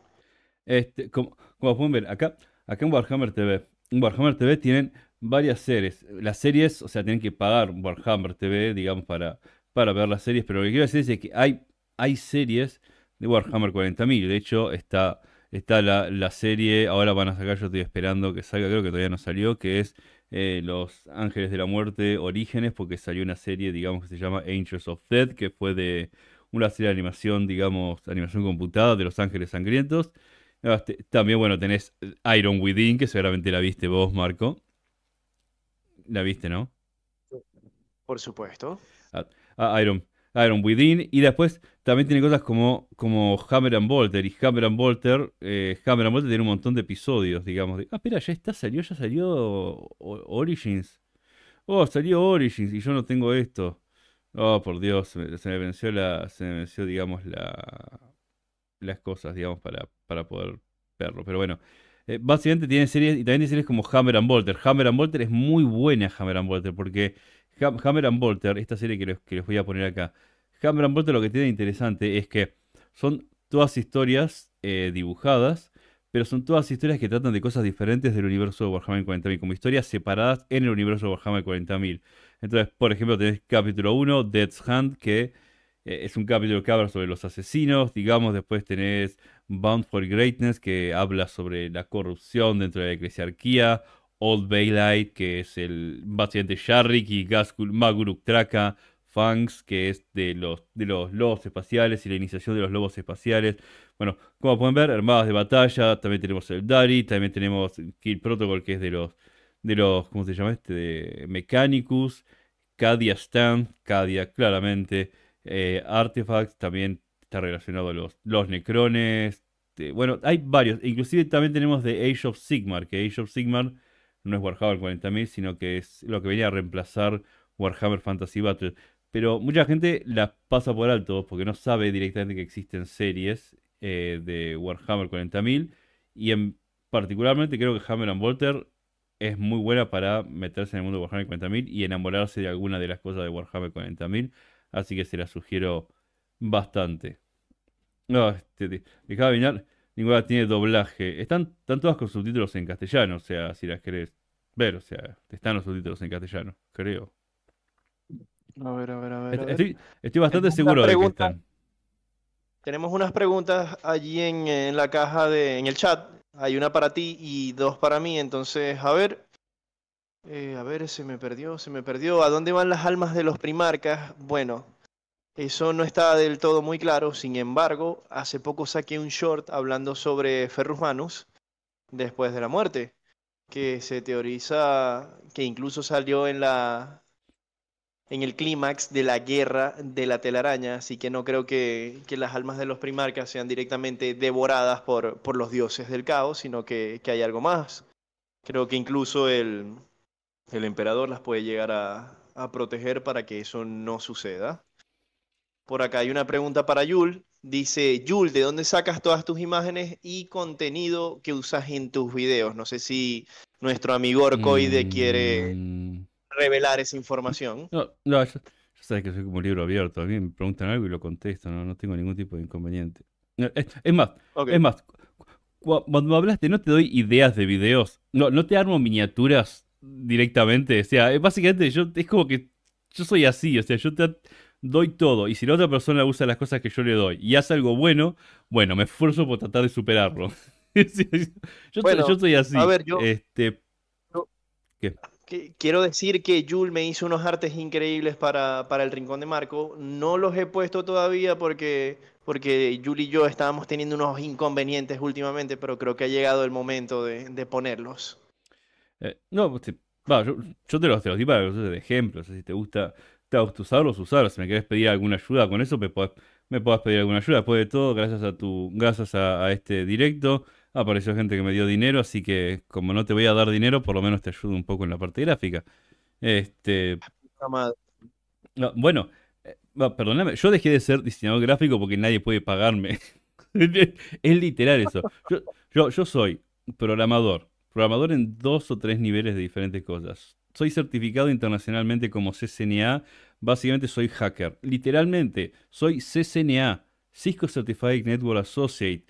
Este, como, pueden ver, acá, acá en Warhammer TV, en Warhammer TV tienen varias series. Las series, o sea, tienen que pagar Warhammer TV, digamos, para, para ver las series, pero lo que quiero decir es que hay, hay series de Warhammer 40.000. De hecho, está, está la, la, serie, ahora van a sacar, yo estoy esperando que salga, creo que todavía no salió, que es eh, Los Ángeles de la Muerte Orígenes, porque salió una serie, digamos, que se llama Angels of Death, que fue de una serie de animación, digamos, animación computada de Los Ángeles Sangrientos. Ah, este, también, bueno, tenés Iron Within, que seguramente la viste vos, Marco. La viste, ¿no? Por supuesto. Ah, ah Iron. Iron Within. Y después también tiene cosas como, como Hammer and Bolter. Y Hammer and Bolter, eh, Hammer tiene un montón de episodios, digamos. ah, espera, ya está, salió, ya salió Origins. Oh, salió Origins y yo no tengo esto. Oh, por Dios, se me, venció la. Se me venció, digamos, la, las cosas, digamos, para, para poder verlo. Pero bueno. Eh, básicamente tiene series, y también tiene series como Hammer and Bolter. Hammer and Bolter es muy buena Hammer and Bolter, porque Hammer and Bolter, esta serie que que les voy a poner acá, Cameron Bolte lo que tiene interesante es que son todas historias eh, dibujadas, pero son todas historias que tratan de cosas diferentes del universo de Warhammer 40.000, como historias separadas en el universo de Warhammer 40.000. Entonces, por ejemplo, tenés capítulo 1, Death's Hand, que eh, es un capítulo que habla sobre los asesinos, digamos, después tenés Bound for Greatness, que habla sobre la corrupción dentro de la eclesiarquía, Old Baylight, que es el básicamente Sharrik y Gaskul Maguruk Traka Fangs, que es de los, de los lobos espaciales y la iniciación de los lobos espaciales. Bueno, como pueden ver, armadas de batalla, también tenemos el Dari, también tenemos Kill Protocol, que es de los, de los, ¿cómo se llama este? De Mechanicus, Cadia Stand, Cadia claramente, eh, Artifacts, también está relacionado a los, los Necrones. bueno, hay varios, inclusive también tenemos de Age of Sigmar, que Age of Sigmar no es Warhammer 40.000, sino que es lo que venía a reemplazar Warhammer Fantasy Battle. Pero mucha gente las pasa por alto porque no sabe directamente que existen series eh, de Warhammer 40.000 y en particularmente creo que Hammer and Bolter es muy buena para meterse en el mundo de Warhammer 40.000 y enamorarse de alguna de las cosas de Warhammer 40.000, así que se las sugiero bastante. No, este, de, dejaba ninguna tiene doblaje. Están, están todas con subtítulos en castellano, o sea, si las querés ver, o sea, están los subtítulos en castellano, creo. A ver, a ver, a ver. Estoy, bastante seguro de que están. Tenemos unas preguntas allí en, la caja de, en el chat. Hay una para ti y dos para mí. Entonces, a ver. Eh, a ver, se me perdió, se me perdió. ¿A dónde van las almas de los primarcas? Bueno, eso no está del todo muy claro. Sin embargo, hace poco saqué un short hablando sobre Ferrus Manus después de la muerte, que se teoriza que incluso salió en la en el clímax de la guerra de la telaraña, así que no creo que, las almas de los primarcas sean directamente devoradas por, por los dioses del caos, sino que, hay algo más. Creo que incluso el, el emperador las puede llegar a, proteger para que eso no suceda. Por acá hay una pregunta para Yul. Dice, Yul, ¿de dónde sacas todas tus imágenes y contenido que usas en tus videos? No sé si nuestro amigo Orcoide quiere mm revelar esa información. No, yo, sabes que soy como un libro abierto. A mí me preguntan algo y lo contesto, no, tengo ningún tipo de inconveniente. Es, más, es más, cuando hablaste no te doy ideas de videos, no, no te armo miniaturas directamente. O sea, básicamente yo es como que yo soy así, o sea, yo te doy todo. Y si la otra persona usa las cosas que yo le doy y hace algo bueno, bueno, me esfuerzo por tratar de superarlo. <laughs> yo, soy, así. A ver, Este... yo... ¿Qué? quiero decir que Jul me hizo unos artes increíbles para, el Rincón de Marco. No los he puesto todavía porque, porque y yo estábamos teniendo unos inconvenientes últimamente, pero creo que ha llegado el momento de, ponerlos. Eh, no, pues yo, te los, te los di para que de ejemplo. si te gusta, te gusta usarlos, usarlos. Si me quieres pedir alguna ayuda con eso, me puedas pedir alguna ayuda. Después de todo, gracias a tu, gracias a este directo apareció gente que me dio dinero, así que como no te voy a dar dinero, por lo menos te ayudo un poco en la parte gráfica. Este. bueno, eh, perdóname, yo dejé de ser diseñador gráfico porque nadie puede pagarme. <laughs> es literal eso. yo, yo soy programador. Programador en dos o tres niveles de diferentes cosas. Soy certificado internacionalmente como CCNA. Básicamente soy hacker. Literalmente, soy CCNA, Cisco Certified Network Associate.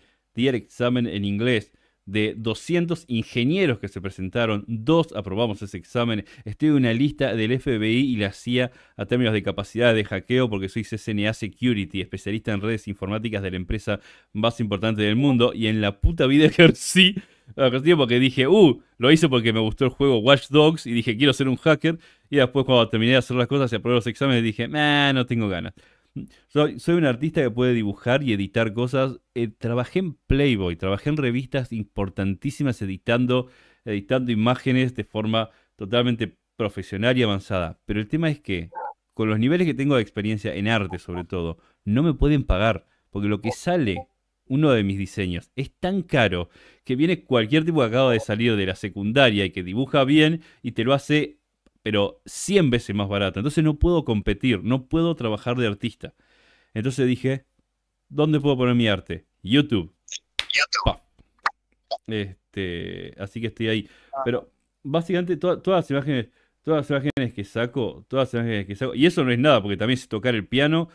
Examen en inglés. De 200 ingenieros que se presentaron, dos aprobamos ese examen. Estoy en una lista del FBI y la hacía a términos de capacidad de hackeo porque soy CCNA Security, especialista en redes informáticas de la empresa más importante del mundo. Y en la puta vida <laughs> ejercí porque dije, uh, lo hice porque me gustó el juego Watch Dogs y dije, quiero ser un hacker. Y después cuando terminé de hacer las cosas y aprobé los exámenes dije, nah, no tengo ganas. <laughs> Soy, un artista que puede dibujar y editar cosas. Eh, trabajé en Playboy, trabajé en revistas importantísimas editando, editando imágenes de forma totalmente profesional y avanzada. Pero el tema es que, con los niveles que tengo de experiencia en arte sobre todo, no me pueden pagar, porque lo que sale uno de mis diseños. Es tan caro que viene cualquier tipo que acaba de salir de la secundaria y que dibuja bien y te lo hace pero 100 veces más barata. Entonces no puedo competir, no puedo trabajar de artista. Entonces dije, ¿dónde puedo poner mi arte? YouTube. Este, así que estoy ahí. Ah. Pero básicamente todas las imágenes, todas las imágenes que saco, todas las imágenes que saco, y eso no es nada, porque también es tocar el piano,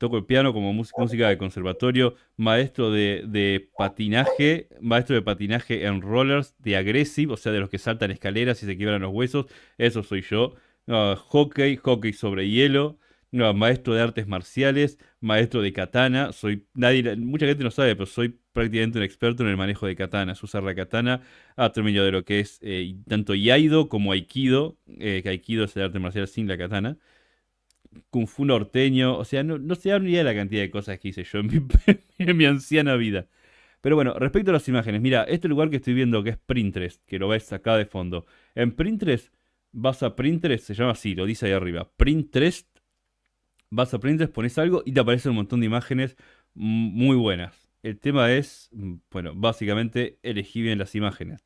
toco el piano como música de conservatorio, maestro de, patinaje, maestro de patinaje en rollers, de agresivo, o sea, de los que saltan escaleras y se quiebran los huesos, eso soy yo. hockey, hockey sobre hielo, maestro de artes marciales, maestro de katana, soy nadie, mucha gente no sabe, pero soy prácticamente un experto en el manejo de katana, usar la katana a término de lo que es eh, tanto iaido como Aikido, eh, que Aikido es el arte marcial sin la katana. Kung Fu norteño. O sea, no, se dan ni idea de la cantidad de cosas que hice yo <laughs> en mi, anciana vida. Pero bueno, respecto a las imágenes, mira, este lugar que estoy viendo que es Printrest, que lo ves acá de fondo. En Printrest, vas a Printrest, se llama así, lo dice ahí arriba. Printrest, vas a Printrest, pones algo y te aparecen un montón de imágenes muy buenas. El tema es, mm, bueno, básicamente elegí bien las imágenes.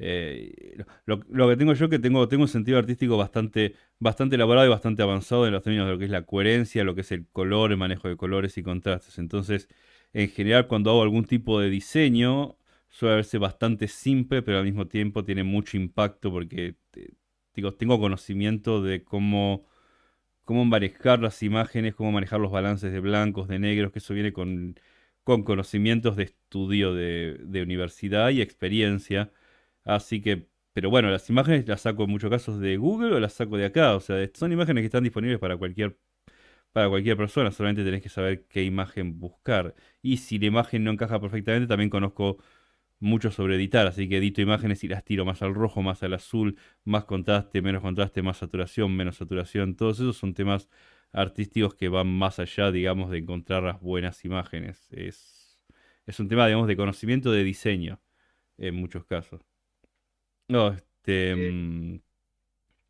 Eh, lo, que tengo yo que tengo, tengo un sentido artístico bastante, bastante elaborado y bastante avanzado en los términos de lo que es la coherencia, lo que es el color, el manejo de colores y contrastes. Entonces, en general, cuando hago algún tipo de diseño, suele verse bastante simple, pero al mismo tiempo tiene mucho impacto porque eh, digo, tengo conocimiento de cómo, cómo manejar las imágenes, cómo manejar los balances de blancos, de negros, que eso viene con, conocimientos de estudio de, de universidad y experiencia. Así que, pero bueno, las imágenes las saco en muchos casos de Google o las saco de acá. O sea, son imágenes que están disponibles para cualquier, para cualquier persona. Solamente tenés que saber qué imagen buscar. Y si la imagen no encaja perfectamente, también conozco mucho sobre editar, así que edito imágenes y las tiro más al rojo, más al azul, más contraste, menos contraste, más saturación, menos saturación. Todos esos son temas artísticos que van más allá, digamos, de encontrar las buenas imágenes. Es, es un tema, digamos, de conocimiento de diseño en muchos casos. No, este. Eh, mm,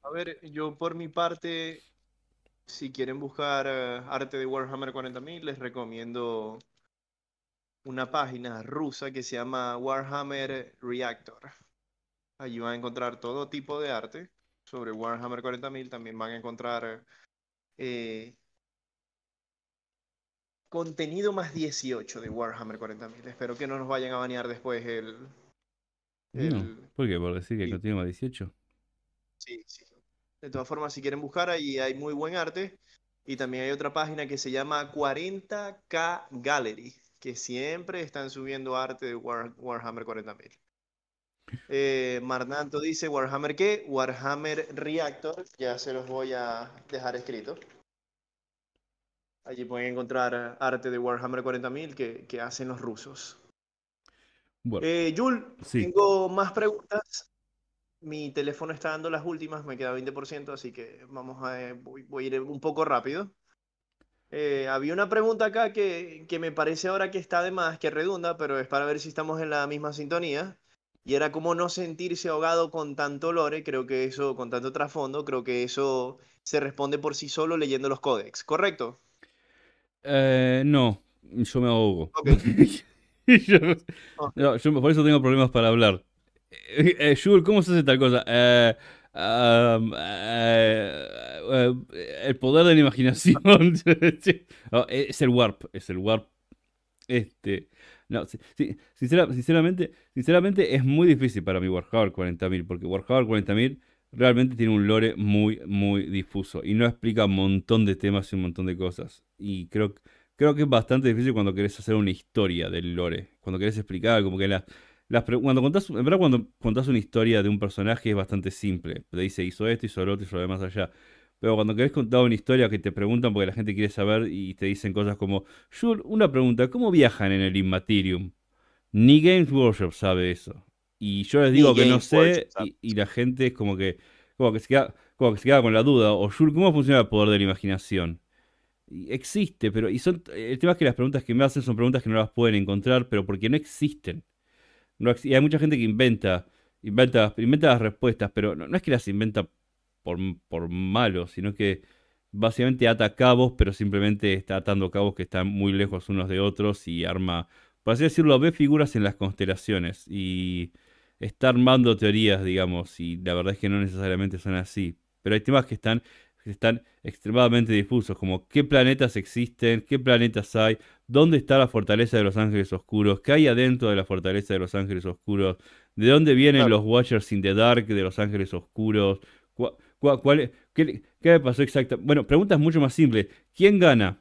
a ver, yo por mi parte, si quieren buscar eh, arte de Warhammer 40.000, les recomiendo una página rusa que se llama Warhammer Reactor. Allí van a encontrar todo tipo de arte sobre Warhammer 40.000. También van a encontrar eh, contenido más 18 de Warhammer 40.000. Espero que no nos vayan a banear después el, el... ¿Por qué? ¿Por decir que sí. continúa 18? Sí, sí. De todas formas, si quieren buscar, ahí hay muy buen arte. Y también hay otra página que se llama 40K Gallery, que siempre están subiendo arte de Warhammer 40.000. Eh, Marnanto dice Warhammer qué? Warhammer Reactor. Ya se los voy a dejar escrito. Allí pueden encontrar arte de Warhammer 40.000 que, que hacen los rusos. Jul, eh, tengo más preguntas. Mi teléfono está dando las últimas, me queda 20%, así que vamos a, eh, voy, a ir un poco rápido. Eh, había una pregunta acá que, me parece ahora que está de más, que redunda, pero es para ver si estamos en la misma sintonía. Y era como no sentirse ahogado con tanto lore, creo que eso, con tanto trasfondo, creo que eso se responde por sí solo leyendo los códex, ¿correcto? no, yo me ahogo. <laughs> <laughs> Ah. yo, por eso tengo problemas para hablar. Eh, eh ¿cómo se hace tal cosa? Eh, eh, el poder de la imaginación. <laughs> es el warp, es el warp. Este. sinceramente, sinceramente es muy difícil para mí Warhammer 40.000, porque Warhammer 40.000 realmente tiene un lore muy, muy difuso y no explica un montón de temas y un montón de cosas. Y creo que creo que es bastante difícil cuando querés hacer una historia del lore, cuando querés explicar, como que las cuando contás, en verdad cuando contás una historia de un personaje es bastante simple, te dice hizo esto, hizo lo otro, hizo lo demás allá. Pero cuando querés contar una historia que te preguntan porque la gente quiere saber y te dicen cosas como, Shul, una pregunta, ¿cómo viajan en el Immaterium? Ni Games Workshop sabe eso. Y yo les digo que no sé y, la gente es como que, como que, se queda, como que se queda con la duda, o Shur, ¿cómo funciona el poder de la imaginación? existe, pero. Y son. El tema es que las preguntas que me hacen son preguntas que no las pueden encontrar, pero porque no existen. No, y hay mucha gente que inventa. Inventa, las respuestas, pero no, es que las inventa por, por malo, sino que básicamente ata cabos, pero simplemente está atando cabos que están muy lejos unos de otros y arma, por así decirlo, ve figuras en las constelaciones y está armando teorías, digamos, y la verdad es que no necesariamente son así. Pero hay temas que están están extremadamente difusos, como qué planetas existen, qué planetas hay, dónde está la fortaleza de los ángeles oscuros, qué hay adentro de la fortaleza de los ángeles oscuros, de dónde vienen los Watchers in the Dark de los ángeles oscuros, qué, qué, pasó exactamente. Bueno, preguntas mucho más simples. ¿Quién gana?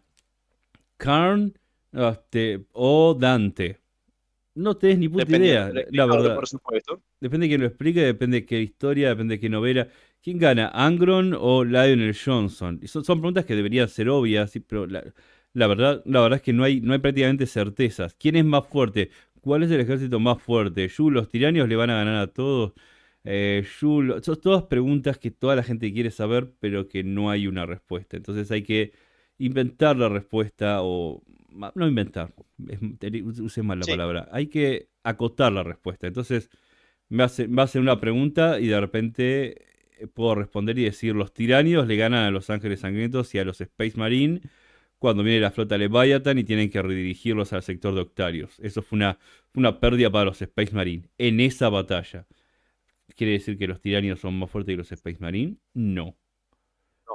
¿Karn este, o Dante? No tenés ni puta idea, la, verdad. Depende de quién lo explique, depende de qué historia, depende de qué novela. ¿Quién gana, Angron o Lionel Johnson? son, preguntas que deberían ser obvias, pero la, verdad, la verdad es que no hay, no hay prácticamente certezas. ¿Quién es más fuerte? ¿Cuál es el ejército más fuerte? ¿Yul, los tiranios le van a ganar a todos? Eh, son todas preguntas que toda la gente quiere saber, pero que no hay una respuesta. Entonces hay que inventar la respuesta o... No inventar, usé mal la palabra. Hay que acotar la respuesta. Entonces me hace, una pregunta y de repente puedo responder y decir, los tiranios le ganan a los ángeles sangrientos y a los Space Marine cuando viene la flota Leviathan y tienen que redirigirlos al sector de Octarios. Eso fue una, una pérdida para los Space Marine en esa batalla. ¿Quiere decir que los tiranios son más fuertes que los Space Marine? No.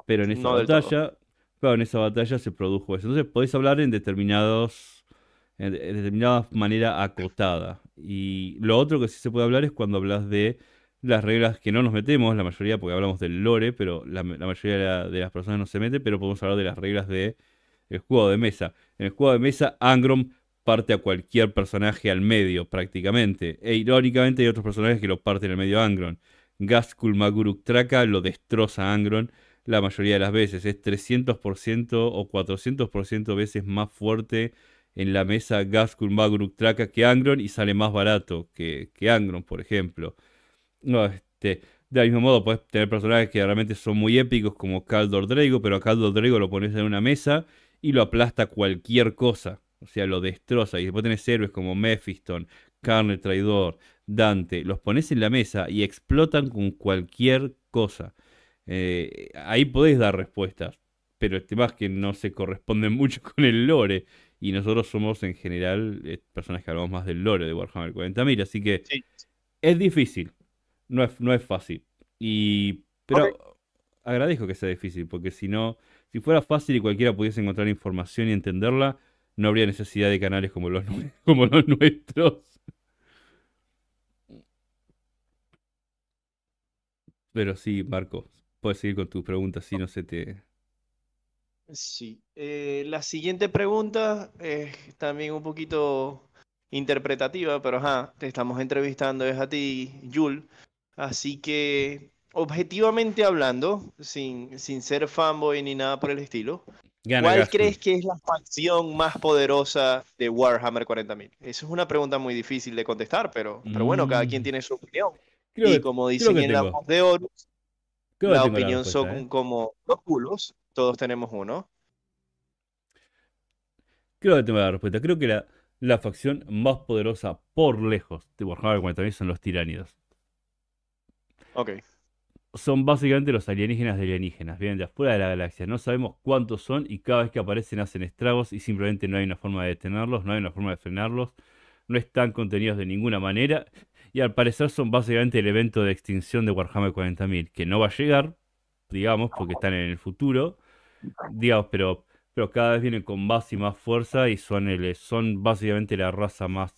Pero en esa batalla, pero en esa batalla se produjo eso. Entonces podés hablar en determinados en determinada manera acotada. Y lo otro que sí se puede hablar es cuando hablas de las reglas que no nos metemos, la mayoría, porque hablamos del lore, pero la, mayoría de, las personas no se mete, pero podemos hablar de las reglas del el juego de mesa. En el juego de mesa, Angron parte a cualquier personaje al medio, prácticamente. E irónicamente hay otros personajes que lo parten al medio Angron. Gaskul Maguruk Traka lo destroza Angron la mayoría de las veces. Es 300% o 400% veces más fuerte en la mesa Gaskul Maguruk Traka que Angron y sale más barato que, que Angron, por ejemplo. No, este, del mismo modo, puedes tener personajes que realmente son muy épicos, como Caldor Drago, pero a Caldor Drago lo pones en una mesa y lo aplasta cualquier cosa. O sea, lo destroza. Y después tenés héroes como Mephiston, Carne Traidor, Dante. Los pones en la mesa y explotan con cualquier cosa. Eh, ahí podés dar respuestas, pero tema más que no se corresponde <laughs> mucho con el lore. Y nosotros somos en general eh, personas que hablamos más del lore de Warhammer 40.000, así que es difícil no es, fácil. Y, pero agradezco que sea difícil, porque si no, si fuera fácil y cualquiera pudiese encontrar información y entenderla, no habría necesidad de canales como los, <laughs> como los nuestros. Pero sí, Marco, puedes seguir con tus preguntas si no se te... Sí. Eh, la siguiente pregunta es también un poquito interpretativa, pero ajá, te estamos entrevistando, es a ti, Yul. Así que, objetivamente hablando, sin, sin ser fanboy ni nada por el estilo, ¿cuál crees que es la facción más poderosa de Warhammer 40.000? Esa es una pregunta muy difícil de contestar, pero, pero bueno, cada quien mm. tiene su opinión. Creo y que, como dicen en la voz de Horus, la opinión son ¿eh? como dos culos, todos tenemos uno. Creo que tengo la respuesta. Creo que la, la facción más poderosa por lejos de Warhammer 40.000 son los tiránidos. Son básicamente los alienígenas de alienígenas, vienen de afuera de la galaxia. No sabemos cuántos son y cada vez que aparecen hacen estragos y simplemente no hay una forma de detenerlos, no hay una forma de frenarlos, no están contenidos de ninguna manera y al parecer son básicamente el evento de extinción de Warhammer 40.000, que no va a llegar, digamos, porque están en el futuro, digamos, pero, pero cada vez vienen con más y más fuerza y son, el, son básicamente la raza más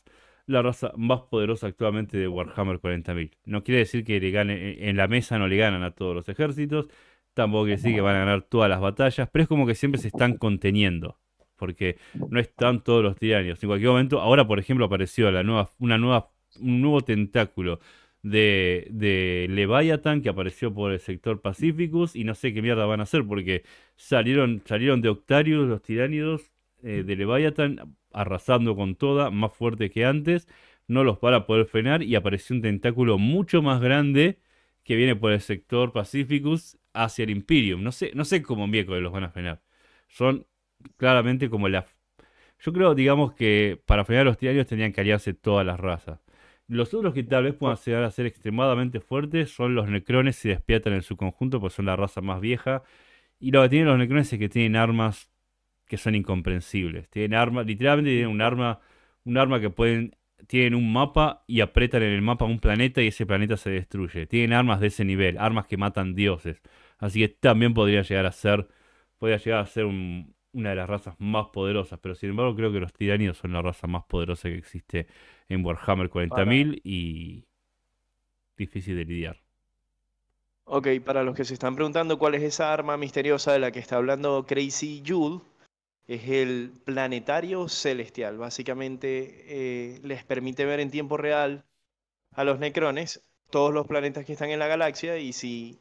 la raza más poderosa actualmente de Warhammer 40.000. No quiere decir que le gane, eh, en la mesa no le ganan a todos los ejércitos, tampoco quiere decir que van a ganar todas las batallas, pero es como que siempre se están conteniendo, porque no están todos los tiranios. En cualquier momento, ahora por ejemplo apareció la nueva, una nueva, un nuevo tentáculo de, de Leviathan que apareció por el sector Pacificus y no sé qué mierda van a hacer porque salieron, salieron de Octarius los tiránidos eh, de Leviathan arrasando con toda, más fuerte que antes, no los para poder frenar y apareció un tentáculo mucho más grande que viene por el sector Pacificus hacia el Imperium. No sé, no sé cómo los van a frenar. Son claramente como la... Yo creo, digamos, que para frenar los tiranios tenían que aliarse todas las razas. Los otros que tal vez puedan llegar a ser extremadamente fuertes son los necrones y despiertan en su conjunto, porque son la raza más vieja. Y lo que tienen los necrones es que tienen armas son incomprensibles. Tienen armas, literalmente tienen un arma, un arma que pueden, tienen un mapa y apretan en el mapa un planeta y ese planeta se destruye. Tienen armas de ese nivel, armas que matan dioses. Así que también podría llegar a ser, podría llegar a ser una de las razas más poderosas, pero sin embargo creo que los tiranidos son la raza más poderosa que existe en Warhammer 40.000 y difícil de lidiar. Ok, para los que se están preguntando cuál es esa arma misteriosa de la que está hablando Crazy Jude, es el planetario celestial. Básicamente eh, les permite ver en tiempo real a los necrones todos los planetas que están en la galaxia y si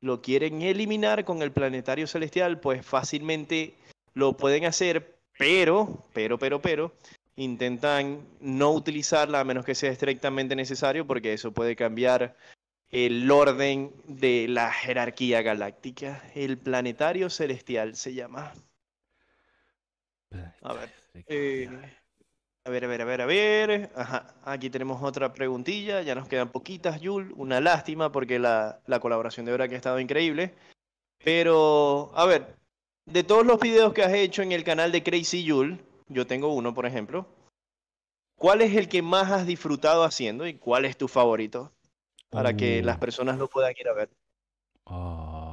lo quieren eliminar con el planetario celestial, pues fácilmente lo pueden hacer, pero, pero, pero, pero, intentan no utilizarla a menos que sea estrictamente necesario porque eso puede cambiar el orden de la jerarquía galáctica. El planetario celestial se llama. A ver. <laughs> Eh, a ver, a ver, a ver, a ver. Ajá, aquí tenemos otra preguntilla. Ya nos quedan poquitas, Yul. Una lástima porque la, colaboración de ahora que ha estado increíble. Pero, a ver, de todos los videos que has hecho en el canal de Crazy Yul, yo tengo uno, por ejemplo. ¿Cuál es el que más has disfrutado haciendo y cuál es tu favorito? Para que uh. las personas lo puedan ir a ver. Ah.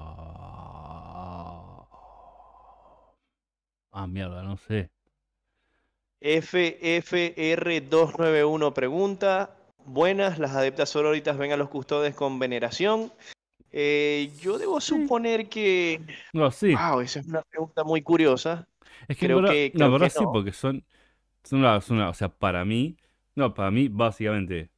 Ah, mierda, no sé. FFR291 pregunta. Buenas, las adeptas sororitas ven a los custodes con veneración. Eh, yo debo suponer que. No, sí. Wow, esa es una pregunta muy curiosa. Es que, verdad, sí, porque son. o sea, para mí. No, para mí, básicamente,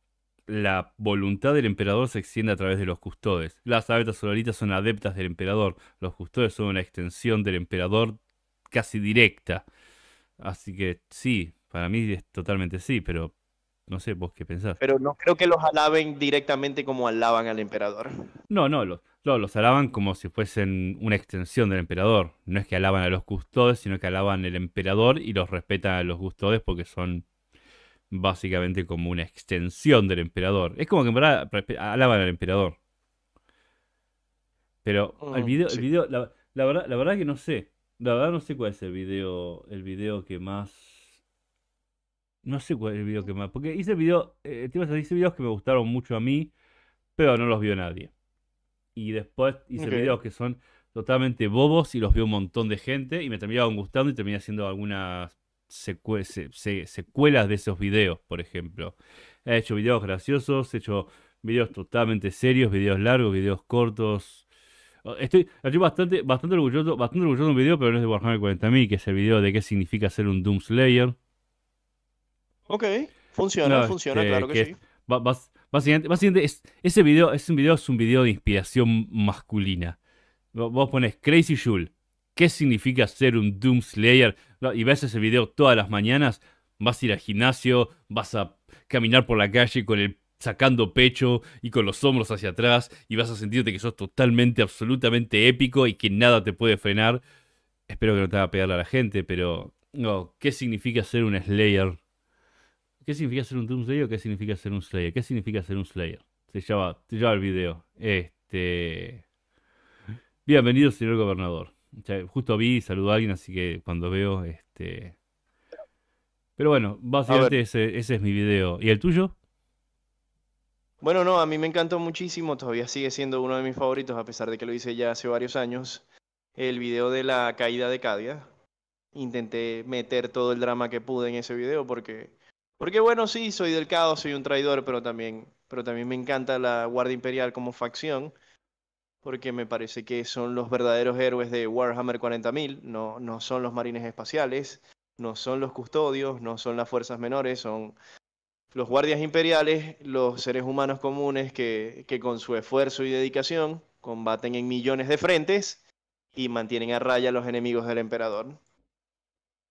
la voluntad del emperador se extiende a través de los custodes. Las adeptas sororitas son adeptas del emperador. Los custodes son una extensión del emperador casi directa. Así que sí, para mí es totalmente sí, pero no sé vos qué pensás. Pero no creo que los alaben directamente como alaban al emperador. No, no, los, los alaban como si fuesen una extensión del emperador. No es que alaban a los custodes, sino que alaban al emperador y los respetan a los custodes porque son básicamente como una extensión del emperador. Es como que en verdad alaban al emperador. Pero el mm, video, el video la verdad que no sé. La verdad no sé cuál es el video, el video que más... No sé cuál es el video que más... Porque hice eh, hice videos que me gustaron mucho a mí, pero no los vio nadie. Y después hice videos que son totalmente bobos y los vio un montón de gente y me terminaban gustando y terminé haciendo algunas secuelas de esos videos, por ejemplo. He hecho videos graciosos, he hecho videos totalmente serios, videos largos, videos cortos, Estoy, estoy bastante, bastante orgulloso, bastante orgulloso de un video, pero no es de Warhammer 40.000, que es el video de qué significa ser un Doom Slayer. Ok, funciona, funciona, este, claro que, sí. básicamente, es, ese video, es un video, es un video de inspiración masculina. Vos pones Crazy Jules, ¿qué significa ser un Doom Slayer? Y ves ese video todas las mañanas, vas a ir al gimnasio, vas a caminar por la calle con el sacando pecho y con los hombros hacia atrás y vas a sentirte que sos totalmente, absolutamente épico y que nada te puede frenar. Espero que no te haga pegar a la gente, pero no, ¿qué significa ser un Slayer? ¿Qué significa ser un Slayer o qué significa ser un Slayer? ¿Qué significa ser un Slayer? Se llama, te el video. Este. Bienvenido, señor gobernador. Justo vi y a alguien, así que cuando veo, este. Pero bueno, básicamente ese es mi video. ¿Y el tuyo? Bueno, no, a mí me encantó muchísimo, todavía sigue siendo uno de mis favoritos, a pesar de que lo hice ya hace varios años, el video de la caída de Cadia. Intenté meter todo el drama que pude en ese video porque, porque bueno, sí, soy del caos, soy un traidor, pero también, pero también me encanta la Guardia Imperial como facción, porque me parece que son los verdaderos héroes de Warhammer 40.000, no, no son los marines espaciales, no son los custodios, no son las fuerzas menores, son los guardias imperiales, los seres humanos comunes que, con su esfuerzo y dedicación combaten en millones de frentes y mantienen a raya a los enemigos del emperador.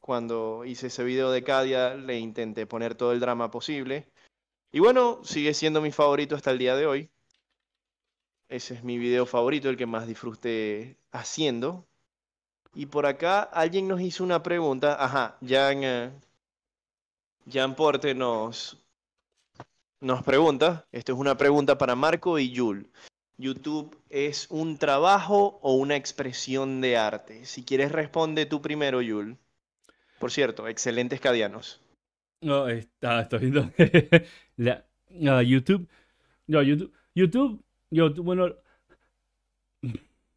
Cuando hice ese video de Cadia le intenté poner todo el drama posible. Y bueno, sigue siendo mi favorito hasta el día de hoy. Ese es mi video favorito, el que más disfruté haciendo. Y por acá alguien nos hizo una pregunta. Ajá, Jan, eh, Jan Porte nos, nos pregunta, esto es una pregunta para Marco y Yul. YouTube es un trabajo o una expresión de arte. Si quieres responde tú primero, Yul. Por cierto, excelentes cadianos. No, ah, está, viendo <laughs> YouTube. No, YouTube, YouTube, YouTube, bueno,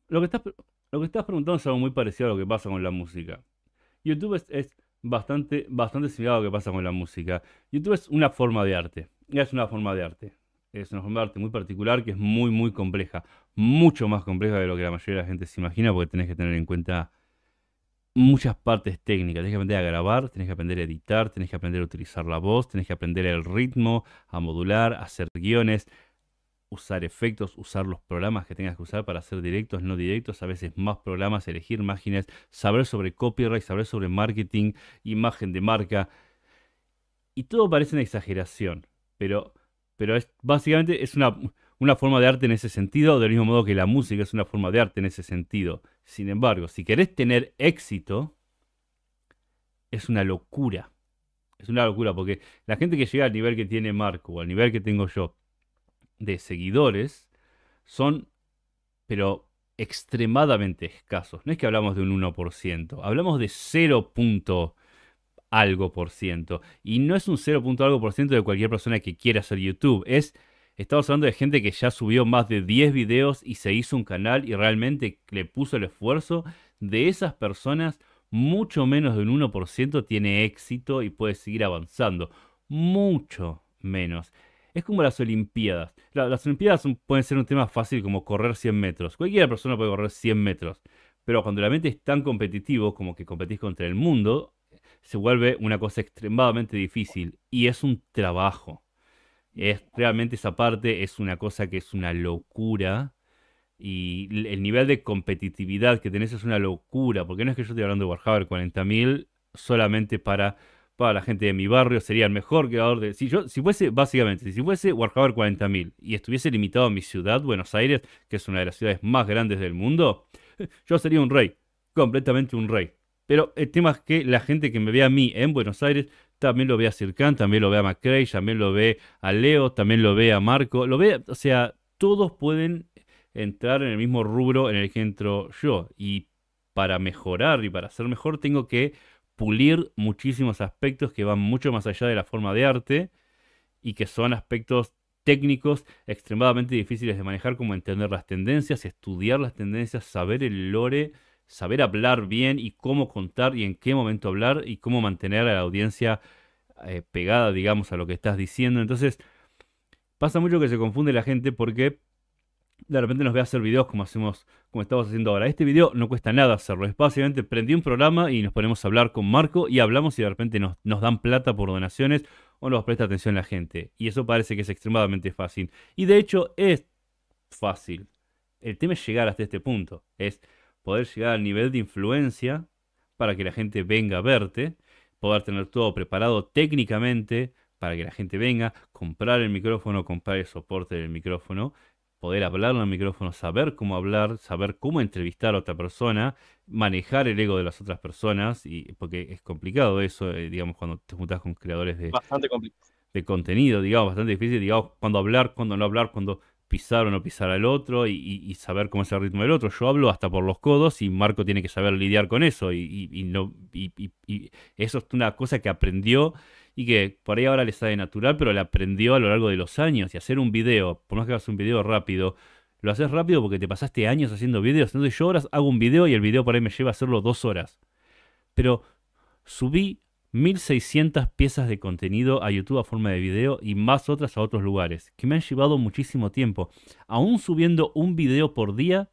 lo que estás preguntando es algo muy parecido a lo que pasa con la música. YouTube es, es bastante bastante similar a lo que pasa con la música. YouTube es una forma de arte es una forma de arte. Es una forma de arte muy particular que es muy, muy compleja. Mucho más compleja de lo que la mayoría de la gente se imagina porque tenés que tener en cuenta muchas partes técnicas. Tenés que aprender a grabar, tenés que aprender a editar, tenés que aprender a utilizar la voz, tenés que aprender el ritmo, a modular, a hacer guiones, usar efectos, usar los programas que tengas que usar para hacer directos, no directos, a veces más programas, elegir imágenes, saber sobre copyright, saber sobre marketing, imagen de marca. Y todo parece una exageración pero, pero es, básicamente es una, forma de arte en ese sentido, del mismo modo que la música es una forma de arte en ese sentido. Sin embargo, si querés tener éxito, es una locura. Es una locura porque la gente que llega al nivel que tiene Marco o al nivel que tengo yo de seguidores son, pero extremadamente escasos. No es que hablamos de un 1%, hablamos de 0 algo por ciento. Y no es un 0. algo por ciento de cualquier persona que quiera hacer YouTube. Es, estamos hablando de gente que ya subió más de 10 videos y se hizo un canal y realmente le puso el esfuerzo. De esas personas, mucho menos de un 1% tiene éxito y puede seguir avanzando. Mucho menos. Es como las Olimpiadas. las Olimpiadas pueden ser un tema fácil como correr 100 metros. Cualquier persona puede correr 100 metros. Pero cuando la mente es tan competitivo como que competís contra el mundo, se vuelve una cosa extremadamente difícil y es un trabajo. Es, realmente esa parte es una cosa que es una locura y el nivel de competitividad que tenés es una locura, porque no es que yo esté hablando de Warhammer 40.000 solamente para, para la gente de mi barrio, sería el mejor creador de... Si yo, si fuese, básicamente, si fuese Warhammer 40.000 y estuviese limitado a mi ciudad, Buenos Aires, que es una de las ciudades más grandes del mundo, <laughs> yo sería un rey, completamente un rey. Pero el eh, tema es que la gente que me ve a mí en Buenos Aires también lo ve a Sirkan, también lo ve a McCray, también lo ve a Leo, también lo ve a Marco, lo ve, o sea, todos pueden entrar en el mismo rubro en el que entro yo. Y para mejorar y para ser mejor tengo que pulir muchísimos aspectos que van mucho más allá de la forma de arte y que son aspectos técnicos extremadamente difíciles de manejar, como entender las tendencias, estudiar las tendencias, saber el lore saber hablar bien y cómo contar y en qué momento hablar y cómo mantener a la audiencia eh, pegada, digamos, a lo que estás diciendo. Entonces, pasa mucho que se confunde la gente porque de repente nos ve a hacer videos como hacemos, como estamos haciendo ahora. Este video no cuesta nada hacerlo. Es básicamente prendí un programa y nos ponemos a hablar con Marco y hablamos y de repente nos, nos dan plata por donaciones o nos presta atención la gente. Y eso parece que es extremadamente fácil. Y de hecho es fácil. El tema es llegar hasta este punto. Es poder llegar al nivel de influencia para que la gente venga a verte, poder tener todo preparado técnicamente para que la gente venga, comprar el micrófono, comprar el soporte del micrófono, poder hablar en el micrófono, saber cómo hablar, saber cómo entrevistar a otra persona, manejar el ego de las otras personas, y, porque es complicado eso, eh, digamos, cuando te juntas con creadores de, bastante de contenido, digamos, bastante difícil, digamos, cuando hablar, cuando no hablar, cuando pisar o no pisar al otro y, saber cómo es el ritmo del otro. Yo hablo hasta por los codos y Marco tiene que saber lidiar con eso. Y, no, eso es una cosa que aprendió y que por ahí ahora le sale natural, pero le aprendió a lo largo de los años. Y hacer un video, por más que hagas un video rápido, lo haces rápido porque te pasaste años haciendo videos. Entonces yo ahora hago un video y el video por ahí me lleva a hacerlo dos horas. Pero subí 1600 piezas de contenido a YouTube a forma de video y más otras a otros lugares, que me han llevado muchísimo tiempo. Aún subiendo un video por día,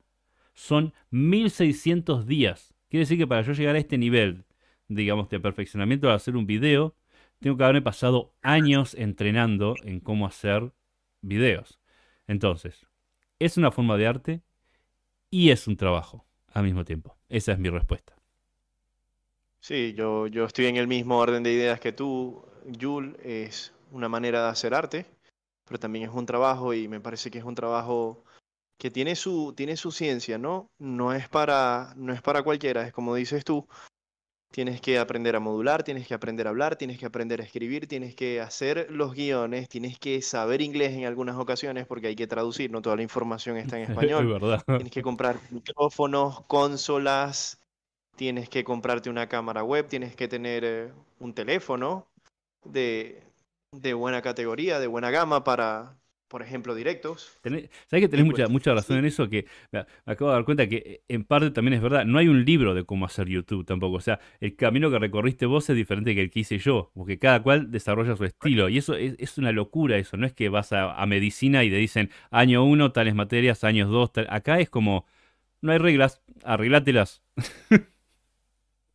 son 1600 días. Quiere decir que para yo llegar a este nivel, digamos, de perfeccionamiento al hacer un video, tengo que haberme pasado años entrenando en cómo hacer videos. Entonces, es una forma de arte y es un trabajo al mismo tiempo. Esa es mi respuesta. Sí, yo, estoy en el mismo orden de ideas que tú. Yul es una manera de hacer arte, pero también es un trabajo y me parece que es un trabajo que tiene su, tiene su ciencia, ¿no? No es, para, no es para cualquiera, es como dices tú, tienes que aprender a modular, tienes que aprender a hablar, tienes que aprender a escribir, tienes que hacer los guiones, tienes que saber inglés en algunas ocasiones porque hay que traducir, no toda la información está en <laughs> español. es verdad. Tienes que comprar micrófonos, consolas, tienes que comprarte una cámara web, tienes que tener eh, un teléfono de, buena categoría, de buena gama para, por ejemplo, directos. ¿Sabes que tenés mucha, pues, mucha razón en eso? Que me acabo de dar cuenta que eh, en parte también es verdad, no hay un libro de cómo hacer YouTube tampoco. O sea, el camino que recorriste vos es diferente que el que hice yo, porque cada cual desarrolla su estilo. Y eso es, una locura eso, no es que vas a, medicina y te dicen año uno, tales materias, años dos, tal... acá es como... No hay reglas, arreglátelas. <laughs>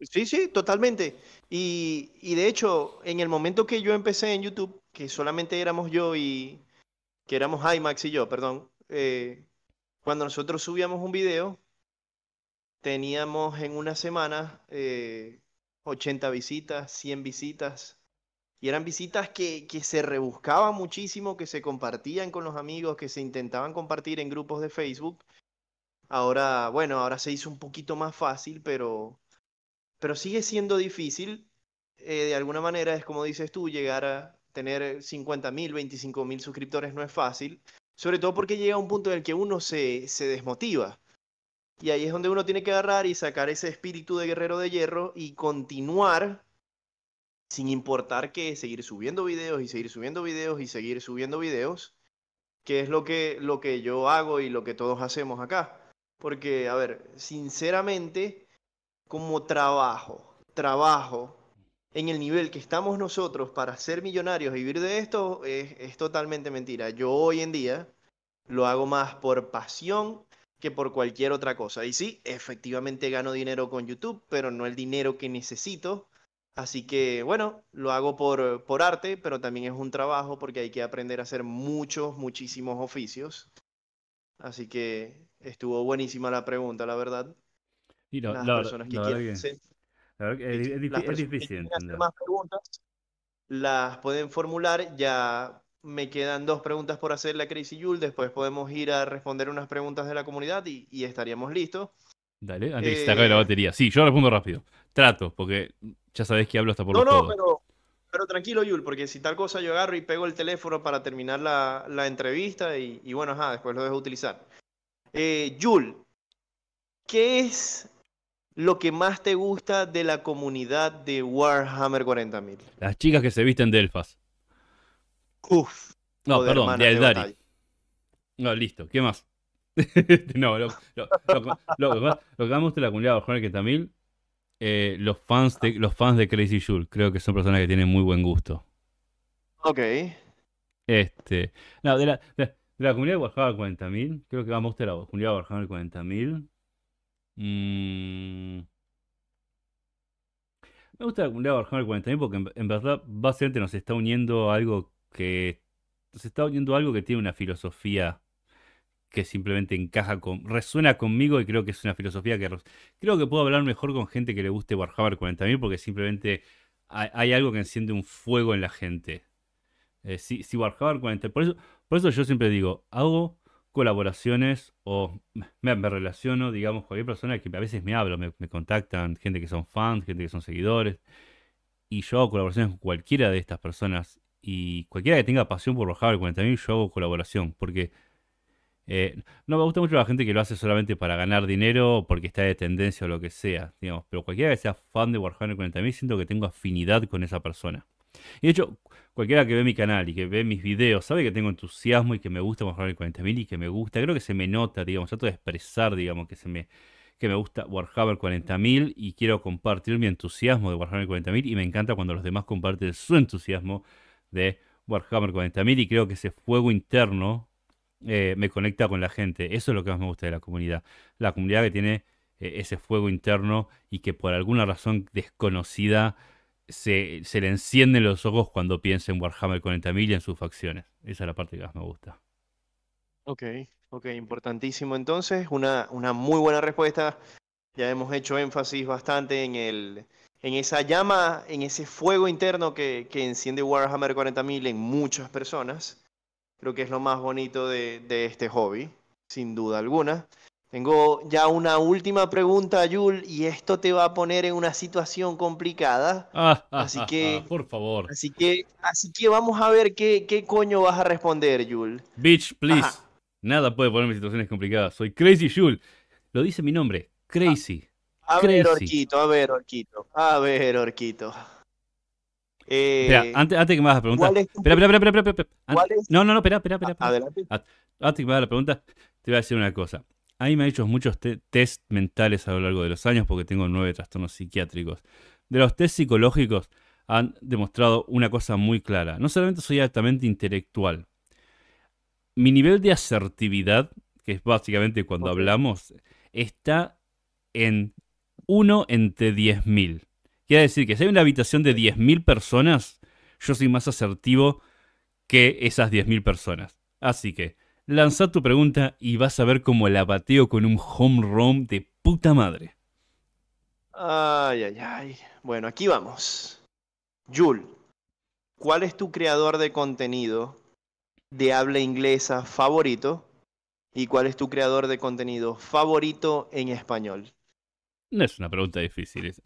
Sí, sí, totalmente. Y, y, de hecho, en el momento que yo empecé en YouTube, que solamente éramos yo y que éramos IMAX y yo, perdón, eh, cuando nosotros subíamos un video, teníamos en una semana 80 eh, visitas, 100 visitas. Y eran visitas que, que, se rebuscaban muchísimo, que se compartían con los amigos, que se intentaban compartir en grupos de Facebook. Ahora, bueno, ahora se hizo un poquito más fácil, pero pero sigue siendo difícil, eh, de alguna manera es como dices tú, llegar a tener 50.000, 25.000 suscriptores no es fácil, sobre todo porque llega un punto en el que uno se, desmotiva. Y ahí es donde uno tiene que agarrar y sacar ese espíritu de guerrero de hierro y continuar sin importar que seguir subiendo videos y seguir subiendo videos y seguir subiendo videos, que es lo que, lo que yo hago y lo que todos hacemos acá. Porque, a ver, sinceramente, como trabajo, trabajo, en el nivel que estamos nosotros para ser millonarios y vivir de esto es, totalmente mentira. Yo hoy en día lo hago más por pasión que por cualquier otra cosa. Y sí, efectivamente gano dinero con YouTube, pero no el dinero que necesito. Así que bueno, lo hago por, por arte, pero también es un trabajo porque hay que aprender a hacer muchos, muchísimos oficios. Así que estuvo buenísima la pregunta, la verdad. Y no, las personas que es, difícil. más preguntas las pueden formular. Ya me quedan dos preguntas por hacer la Crazy Jul. Después podemos ir a responder unas preguntas de la comunidad y, estaríamos listos. Dale, antes se acabe la eh, batería. Sí, yo respondo rápido. Trato, porque ya sabes que hablo hasta por no, No, no, pero, tranquilo, Yul, porque si tal cosa yo agarro y pego el teléfono para terminar la, entrevista y, bueno, ajá, después lo dejo utilizar. Eh, Yul, ¿qué es lo que más te gusta de la comunidad de Warhammer 40.000? Las chicas que se visten de elfas. Uf. No, perdón, de Dari No, listo. ¿Qué más? <laughs> no, lo, que más me gusta de la comunidad de Warhammer 40.000 eh, los, fans de, los fans de Crazy Jules, Creo que son personas que tienen muy buen gusto. Ok. Este. No, de la, la comunidad de Warhammer 40.000, creo que vamos de la comunidad de Warhammer 40.000. Mm. Me gusta la Warhammer 40.000 porque en, verdad básicamente nos está uniendo algo que nos está uniendo algo que tiene una filosofía que simplemente encaja con resuena conmigo y creo que es una filosofía que creo que puedo hablar mejor con gente que le guste Warhammer 40.000 porque simplemente hay, algo que enciende un fuego en la gente. Eh, si, Warhammer 40, por eso por eso yo siempre digo, hago colaboraciones o me, relaciono, digamos, cualquier persona que a veces me hablo, me, contactan, gente que son fans, gente que son seguidores, y yo hago colaboraciones con cualquiera de estas personas, y cualquiera que tenga pasión por Warhammer 40.000, yo hago colaboración, porque eh, no me gusta mucho la gente que lo hace solamente para ganar dinero, porque está de tendencia o lo que sea, digamos, pero cualquiera que sea fan de Warhammer 40.000, siento que tengo afinidad con esa persona. Y de hecho, cualquiera que ve mi canal y que ve mis videos sabe que tengo entusiasmo y que me gusta Warhammer 40.000 y que me gusta, creo que se me nota, digamos, trato de expresar, digamos, que se me que me gusta Warhammer 40.000 y quiero compartir mi entusiasmo de Warhammer 40.000 y me encanta cuando los demás comparten su entusiasmo de Warhammer 40.000 y creo que ese fuego interno eh, me conecta con la gente. Eso es lo que más me gusta de la comunidad. La comunidad que tiene eh, ese fuego interno y que por alguna razón desconocida se, le encienden los ojos cuando piensa en Warhammer 40.000 y en sus facciones. Esa es la parte que más me gusta. Ok, ok, importantísimo entonces. Una, muy buena respuesta. Ya hemos hecho énfasis bastante en, el, en esa llama, en ese fuego interno que, enciende Warhammer 40.000 en muchas personas. Creo que es lo más bonito de este hobby, sin duda alguna. Tengo ya una última pregunta, Yul, y esto te va a poner en una situación complicada. Ah, así ah, que, ah, por favor. Así que, así que vamos a ver qué, qué coño vas a responder, Yul. Bitch, please. Nada puede ponerme en situaciones complicadas. Soy Crazy Yul. Lo dice mi nombre, Crazy. a ver, Orquito, a ver, Orquito. A ver, Orquito. Eh, espera, antes, antes, que me hagas la pregunta. Espera, espera, espera, espera. No, no, no, espera, espera, espera. espera. Adelante. Antes que me hagas la pregunta, te voy a decir una cosa. A me han hecho muchos test mentales a lo largo de los años porque tengo nueve trastornos psiquiátricos. De los test psicológicos han demostrado una cosa muy clara. No solamente soy altamente intelectual. Mi nivel de asertividad, que es básicamente cuando hablamos, está en 1 entre 10.000. Quiere decir que si hay una habitación de 10.000 personas, yo soy más asertivo que esas 10.000 personas. Así que Lanza tu pregunta y vas a ver cómo la bateo con un home run de puta madre. Ay, ay, ay. Bueno, aquí vamos. Jul, ¿cuál es tu creador de contenido de habla inglesa favorito? ¿Y cuál es tu creador de contenido favorito en español? No es una pregunta difícil esa.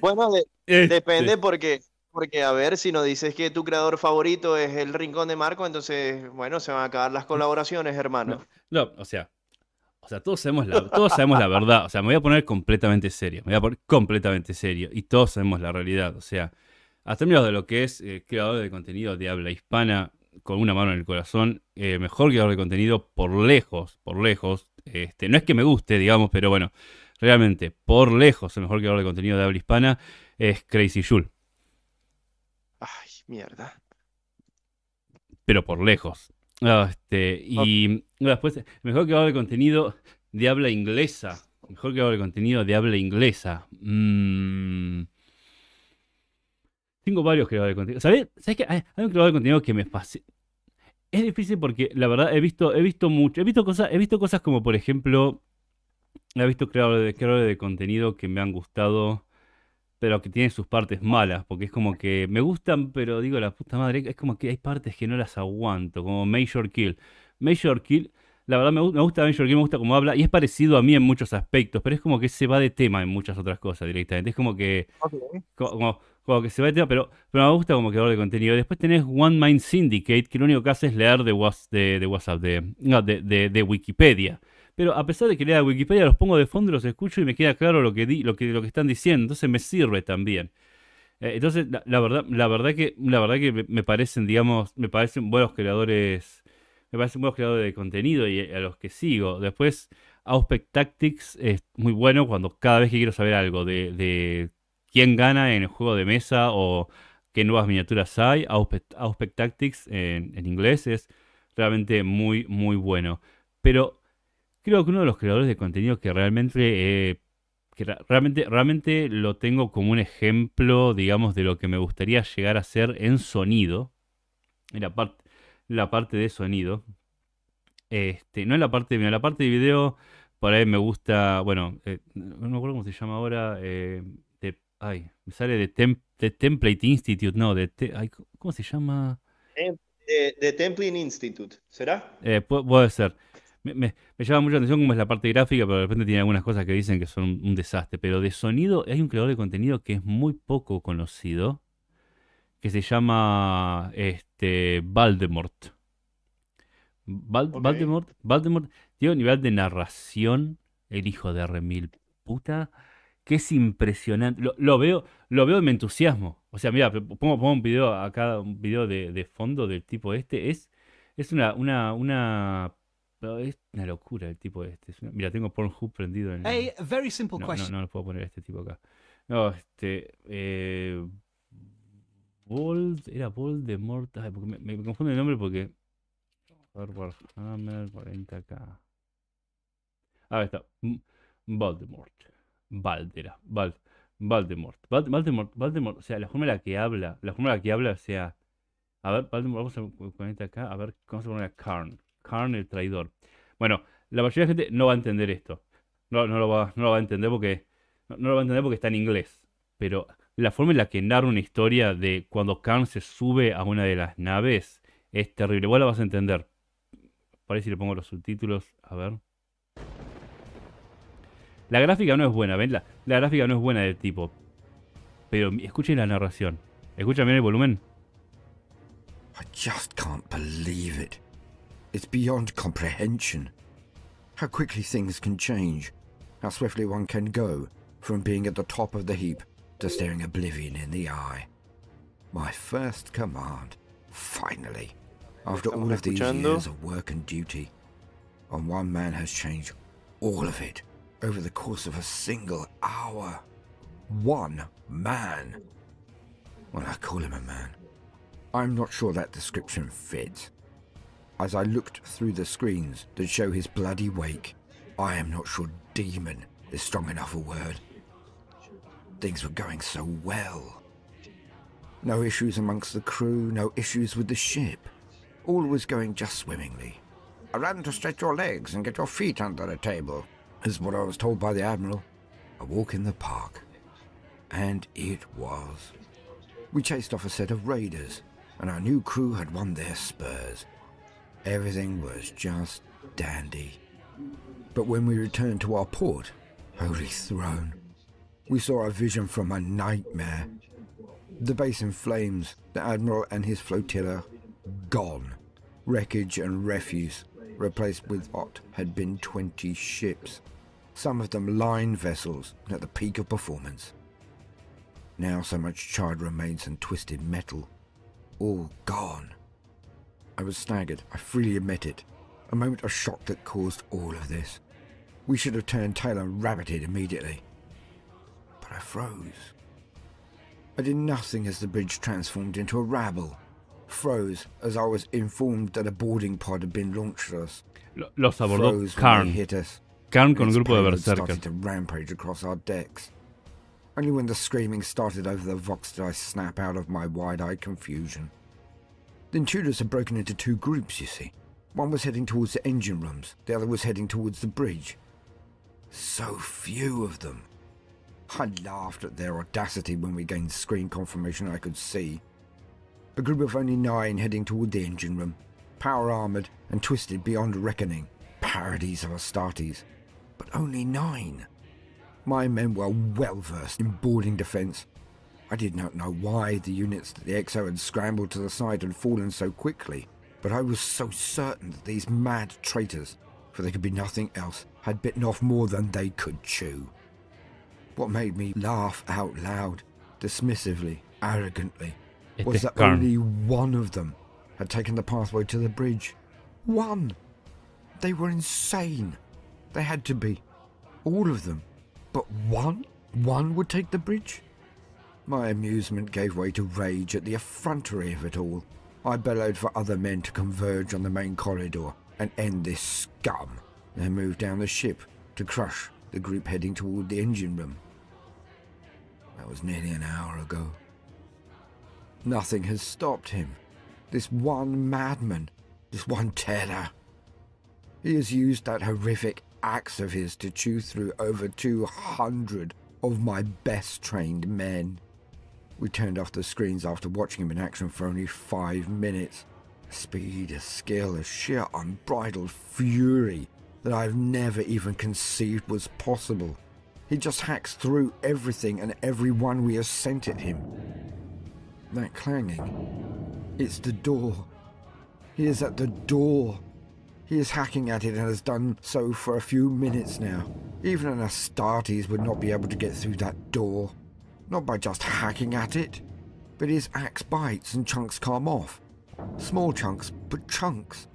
bueno, <laughs> este. depende porque porque a ver, si nos dices que tu creador favorito es el Rincón de Marco, entonces, bueno, se van a acabar las colaboraciones, hermano. No, o sea, o sea, todos sabemos, la, verdad. O sea, me voy a poner completamente serio. Me voy a poner completamente serio. Y todos sabemos la realidad. O sea, a términos de lo que es eh, creador de contenido de habla hispana, con una mano en el corazón, eh, mejor creador de contenido por lejos, por lejos. Este, no es que me guste, digamos, pero bueno, realmente, por lejos, el mejor creador de contenido de habla hispana es Crazy Jules mierda. Pero por lejos. Ah, este, y después, mejor creador de contenido de habla inglesa. Mejor creador de contenido de habla inglesa. Mm. Tengo varios creadores de contenido. ¿Sabes? ¿Sabes que hay, un creador de contenido que me fascina? Es difícil porque la verdad he visto, he visto mucho, he visto cosas, he visto cosas como por ejemplo, he visto creadores de, creadores de contenido que me han gustado pero que tiene sus partes malas, porque es como que me gustan, pero digo, la puta madre, es como que hay partes que no las aguanto, como Major Kill. Major Kill, la verdad me, gusta Major Kill, me gusta cómo habla, y es parecido a mí en muchos aspectos, pero es como que se va de tema en muchas otras cosas directamente. Es como que. Como, que se va de tema, pero, pero me gusta como creador de contenido. Después tenés One Mind Syndicate, que lo único que hace es leer de, de, WhatsApp, de, de, de Wikipedia. Pero a pesar de que lea Wikipedia, los pongo de fondo, y los escucho y me queda claro lo que, lo que, lo que están diciendo. Entonces me sirve también. Eh, entonces, la, verdad, la verdad que, la verdad que me, parecen, digamos, me parecen buenos creadores. Me parecen buenos creadores de contenido y eh, a los que sigo. Después, Auspect Tactics es muy bueno cuando cada vez que quiero saber algo de, quién gana en el juego de mesa o qué nuevas miniaturas hay. Auspect, Tactics en, en, inglés es realmente muy, muy bueno. Pero creo que uno de los creadores de contenido que realmente, eh, realmente, realmente lo tengo como un ejemplo, digamos, de lo que me gustaría llegar a hacer en sonido, en la, parte de sonido. Este, no en la parte de video, la parte de video, por ahí me gusta, bueno, eh, no me acuerdo cómo se llama ahora, eh, ay, me sale de, Template Institute, no, de, ¿cómo se llama? De, de Template Institute, ¿será? puede ser. Me, llama mucho atención cómo es la parte gráfica, pero de repente tiene algunas cosas que dicen que son un desastre. Pero de sonido, hay un creador de contenido que es muy poco conocido, que se llama este, Valdemort. Valdemort, Valdemort tiene un nivel de narración, el hijo de Remil puta, que es impresionante. Lo, veo, lo veo y entusiasmo. O sea, mira, pongo, un video acá, un video de, fondo del tipo este. Es, es una, una es una locura el tipo este. Mira, tengo Pornhub prendido en. Hey, no, No, no, lo puedo poner a este tipo acá. No, este. Eh... Era Voldemort? Me, me, confundo el nombre porque. A ver, Warhammer 40k. Ah, está. Voldemort. Valdera era. Voldemort. Voldemort. Voldemort. O sea, la forma en la que habla. La forma en la que habla, o sea. A ver, Valdemort, vamos a poner acá. A ver, ¿cómo se pone? a Karn. Khan el traidor. Bueno, la mayoría de la gente no va a entender esto. No, no, lo, va, no lo va a entender porque no, lo va a entender porque está en inglés. Pero la forma en la que narra una historia de cuando Karn se sube a una de las naves es terrible. Vos la vas a entender. Parece si le pongo los subtítulos. A ver. La gráfica no es buena, ¿ven? La, gráfica no es buena del tipo. Pero escuchen la narración. Escuchen bien el volumen. I just can't believe it. It's beyond comprehension. How quickly things can change, how swiftly one can go from being at the top of the heap to staring oblivion in the eye. My first command, finally, after all of these years of work and duty. And one man has changed all of it over the course of a single hour. One man. Well, I call him a man. I'm not sure that description fits as I looked through the screens that show his bloody wake. I am not sure demon is strong enough a word. Things were going so well. No issues amongst the crew, no issues with the ship. All was going just swimmingly. I ran to stretch your legs and get your feet under a table, is what I was told by the Admiral. A walk in the park. And it was. We chased off a set of raiders, and our new crew had won their spurs. Everything was just dandy. But when we returned to our port, holy throne, we saw a vision from a nightmare. The base in flames, the Admiral and his flotilla gone. Wreckage and refuse replaced with what had been 20 ships, some of them line vessels at the peak of performance. Now so much charred remains and twisted metal, all gone. I was staggered, I freely admit it. A moment of shock that caused all of this. We should have turned tail and rabbited immediately. But I froze. I did nothing as the bridge transformed into a rabble. Froze as I was informed that a boarding pod had been launched at us. Los abordó Karn. Hit us. Karn con un grupo de started to rampage across our decks. Only when the screaming started over the vox did I snap out of my wide-eyed confusion. The intruders had broken into two groups, you see. One was heading towards the engine rooms, the other was heading towards the bridge. So few of them. I laughed at their audacity when we gained screen confirmation I could see. A group of only nine heading toward the engine room, power armoured and twisted beyond reckoning, parodies of Astartes. But only nine. My men were well versed in boarding defence, I did not know why the units that the XO had scrambled to the side had fallen so quickly, but I was so certain that these mad traitors, for they could be nothing else, had bitten off more than they could chew. What made me laugh out loud, dismissively, arrogantly, was that only one of them had taken the pathway to the bridge. One! They were insane. They had to be. All of them. But one? One would take the bridge? My amusement gave way to rage at the effrontery of it all. I bellowed for other men to converge on the main corridor and end this scum, then moved down the ship to crush the group heading toward the engine room. That was nearly an hour ago. Nothing has stopped him. This one madman, this one terror. He has used that horrific axe of his to chew through over 200 of my best trained men. We turned off the screens after watching him in action for only five minutes. speed, a skill, a sheer unbridled fury that I've never even conceived was possible. He just hacks through everything and everyone we have sent at him. That clanging. It's the door. He is at the door. He is hacking at it and has done so for a few minutes now. Even an Astartes would not be able to get through that door. Not by just hacking at it, but his axe bites and chunks come off. Small chunks, but chunks.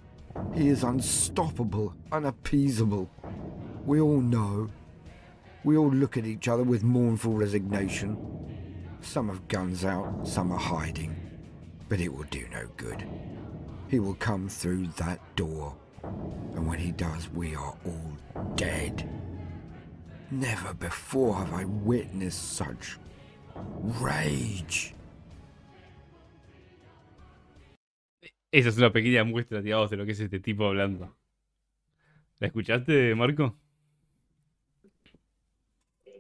He is unstoppable, unappeasable. We all know. We all look at each other with mournful resignation. Some have guns out, some are hiding. But it will do no good. He will come through that door. And when he does, we are all dead. Never before have I witnessed such Rage. Esa es una pequeña muestra, digamos, de lo que es este tipo hablando. ¿La escuchaste, Marco?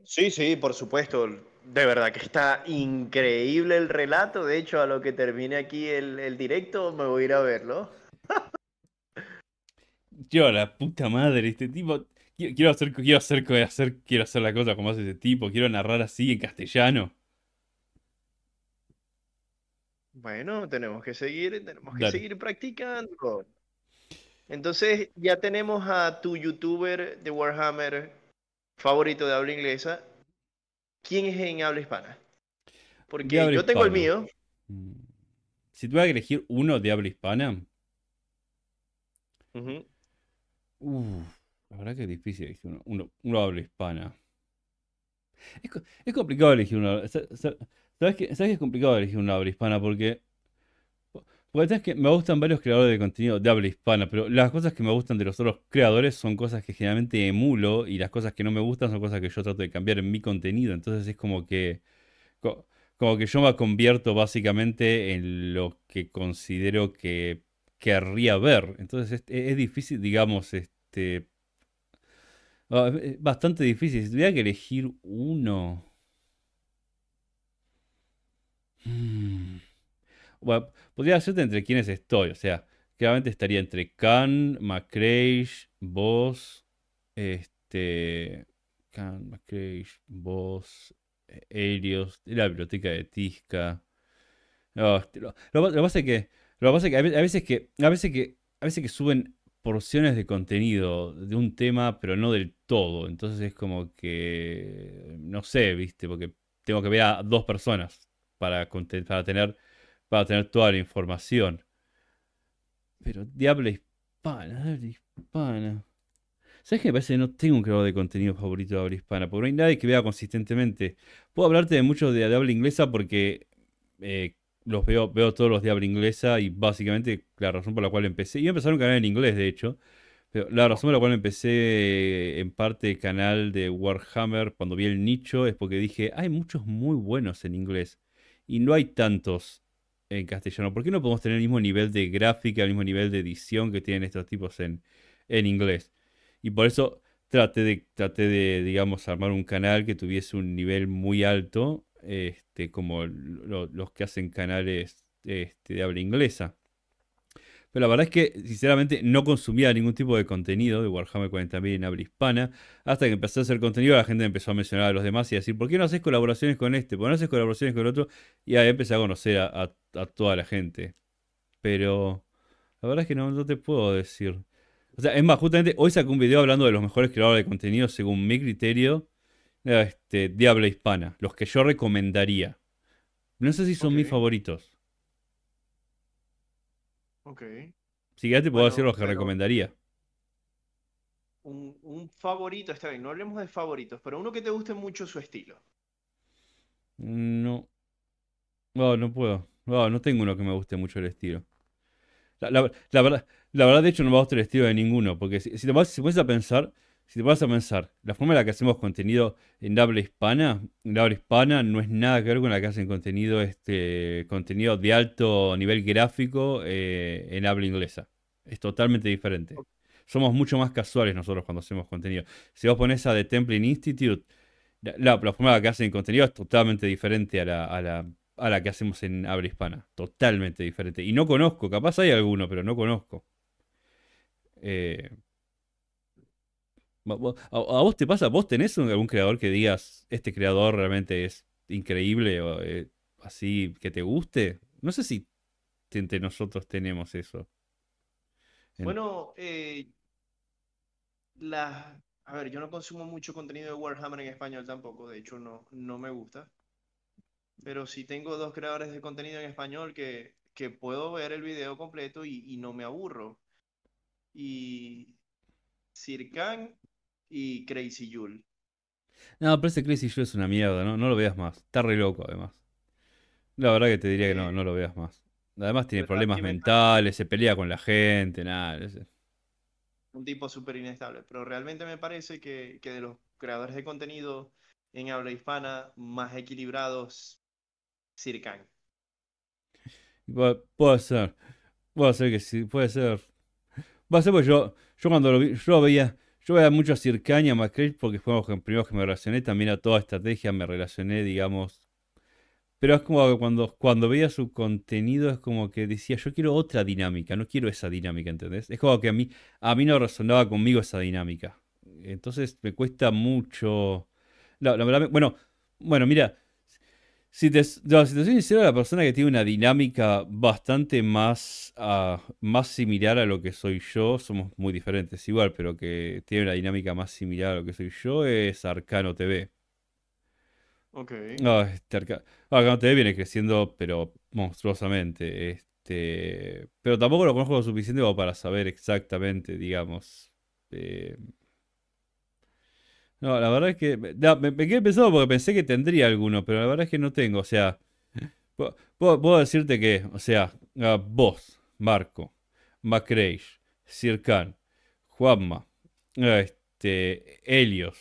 Sí, sí, por supuesto. De verdad que está increíble el relato. De hecho, a lo que termine aquí el, directo, me voy a ir a verlo. <laughs> Yo, la puta madre, este tipo. Quiero hacer, quiero hacer, la cosa como hace este tipo. Quiero narrar así en castellano. Bueno, tenemos que seguir, tenemos que seguir practicando. Entonces, ya tenemos a tu youtuber de Warhammer favorito de habla inglesa. ¿Quién es en habla hispana? Porque yo tengo el mío. Mm. Si tuviera que elegir uno de habla hispana. la verdad que es difícil elegir uno, uno, habla hispana. Es, complicado elegir uno. ¿Sabes que, es complicado elegir una habla hispana? Porque. Porque es que me gustan varios creadores de contenido de habla hispana, pero las cosas que me gustan de los otros creadores son cosas que generalmente emulo y las cosas que no me gustan son cosas que yo trato de cambiar en mi contenido. Entonces es como que. Como que yo me convierto básicamente en lo que considero que querría ver. Entonces es, difícil, digamos, este. Ah, bastante difícil. Si tuviera que elegir uno. Mm. Bueno, podría hacerte entre quienes estoy. O sea, claramente estaría entre Khan, McCreish, vos, este. Khan, McCreish, vos, eh, Helios, la biblioteca de Tisca. Este, lo, que, pasa que a veces que a veces que a veces que suben porciones de contenido de un tema, pero no del todo. Entonces es como que no sé, viste, porque tengo que ver a dos personas para, tener, para tener toda la información. Pero diablo hispana, Diablo hispana. ¿Sabes qué? Me parece que no tengo un creador de contenido favorito de habla hispana, porque no hay nadie que vea consistentemente. Puedo hablarte de muchos de, habla inglesa porque eh, los veo, veo todos los de habla inglesa y básicamente la razón por la cual empecé. Yo empecé un canal en inglés, de hecho. la razón por la cual empecé en parte el canal de Warhammer cuando vi el nicho es porque dije, hay muchos muy buenos en inglés y no hay tantos en castellano. ¿Por qué no podemos tener el mismo nivel de gráfica, el mismo nivel de edición que tienen estos tipos en, inglés? Y por eso traté de, de, digamos, armar un canal que tuviese un nivel muy alto, este, como los que hacen canales este, de habla inglesa. Pero la verdad es que, sinceramente, no consumía ningún tipo de contenido de Warhammer 40.000 en habla hispana. Hasta que empecé a hacer contenido, la gente empezó a mencionar a los demás y a decir, ¿por qué no haces colaboraciones con este? ¿Por qué no haces colaboraciones con el otro? Y ahí empecé a conocer a, toda la gente. Pero la verdad es que no, no te puedo decir. O sea, es más, justamente hoy saqué un video hablando de los mejores creadores de contenido según mi criterio este, de habla hispana, los que yo recomendaría. No sé si son mis favoritos. Ok. Si quieres te puedo decir los que recomendaría. Un, favorito, está bien, no hablemos de favoritos, pero uno que te guste mucho su estilo. No. No, oh, no puedo. No, oh, no tengo uno que me guste mucho el estilo. La, la verdad, la verdad, de hecho, no me gusta el estilo de ninguno, porque si, si te vas, a pensar, si te vas a pensar, la forma en la que hacemos contenido en habla hispana, en habla hispana no es nada que ver con la que hacen contenido, este, contenido de alto nivel gráfico eh, en habla inglesa. Es totalmente diferente. Somos mucho más casuales nosotros cuando hacemos contenido. Si vos pones a The Templin Institute, la, forma en la que hacen contenido es totalmente diferente a la, que hacemos en habla hispana. Totalmente diferente. Y no conozco, capaz hay alguno, pero no conozco. Eh, a, vos te pasa, vos tenés algún creador que digas, este creador realmente es increíble o eh, así que te guste. No sé si entre nosotros tenemos eso. Bueno, eh, a ver, yo no consumo mucho contenido de Warhammer en español tampoco, de hecho no, no me gusta. Pero sí tengo dos creadores de contenido en español que, puedo ver el video completo y, y no me aburro. Y Sirkan y Crazy Jule. No, pero ese Crazy Jules es una mierda, ¿no? No lo veas más. Está re loco, además. La verdad que te diría que no, eh. no lo veas más. Además tiene problemas mentales, se pelea con la gente, nada. Un tipo súper inestable. Pero realmente me parece que, de los creadores de contenido en habla hispana más equilibrados, Khan. Puede ser. Puede ser que sí, puede ser. Va a ser porque yo, yo cuando lo vi, yo veía yo voy a mucho a Circaña, a porque fue los primeros que me relacioné. También a toda estrategia me relacioné, digamos. Pero es como que cuando, cuando veía su contenido es como que decía, yo quiero otra dinámica, no quiero esa dinámica, ¿entendés? Es como que a mí, a mí no resonaba conmigo esa dinámica. Entonces me cuesta mucho... bueno, bueno, mira, si te, no, soy sincero, la persona que tiene una dinámica bastante más, ah, más similar a lo que soy yo, somos muy diferentes igual, pero que tiene una dinámica más similar a lo que soy yo, es Arcano TV. Ok. Este Arcano TV viene creciendo, pero monstruosamente. Este... Pero tampoco lo conozco lo suficiente para saber exactamente, digamos. Eh, no, la verdad es que. me, quedé pensando porque pensé que tendría alguno, pero la verdad es que no tengo. O sea, puedo, decirte que, o sea, ah, vos, Marco, Macreish, Sirkan, Juanma, ah, este, Helios.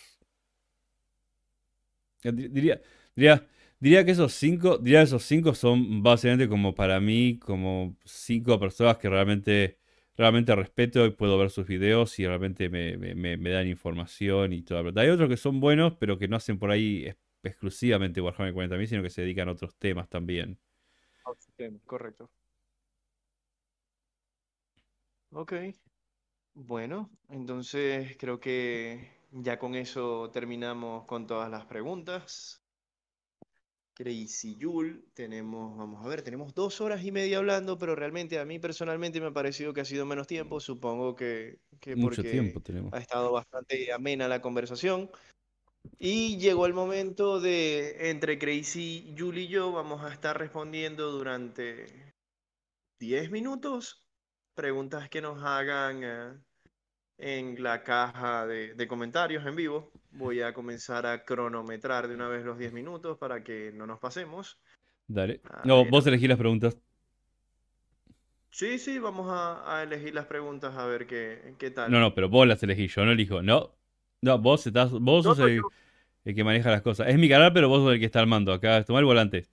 Ah, diría, diría, diría que esos cinco, diría que esos cinco son básicamente como para mí, como cinco personas que realmente realmente respeto y puedo ver sus videos y realmente me, dan información y toda Hay otros que son buenos, pero que no hacen por ahí exclusivamente Warhammer 40.000, sino que se dedican a otros temas también. Correcto. Ok. Bueno, entonces creo que ya con eso terminamos con todas las preguntas. Crazy Jul, tenemos, vamos a ver, tenemos dos horas y media hablando, pero realmente a mí personalmente me ha parecido que ha sido menos tiempo, mm. supongo que, porque ha estado bastante amena la conversación. Y llegó el momento de, entre Crazy Jul y yo, vamos a estar respondiendo durante diez minutos preguntas que nos hagan eh, en la caja de comentarios en vivo. Voy a comenzar a cronometrar de una vez los 10 minutos para que no nos pasemos. Dale. Ah, no, vos elegís las preguntas. Sí, sí, vamos a, elegir las preguntas a ver qué, qué, tal. No, no, pero vos las elegís, yo no elijo. No, no vos estás, vos sos el, que maneja las cosas. Es mi canal, pero vos sos el que está armando mando. Acá, tomar el volante.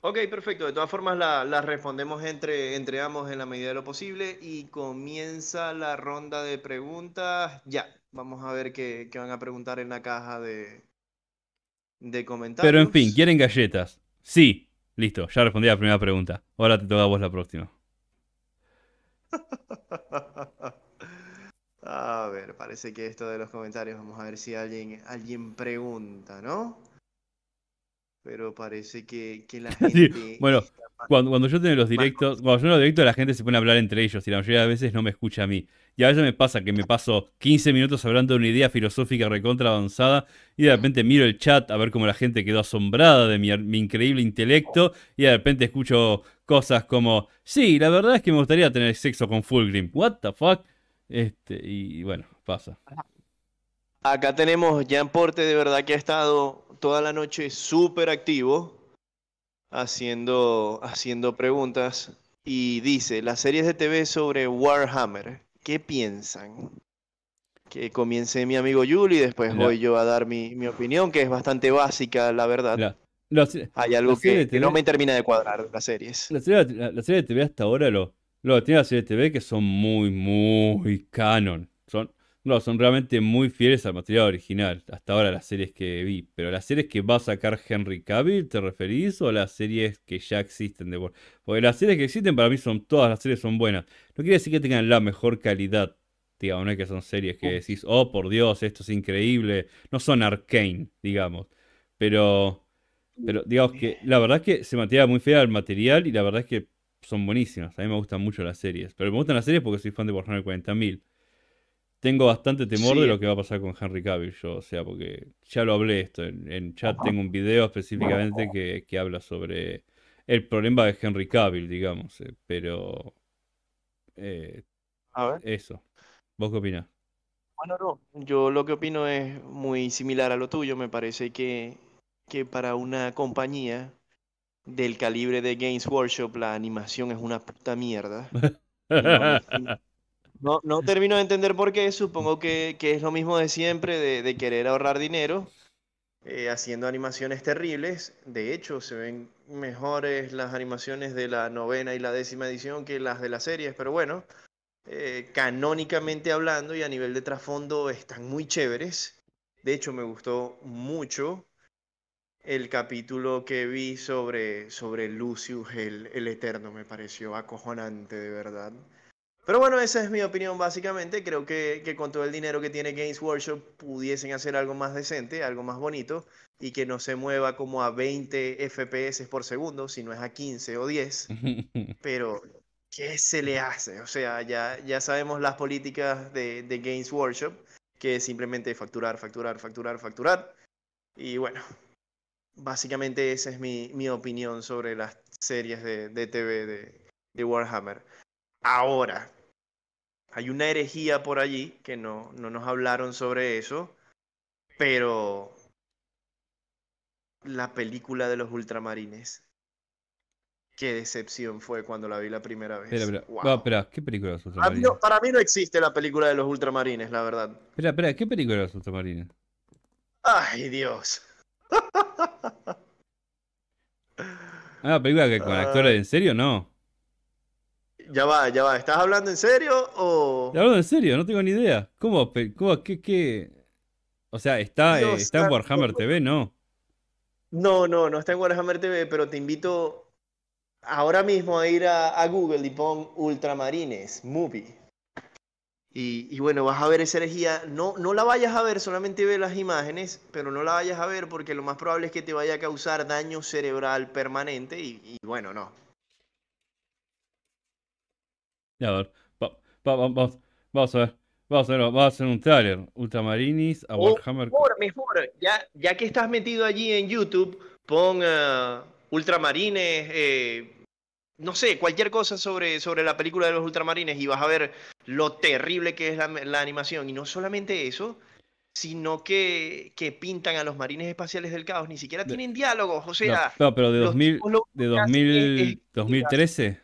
Ok, perfecto. De todas formas, las respondemos entre, entre ambos en la medida de lo posible. Y comienza la ronda de preguntas ya. Vamos a ver qué, van a preguntar en la caja de, de comentarios. Pero en fin, ¿quieren galletas? Sí. Listo, ya respondí a la primera pregunta. Ahora te toca a vos la próxima. <laughs> a ver, parece que esto de los comentarios, vamos a ver si alguien, alguien pregunta, ¿no? pero parece que, la <laughs> gente. bueno, cuando, yo tengo los directos, cuando yo los la gente se pone a hablar entre ellos y la mayoría de veces no me escucha a mí. Y a veces me pasa que me paso 15 minutos hablando de una idea filosófica recontra avanzada y de repente miro el chat a ver cómo la gente quedó asombrada de mi, increíble intelecto y de repente escucho cosas como, sí, la verdad es que me gustaría tener sexo con Fulgrim. What the fuck? Este, y bueno, pasa. Acá tenemos Jan Porte, de verdad que ha estado toda la noche súper activo haciendo, haciendo preguntas. Y dice, las series de TV sobre Warhammer, ¿qué piensan? Que comience mi amigo Yuli, después voy yo a dar mi, opinión, que es bastante básica, la verdad. Hay algo que, no me termina de cuadrar, las series. La serie, de TV hasta ahora, lo, lo tiene series de TV que son muy, muy canon. No, son realmente muy fieles al material original, hasta ahora las series que vi. Pero las series que va a sacar Henry Cavill, ¿te referís? ¿O las series que ya existen de por... Porque las series que existen para mí son todas las series son buenas. No quiere decir que tengan la mejor calidad, digamos, no es que son series que oh. decís, oh por Dios, esto es increíble. No son arcane, digamos. Pero, uh, pero digamos que la verdad es que se mantiene muy fiel al material y la verdad es que son buenísimas. A mí me gustan mucho las series. Pero me gustan las series porque soy fan de Warhammer 40.000 tengo bastante temor de lo que va a pasar con Henry Cavill, yo, o sea, porque ya lo hablé esto, en, chat tengo un video específicamente que, habla sobre el problema de Henry Cavill, digamos, eh, pero... Eh, eso. ¿Vos qué opinás? Bueno, yo lo que opino es muy similar a lo tuyo, me parece que, que para una compañía del calibre de Games Workshop la animación es una puta mierda. <laughs> no, termino de entender por qué, supongo que, es lo mismo de siempre, de, querer ahorrar dinero, eh, haciendo animaciones terribles. De hecho, se ven mejores las animaciones de la novena y la décima edición que las de las series, pero bueno, eh, canónicamente hablando y a nivel de trasfondo están muy chéveres. De hecho, me gustó mucho el capítulo que vi sobre, sobre Lucius el, el Eterno. Me pareció acojonante, de verdad. Pero bueno, esa es mi opinión básicamente. Creo que, con todo el dinero que tiene Games Workshop pudiesen hacer algo más decente, algo más bonito, y que no se mueva como a 20 FPS por segundo, sino es a 15 o 10. <laughs> Pero, ¿qué se le hace? O sea, ya, ya sabemos las políticas de, de Games Workshop, que es simplemente facturar, facturar, facturar, facturar. Y bueno, básicamente esa es mi, opinión sobre las series de, de TV de Warhammer. Ahora, hay una herejía por allí que no, no nos hablaron sobre eso, pero la película de los ultramarines. Qué decepción fue cuando la vi la primera vez. Espera, espera. ¿qué película de ultramarines? para mí no existe la película de los ultramarines, la verdad. Espera, espera, ¿qué película de los ultramarines? Ay, Dios. ¿Una <laughs> ah, película que con actores en serio no? Ya va, ya va. ¿Estás hablando en serio o...? Hablando en serio, no tengo ni idea. ¿Cómo? cómo qué, qué? O sea, ¿está, eh, en Warhammer TV? No. No, no, no está en Warhammer TV, pero te invito ahora mismo a ir a, Google y pon Ultramarines Movie. Y, bueno, vas a ver esa energía. No, no la vayas a ver, solamente ve las imágenes, pero no la vayas a ver porque lo más probable es que te vaya a causar daño cerebral permanente. y bueno, no, ya va, vamos, vamos a ver. Vamos a, ver, vamos a hacer un trailer. Ultramarines a oh, Warhammer. mejor, mejor. Ya, ya que estás metido allí en YouTube, pon eh, Ultramarines, eh, no sé, cualquier cosa sobre, sobre la película de los Ultramarines y vas a ver lo terrible que es la, animación. Y no solamente eso, sino que, pintan a los marines espaciales del caos. Ni siquiera tienen diálogos. O sea, no, pero de, 2000, de 2000, 2013.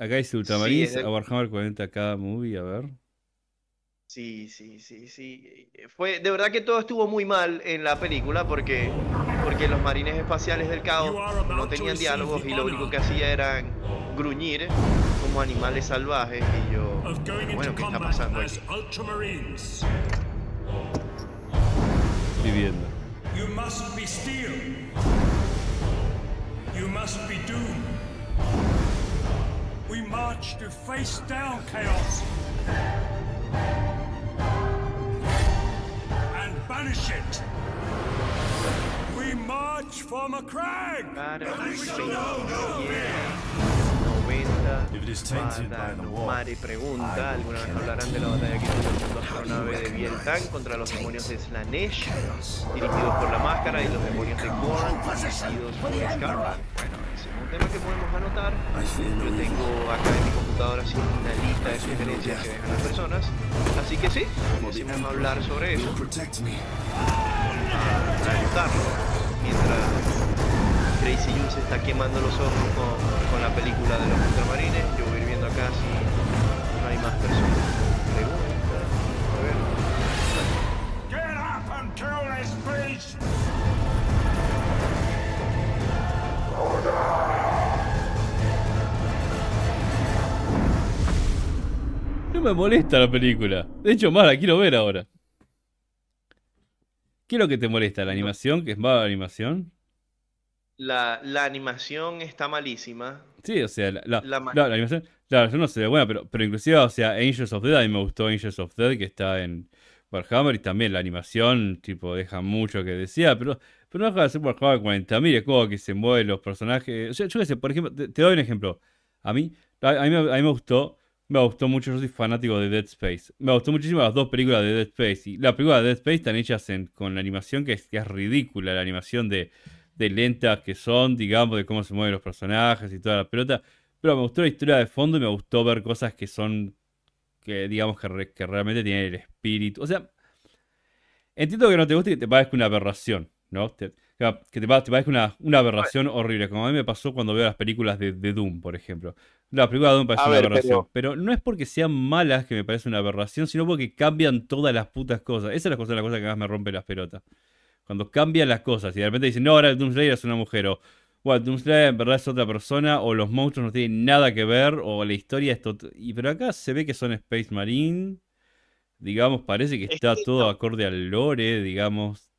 Acá dice Ultramarines, a Warhammer 40 cada Movie, a ver. Sí, sí, sí, sí. Fue, de verdad que todo estuvo muy mal en la película porque, porque los marines espaciales del caos no tenían diálogos y lo único que hacía era gruñir como animales salvajes y yo... Bueno, ¿qué está pasando aquí? Viviendo. must be You must be doomed. We march to face down chaos. And banish it. We march for McCrag! crag, and we shall know no fear! cuenta, mar y pregunta. Alguna hablarán de la batalla que tuvo la astronave de Tank contra los demonios de Slanesh, dirigidos por la máscara, y los demonios de Gorn, dirigidos por escarba. Bueno, ese es un tema que podemos anotar. Yo tengo acá en mi computadora así una lista de sugerencias que dejan las personas. Así que sí, podemos hablar sobre eso. Para mientras Tracy se está quemando los ojos con, la película de los ultramarines. Yo voy a ir viendo acá si no hay más personas. Pregunta. A ver. No me molesta la película. De hecho, más la quiero ver ahora. ¿Qué es lo que te molesta? ¿La animación? ¿Qué es mala animación? la, animación está malísima. Sí, o sea, la, animación, claro, yo no sé, bueno, pero, pero inclusive, o sea, Angels of Dead, a mí me gustó Angels of Dead, que está en Warhammer, y también la animación, tipo, deja mucho que decía, pero, pero no deja de ser Warhammer 40.000, es como que se mueven los personajes. O sea, yo qué sé, por ejemplo, te, doy un ejemplo. A mí, a, a mí me gustó, me gustó mucho, yo soy fanático de Dead Space. Me gustó muchísimo las dos películas de Dead Space, y la película de Dead Space están hechas con la animación que es ridícula, la animación de de lentas que son, digamos, de cómo se mueven los personajes y toda la pelota. Pero me gustó la historia de fondo y me gustó ver cosas que son, que digamos, que, realmente tienen el espíritu. O sea, entiendo que no te guste y que te parezca una aberración, ¿no? que te, parezca una, aberración horrible, como a mí me pasó cuando veo las películas de, Doom, por ejemplo. la película de Doom parecen una aberración, pero... no es porque sean malas que me parezca una aberración, sino porque cambian todas las putas cosas. Esa es la cosa, la cosa que más me rompe las pelotas. Cuando cambian las cosas y de repente dicen, no, ahora el Slayer es una mujer o, bueno, Slayer en verdad es otra persona o los monstruos no tienen nada que ver o la historia es total... Y, pero acá se ve que son Space Marine, digamos, parece que está todo acorde al lore, digamos.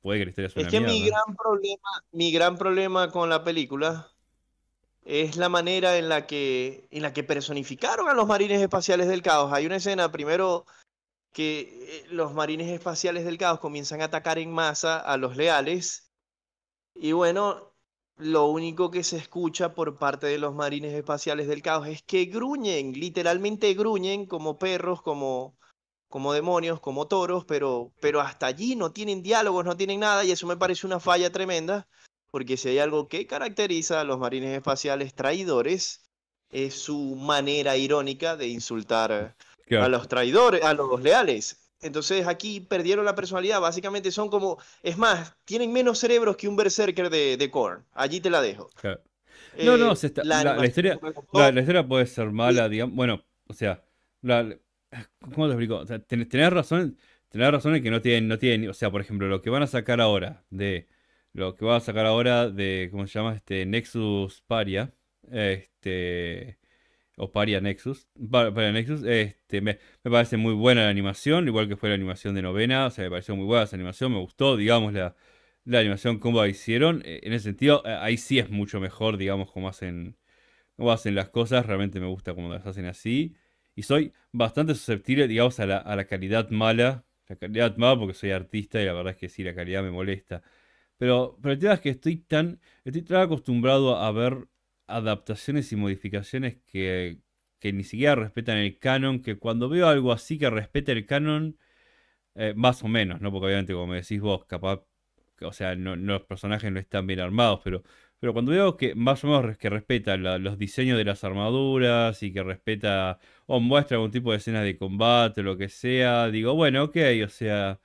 Puede que la historia es que mi gran problema, mi gran problema con la película es la manera en la que en la que personificaron a los marines espaciales del caos. Hay una escena primero que eh, los marines espaciales del caos comienzan a atacar en masa a los leales. Y bueno, lo único que se escucha por parte de los marines espaciales del caos es que gruñen, literalmente gruñen como perros, como, como demonios, como toros, pero, pero hasta allí no tienen diálogos, no tienen nada, y eso me parece una falla tremenda, porque si hay algo que caracteriza a los marines espaciales traidores, es su manera irónica de insultar a los traidores, a los leales. Entonces aquí perdieron la personalidad, básicamente son como, es más, tienen menos cerebros que un berserker de, de Korn. Allí te la dejo. Eh, no, no, la, historia, la, historia, puede ser mala, digamos. Bueno, o sea, ¿cómo te explico? tenés razón, razón en que no tienen, no tienen, o sea, por ejemplo, lo que van a sacar ahora de lo que va a sacar ahora de, ¿cómo se llama? Este Nexus Paria, este o Paria Nexus. Paria Nexus, este, me, me, parece muy buena la animación, igual que fue la animación de novena, o sea, me pareció muy buena esa animación, me gustó, digamos, la, animación como la hicieron. E, en ese sentido, ahí sí es mucho mejor, digamos, como hacen, cómo hacen las cosas, realmente me gusta cómo las hacen así. Y soy bastante susceptible, digamos, a la, calidad mala, la calidad mala porque soy artista y la verdad es que sí, la calidad me molesta. Pero, pero el tema es que estoy tan, estoy tan acostumbrado a ver adaptaciones y modificaciones que, que ni siquiera respetan el canon, que cuando veo algo así que respeta el canon, eh, más o menos, ¿no? Porque obviamente, como me decís vos, capaz, o sea, los personajes no están bien armados, pero, pero cuando veo que más o menos que respeta los diseños de las armaduras y que respeta o muestra algún tipo de escenas de combate o lo que sea, digo, bueno, ok, o sea,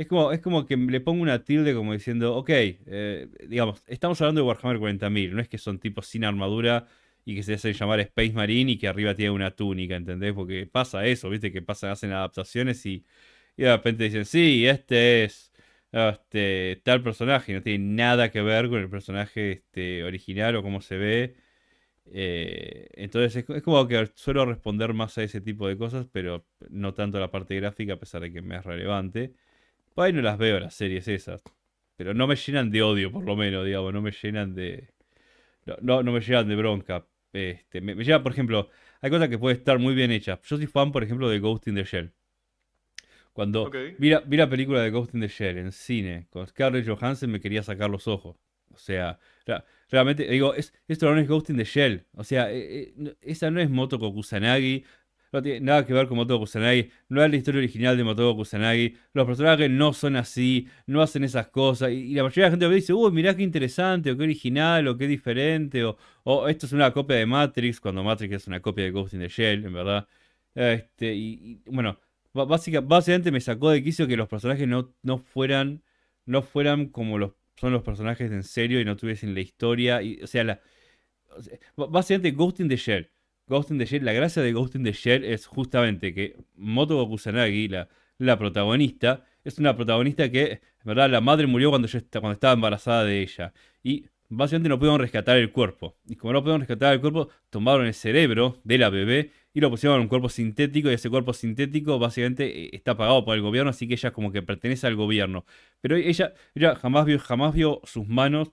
es como, es como que le pongo una tilde como diciendo, ok, eh, digamos, estamos hablando de Warhammer 40.000, no es que son tipos sin armadura y que se hacen llamar Space Marine y que arriba tiene una túnica, ¿entendés? Porque pasa eso, ¿viste? Que pasan, hacen adaptaciones y, de repente dicen, sí, este es este, tal personaje, no tiene nada que ver con el personaje este, original o cómo se ve. Eh, entonces es, es, como que suelo responder más a ese tipo de cosas, pero no tanto a la parte gráfica, a pesar de que me es relevante. Pues ahí no las veo las series esas. Pero no me llenan de odio, por lo menos, digamos. No me llenan de. No, me llenan de bronca. Este, me, me lleva, por ejemplo, hay cosas que pueden estar muy bien hechas. Yo soy fan, por ejemplo, de Ghost in the Shell. Cuando vi, la, película de Ghost in the Shell en cine con Scarlett Johansson, me quería sacar los ojos. O sea, realmente, digo, es, esto no es Ghost in the Shell. O sea, eh, eh, esa no es Moto Kokusanagi, no tiene nada que ver con Motobo Kusanagi. No es la historia original de Motobo Kusanagi. Los personajes no son así, no hacen esas cosas. Y, la mayoría de la gente me dice, uy, mirá qué interesante, o qué original, o qué diferente, o, esto es una copia de Matrix, cuando Matrix es una copia de Ghost in the Shell, en verdad. Este, y, bueno, básicamente me sacó de quicio que los personajes no, no fueran. No fueran como los, son los personajes en serio y no tuviesen la historia. o sea, básicamente Ghost in the Shell Ghost the la gracia de Ghost in the Shell es justamente que Moto Kusanagi, la, protagonista, es una protagonista que, en verdad, la madre murió cuando, cuando estaba embarazada de ella. Y básicamente no pudieron rescatar el cuerpo. Y como no pudieron rescatar el cuerpo, tomaron el cerebro de la bebé y lo pusieron en un cuerpo sintético. Y ese cuerpo sintético básicamente eh, está pagado por el gobierno, así que ella como que pertenece al gobierno. Pero ella, ella jamás, vio, jamás vio sus manos,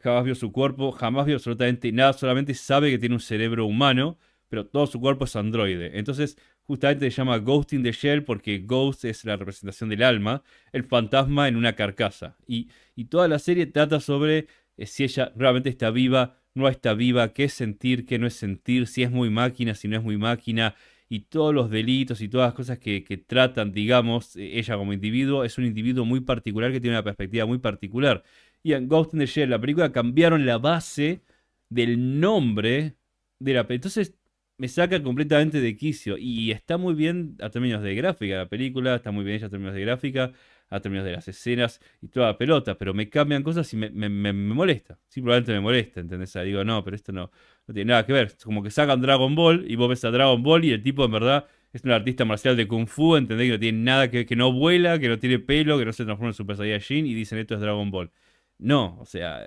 jamás vio su cuerpo, jamás vio absolutamente nada, solamente sabe que tiene un cerebro humano pero todo su cuerpo es androide. Entonces, justamente se llama Ghost in the Shell porque Ghost es la representación del alma, el fantasma en una carcasa. Y, toda la serie trata sobre eh, si ella realmente está viva, no está viva, qué es sentir, qué no es sentir, si es muy máquina, si no es muy máquina, y todos los delitos y todas las cosas que, que tratan, digamos, eh, ella como individuo, es un individuo muy particular que tiene una perspectiva muy particular. Y en Ghost in the Shell, la película, cambiaron la base del nombre de la Entonces me saca completamente de quicio. Y está muy bien a términos de gráfica la película, está muy bien ella a términos de gráfica, a términos de las escenas y toda la pelota, pero me cambian cosas y me, molesta. Simplemente me molesta, ¿entendés? digo, no, pero esto no, no tiene nada que ver. Es como que sacan Dragon Ball y vos ves a Dragon Ball y el tipo en verdad es un artista marcial de Kung Fu, ¿entendés? Que no tiene nada que que no vuela, que no tiene pelo, que no se transforma en Super Saiyajin y dicen esto es Dragon Ball. No, o sea,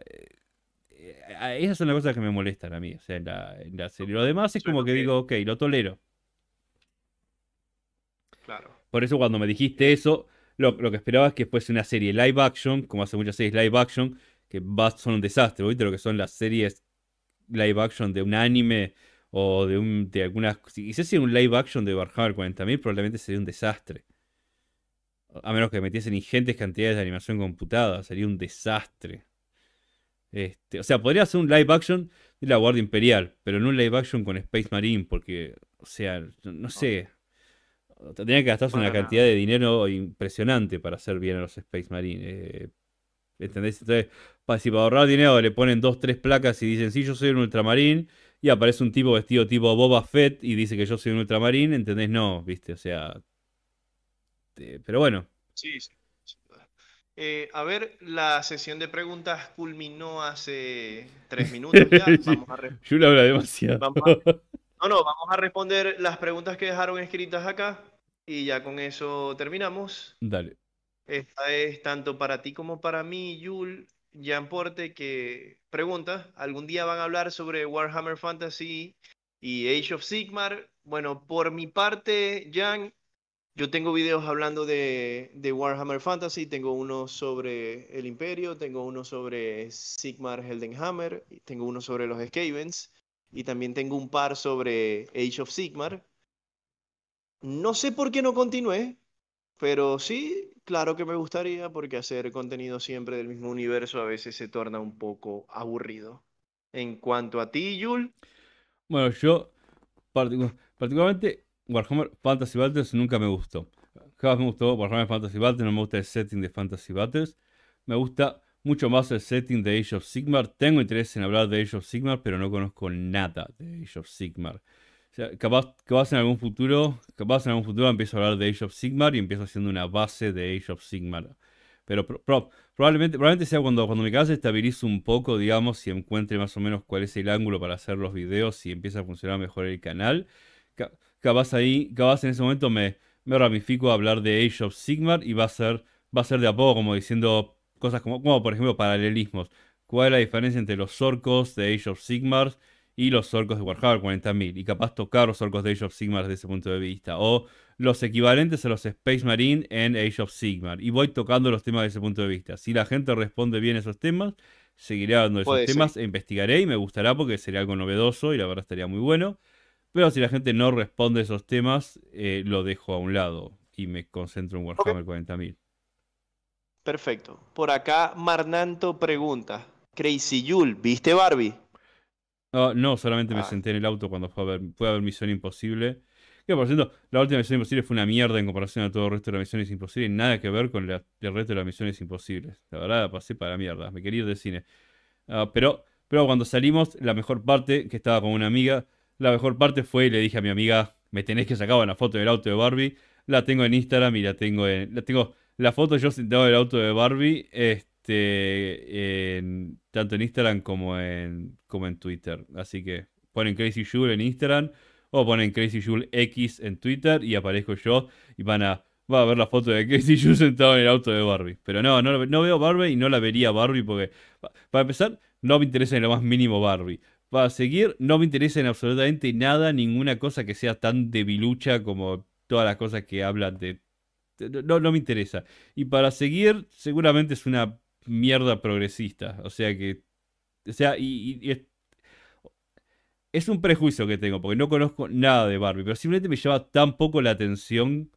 esas son las cosas que me molestan a mí, o sea, la, serie. Lo demás es como que digo, ok, lo tolero. Claro. Por eso cuando me dijiste eso, lo, que esperaba es que fuese una serie live action, como hace muchas series live action, que va, son un desastre, ¿viste? Lo que son las series live action de un anime o de, un, de algunas... Si si un live action de Warhammer 40.000 probablemente sería un desastre. A menos que metiesen ingentes cantidades de animación computada, sería un desastre. Este, o sea, podría hacer un live action de la Guardia Imperial, pero no un live action con Space Marine, porque, o sea, no, sé. Tendría que gastarse una cantidad de dinero impresionante para hacer bien a los Space Marines, eh, ¿Entendés? Entonces, para, si para ahorrar dinero le ponen dos, tres placas y dicen, sí, yo soy un ultramarín, y aparece un tipo vestido tipo Boba Fett y dice que yo soy un ultramarín, ¿entendés? No, viste, o sea. pero bueno. Sí, sí. Eh, a ver, la sesión de preguntas culminó hace tres minutos ya. <laughs> habla demasiado. No, no, vamos a responder las preguntas que dejaron escritas acá y ya con eso terminamos. Dale. Esta es tanto para ti como para mí, Yul, Jan Porte, que pregunta, ¿algún día van a hablar sobre Warhammer Fantasy y Age of Sigmar? Bueno, por mi parte, Jan, yo tengo videos hablando de, Warhammer Fantasy, tengo uno sobre el Imperio, tengo uno sobre Sigmar Heldenhammer, tengo uno sobre los Skavens y también tengo un par sobre Age of Sigmar. No sé por qué no continué, pero sí, claro que me gustaría porque hacer contenido siempre del mismo universo a veces se torna un poco aburrido. En cuanto a ti, Yul. Bueno, yo particularmente Warhammer Fantasy Battles nunca me gustó. Jamás me gustó Warhammer Fantasy Battles, no me gusta el setting de Fantasy Battles. Me gusta mucho más el setting de Age of Sigmar. Tengo interés en hablar de Age of Sigmar, pero no conozco nada de Age of Sigmar. O sea, capaz, en algún futuro, capaz en algún futuro empiezo a hablar de Age of Sigmar y empiezo haciendo una base de Age of Sigmar. Pero probablemente, probablemente sea cuando, cuando me se estabilice un poco, digamos, y encuentre más o menos cuál es el ángulo para hacer los videos y empieza a funcionar mejor el canal capaz ahí, capaz en ese momento me, me ramifico a hablar de Age of Sigmar y va a ser, va a ser de a poco, como diciendo cosas como, por ejemplo paralelismos. ¿Cuál es la diferencia entre los orcos de Age of Sigmar y los orcos de Warhammer 40.000? Y capaz tocar los orcos de Age of Sigmar desde ese punto de vista. O los equivalentes a los Space Marine en Age of Sigmar. Y voy tocando los temas desde ese punto de vista. Si la gente responde bien esos temas, seguiré hablando de esos temas, e investigaré y me gustará porque sería algo novedoso y la verdad estaría muy bueno. Pero si la gente no responde a esos temas, eh, lo dejo a un lado y me concentro en Warhammer 40.000. Perfecto. Por acá, Marnanto pregunta: Crazy Yul, ¿viste Barbie? no, solamente me ah. senté en el auto cuando fue a ver, fue a Misión Imposible. Que por cierto, la última Misión Imposible fue una mierda en comparación a todo el resto de las Misiones Imposibles. Nada que ver con el resto de las Misiones Imposibles. La verdad, pasé para mierda. Me quería ir de cine. Ah, pero, pero cuando salimos, la mejor parte, que estaba con una amiga, la mejor parte fue, y le dije a mi amiga, me tenés que sacar una foto del auto de Barbie. La tengo en Instagram y la tengo en... La, tengo, la foto yo sentado en el auto de Barbie, este, en, tanto en Instagram como en, como en Twitter. Así que ponen Crazy en Instagram o ponen Crazy X en Twitter y aparezco yo y van a, Va a ver la foto de Crazy Jules <laughs> sentado en el auto de Barbie. Pero no, no, no veo Barbie y no la vería Barbie porque, para empezar, no me interesa en lo más mínimo Barbie para seguir. No me interesa en absolutamente nada, ninguna cosa que sea tan debilucha como todas las cosas que hablan de... No, me interesa. Y para seguir, seguramente es una mierda progresista. O sea que... O sea, y, es, es un prejuicio que tengo, porque no conozco nada de Barbie, pero simplemente me llama tan poco la atención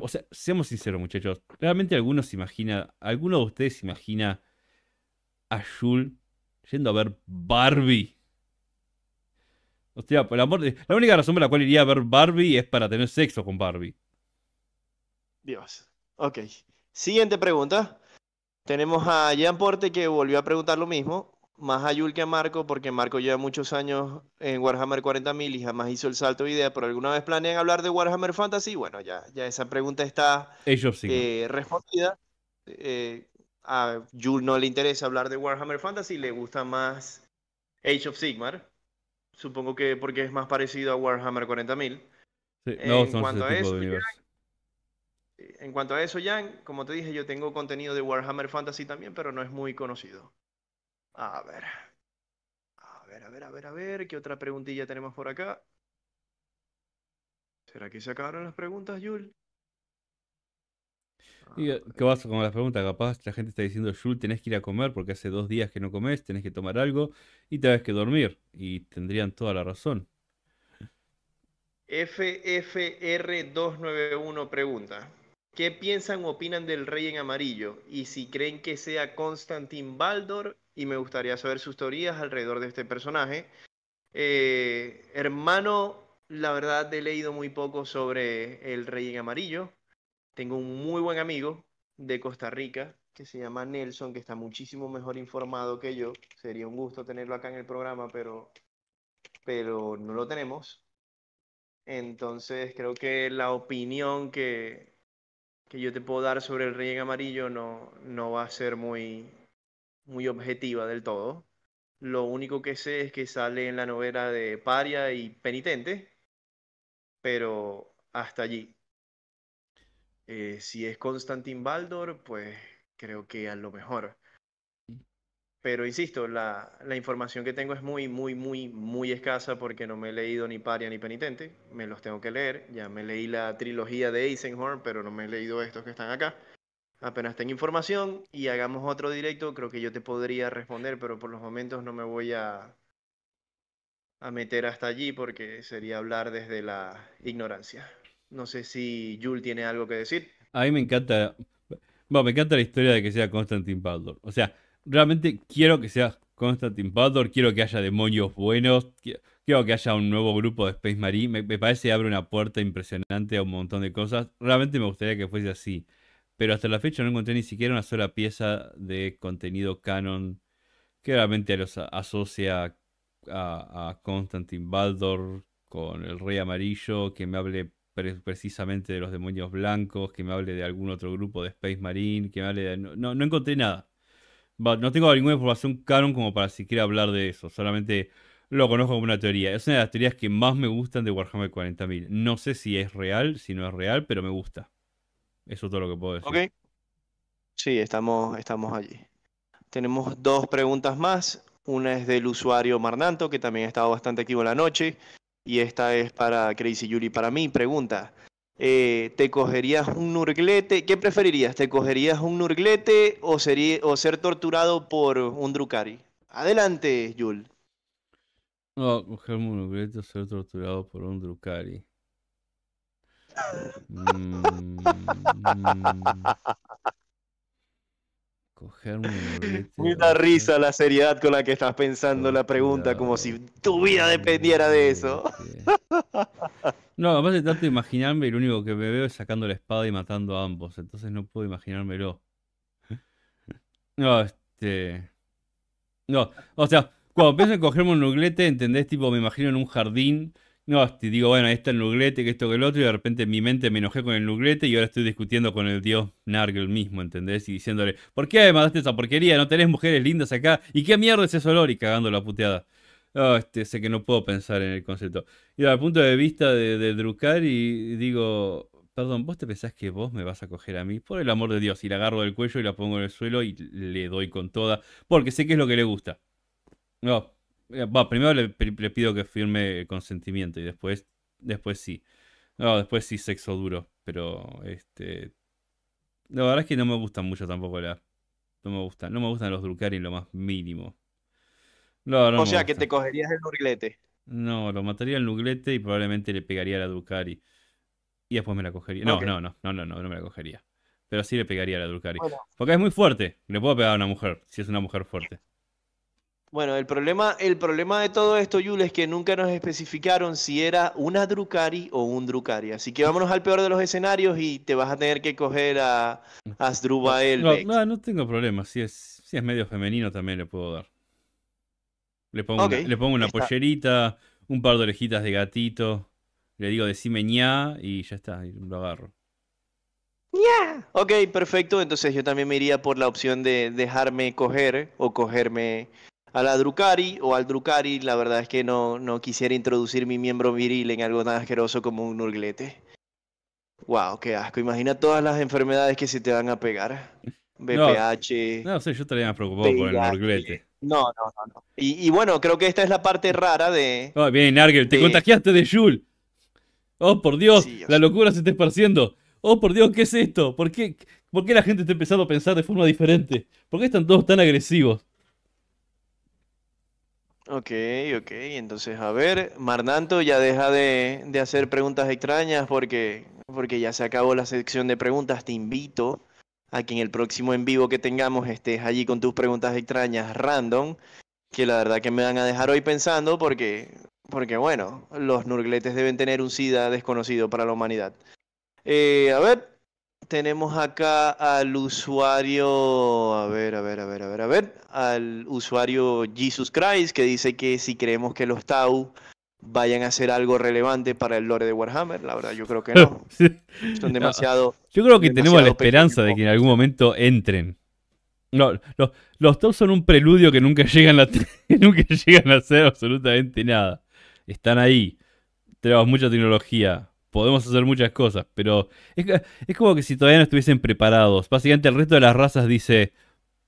o sea, seamos sinceros, muchachos. Realmente algunos se imagina, alguno de ustedes imagina a Jules yendo a ver Barbie. Hostia, por amor la única razón por la cual iría a ver Barbie es para tener sexo con Barbie. Dios. Ok. Siguiente pregunta. Tenemos a Jean Porte que volvió a preguntar lo mismo. Más a Yul que a Marco, porque Marco lleva muchos años en Warhammer 40.000 y jamás hizo el salto de idea, pero alguna vez planean hablar de Warhammer Fantasy. Bueno, ya, ya esa pregunta está eh, respondida. Eh, a Yul no le interesa hablar de Warhammer Fantasy, le gusta más Age of Sigmar. Supongo que porque es más parecido a Warhammer 40.000. Eh, en cuanto a eso, cuanto a eso, Jan, como te dije, yo tengo contenido de Warhammer Fantasy también, pero no es muy conocido. A ver. A ver, a ver, a ver, a ver, ¿qué otra preguntilla tenemos por acá? ¿Será que se acabaron las preguntas, Yul? Ah, qué pasa con las preguntas? Capaz la gente está diciendo, Shul, tenés que ir a comer porque hace dos días que no comes, tenés que tomar algo y tenés que dormir. Y tendrían toda la razón. FFR291 pregunta. ¿Qué piensan o opinan del rey en amarillo? Y si creen que sea Constantin Baldor, y me gustaría saber sus teorías alrededor de este personaje. Eh, hermano, la verdad he leído muy poco sobre el rey en amarillo. Tengo un muy buen amigo de Costa Rica que se llama Nelson, que está muchísimo mejor informado que yo. Sería un gusto tenerlo acá en el programa, pero, pero no lo tenemos. Entonces creo que la opinión que, que yo te puedo dar sobre el rey en amarillo no, no va a ser muy, muy objetiva del todo. Lo único que sé es que sale en la novela de Paria y Penitente, pero hasta allí. Eh, si es Constantin Baldor, pues creo que a lo mejor. Pero insisto, la, información que tengo es muy, muy, muy, muy escasa porque no me he leído ni Paria ni Penitente. Me los tengo que leer. Ya me leí la trilogía de Eisenhorn, pero no me he leído estos que están acá. Apenas tengo información y hagamos otro directo, creo que yo te podría responder, pero por los momentos no me voy a, a meter hasta allí porque sería hablar desde la ignorancia. No sé si Jules tiene algo que decir. A mí me encanta. Bueno, me encanta la historia de que sea Constantine Baldor. O sea, realmente quiero que sea Constantine Baldor, quiero que haya demonios buenos, quiero que haya un nuevo grupo de Space Marine. Me, parece que abre una puerta impresionante a un montón de cosas. Realmente me gustaría que fuese así. Pero hasta la fecha no encontré ni siquiera una sola pieza de contenido canon que realmente los asocia a, a Constantine Baldor con el Rey Amarillo, que me hable precisamente de los demonios blancos, que me hable de algún otro grupo de Space Marine, que me hable de... No, no encontré nada. No tengo ninguna información canon como para siquiera hablar de eso, solamente lo conozco como una teoría. Es una de las teorías que más me gustan de Warhammer 40.000. No sé si es real, si no es real, pero me gusta. Eso es todo lo que puedo decir. Sí, estamos, estamos allí. Tenemos dos preguntas más. Una es del usuario Marnanto, que también ha estado bastante activo en la noche y esta es para Crazy Yuri. Para mí, pregunta. Eh, ¿Te cogerías un nurglete? ¿Qué preferirías? ¿Te cogerías un nurglete o, sería, o ser torturado por un Drukari? Adelante, Yul. No, coger un nurglete o ser torturado por un Drukari. <laughs> Mm, mm. Cogerme <laughs> Me da risa la seriedad con la que estás pensando la pregunta, como si tu vida dependiera de eso. No, además de tanto imaginarme, y lo único que me veo es sacando la espada y matando a ambos, entonces no puedo imaginármelo. <laughs> No, este. No, o sea, cuando pienso en cogerme un nuglete, entendés, tipo, me imagino en un jardín no, te digo, bueno, está el nuglete, que esto que el otro, y de repente en mi mente me enojé con el nuglete y ahora estoy discutiendo con el dios Nargel mismo, ¿entendés? Y diciéndole, ¿por qué me mandaste esa porquería? ¿No tenés mujeres lindas acá? ¿Y qué mierda es ese olor? Y cagando la puteada. no este, sé que no puedo pensar en el concepto. Y al punto de vista de, de Drucar, y digo, perdón, ¿vos te pensás que vos me vas a coger a mí? Por el amor de Dios, y la agarro del cuello y la pongo en el suelo y le doy con toda, porque sé que es lo que le gusta. No, eh, primero le, pido que firme consentimiento y después, después sí. No, después sí sexo duro, pero este... La verdad es que no me gustan mucho tampoco la... No me gustan, no me gustan los drucari en lo más mínimo. No, o sea, que te cogerías el nuglete. No, lo mataría el nuglete y probablemente le pegaría a la Drukari. Y después me la cogería. No, no, no, no, no, no, me la cogería. Pero sí le pegaría a la drucari. Porque es muy fuerte. Le puedo pegar a una mujer, si es una mujer fuerte. Bueno, el problema, el problema de todo esto, Yul, es que nunca nos especificaron si era una drukari o un Drucari. Así que vámonos al peor de los escenarios y te vas a tener que coger a, Asdrubael. No, no, no, tengo problema. Si es, medio femenino también le puedo dar. Le pongo una, pollerita, un par de orejitas de gatito. Le digo decime ña y ya está, lo agarro. Ya. Ok, perfecto. Entonces yo también me iría por la opción de dejarme coger o cogerme a la Drucari o al Drucari, la verdad es que no, no quisiera introducir mi miembro viril en algo tan asqueroso como un urglete. Wow, qué asco. Imagina todas las enfermedades que se te van a pegar. BPH. <laughs> No, no sé, yo estaría más preocupado por el urglete. No, no, no. Y, bueno, creo que esta es la parte rara de. Oh, bien, Nargel, te contagiaste de Jules. Oh, por Dios, la locura se está esparciendo. Oh, por Dios, ¿qué es esto? ¿Por qué, ¿Por qué la gente está empezando a pensar de forma diferente? ¿Por qué están todos tan agresivos? Ok, ok, entonces a ver, Marnanto ya deja de, hacer preguntas extrañas porque, porque ya se acabó la sección de preguntas. Te invito a que en el próximo en vivo que tengamos estés allí con tus preguntas extrañas random, que la verdad que me van a dejar hoy pensando porque, porque bueno, los nurgletes deben tener un SIDA desconocido para la humanidad. Eh, a ver, tenemos acá al usuario, a ver, a ver, a ver, a ver, a ver, al usuario Jesus Christ que dice que si creemos que los Tau vayan a hacer algo relevante para el lore de Warhammer, la verdad yo creo que no. <laughs> Son demasiado... Yo creo que tenemos la esperanza de que en algún momento entren. No, los, Tau son un preludio que nunca <laughs> llegan a, nunca llegan a hacer absolutamente nada. Están ahí. Tenemos mucha tecnología, podemos hacer muchas cosas, pero es, como que si todavía no estuviesen preparados. Básicamente el resto de las razas dice,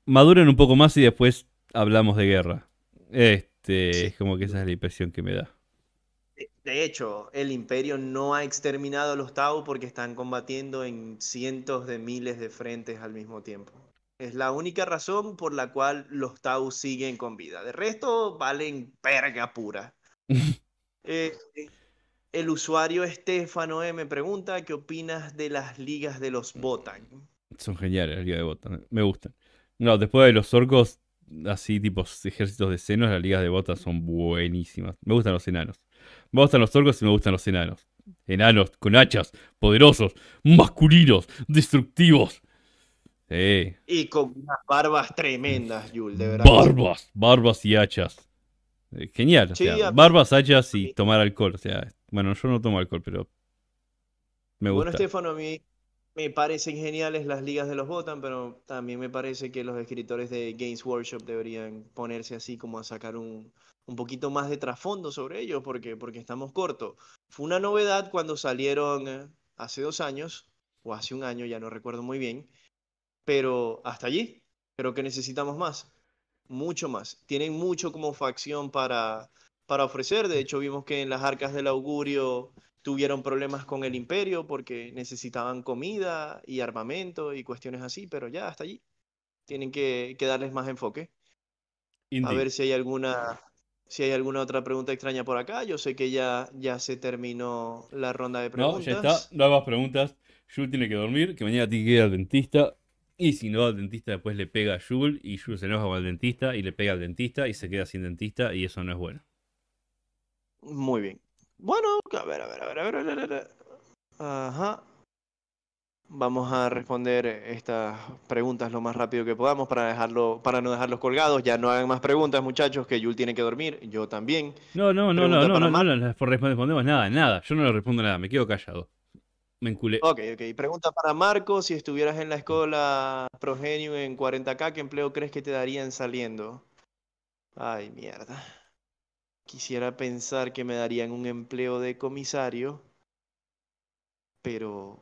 maduren un poco más y después hablamos de guerra. Este, es como que esa es la impresión que me da. De hecho, el imperio no ha exterminado a los Tau porque están combatiendo en cientos de miles de frentes al mismo tiempo. Es la única razón por la cual los Tau siguen con vida. De resto, valen perga pura. <laughs> Eh, eh, el usuario Estefano e M pregunta, ¿qué opinas de las ligas de los Botan? Son geniales las ligas de Botan, me gustan. No, después de los orcos, así tipo ejércitos de senos, las ligas de Botan son buenísimas. Me gustan los enanos. Me gustan los orcos y me gustan los enanos. Enanos, con hachas, poderosos, masculinos, destructivos. Sí. Y con unas barbas tremendas, Yul, de verdad. Barbas, barbas y hachas. Eh, genial, barbas, hachas y tomar alcohol, o sea, bueno, yo no tomo alcohol, pero me gusta. Bueno, Estefano, a mí me parecen geniales las ligas de los Botan, pero también me parece que los escritores de Games Workshop deberían ponerse así como a sacar un, un poquito más de trasfondo sobre ellos, porque, porque estamos cortos. Fue una novedad cuando salieron eh, hace dos años, o hace un año, ya no recuerdo muy bien, pero hasta allí creo que necesitamos más, mucho más. Tienen mucho como facción para para ofrecer. De hecho, vimos que en las arcas del augurio tuvieron problemas con el imperio porque necesitaban comida y armamento y cuestiones así, pero ya, hasta allí. Tienen que, darles más enfoque. A ver si hay alguna si hay alguna otra pregunta extraña por acá. Yo sé que ya, ya se terminó la ronda de preguntas. No, ya está. Nuevas preguntas. Jules tiene que dormir, que mañana tiene que ir al dentista. Y si no va al dentista, después le pega a Jules y Jules se enoja con el dentista y le pega al dentista y se queda sin dentista y eso no es bueno. Muy bien. Bueno, a ver, a ver, a ver, a ver, Ajá. Vamos a responder estas preguntas lo más rápido que podamos para dejarlo, para no dejarlos colgados. Ya no hagan más preguntas, muchachos, que Yul tiene que dormir, yo también. No, no, no, no, no, no, no, respondemos nada, nada. Yo no le respondo nada, me quedo callado. Me enculé. Ok, ok. Pregunta para Marco, si estuvieras en la escuela Progenio en 40K, ¿qué empleo crees que te darían saliendo? Ay, mierda. Quisiera pensar que me darían un empleo de comisario, pero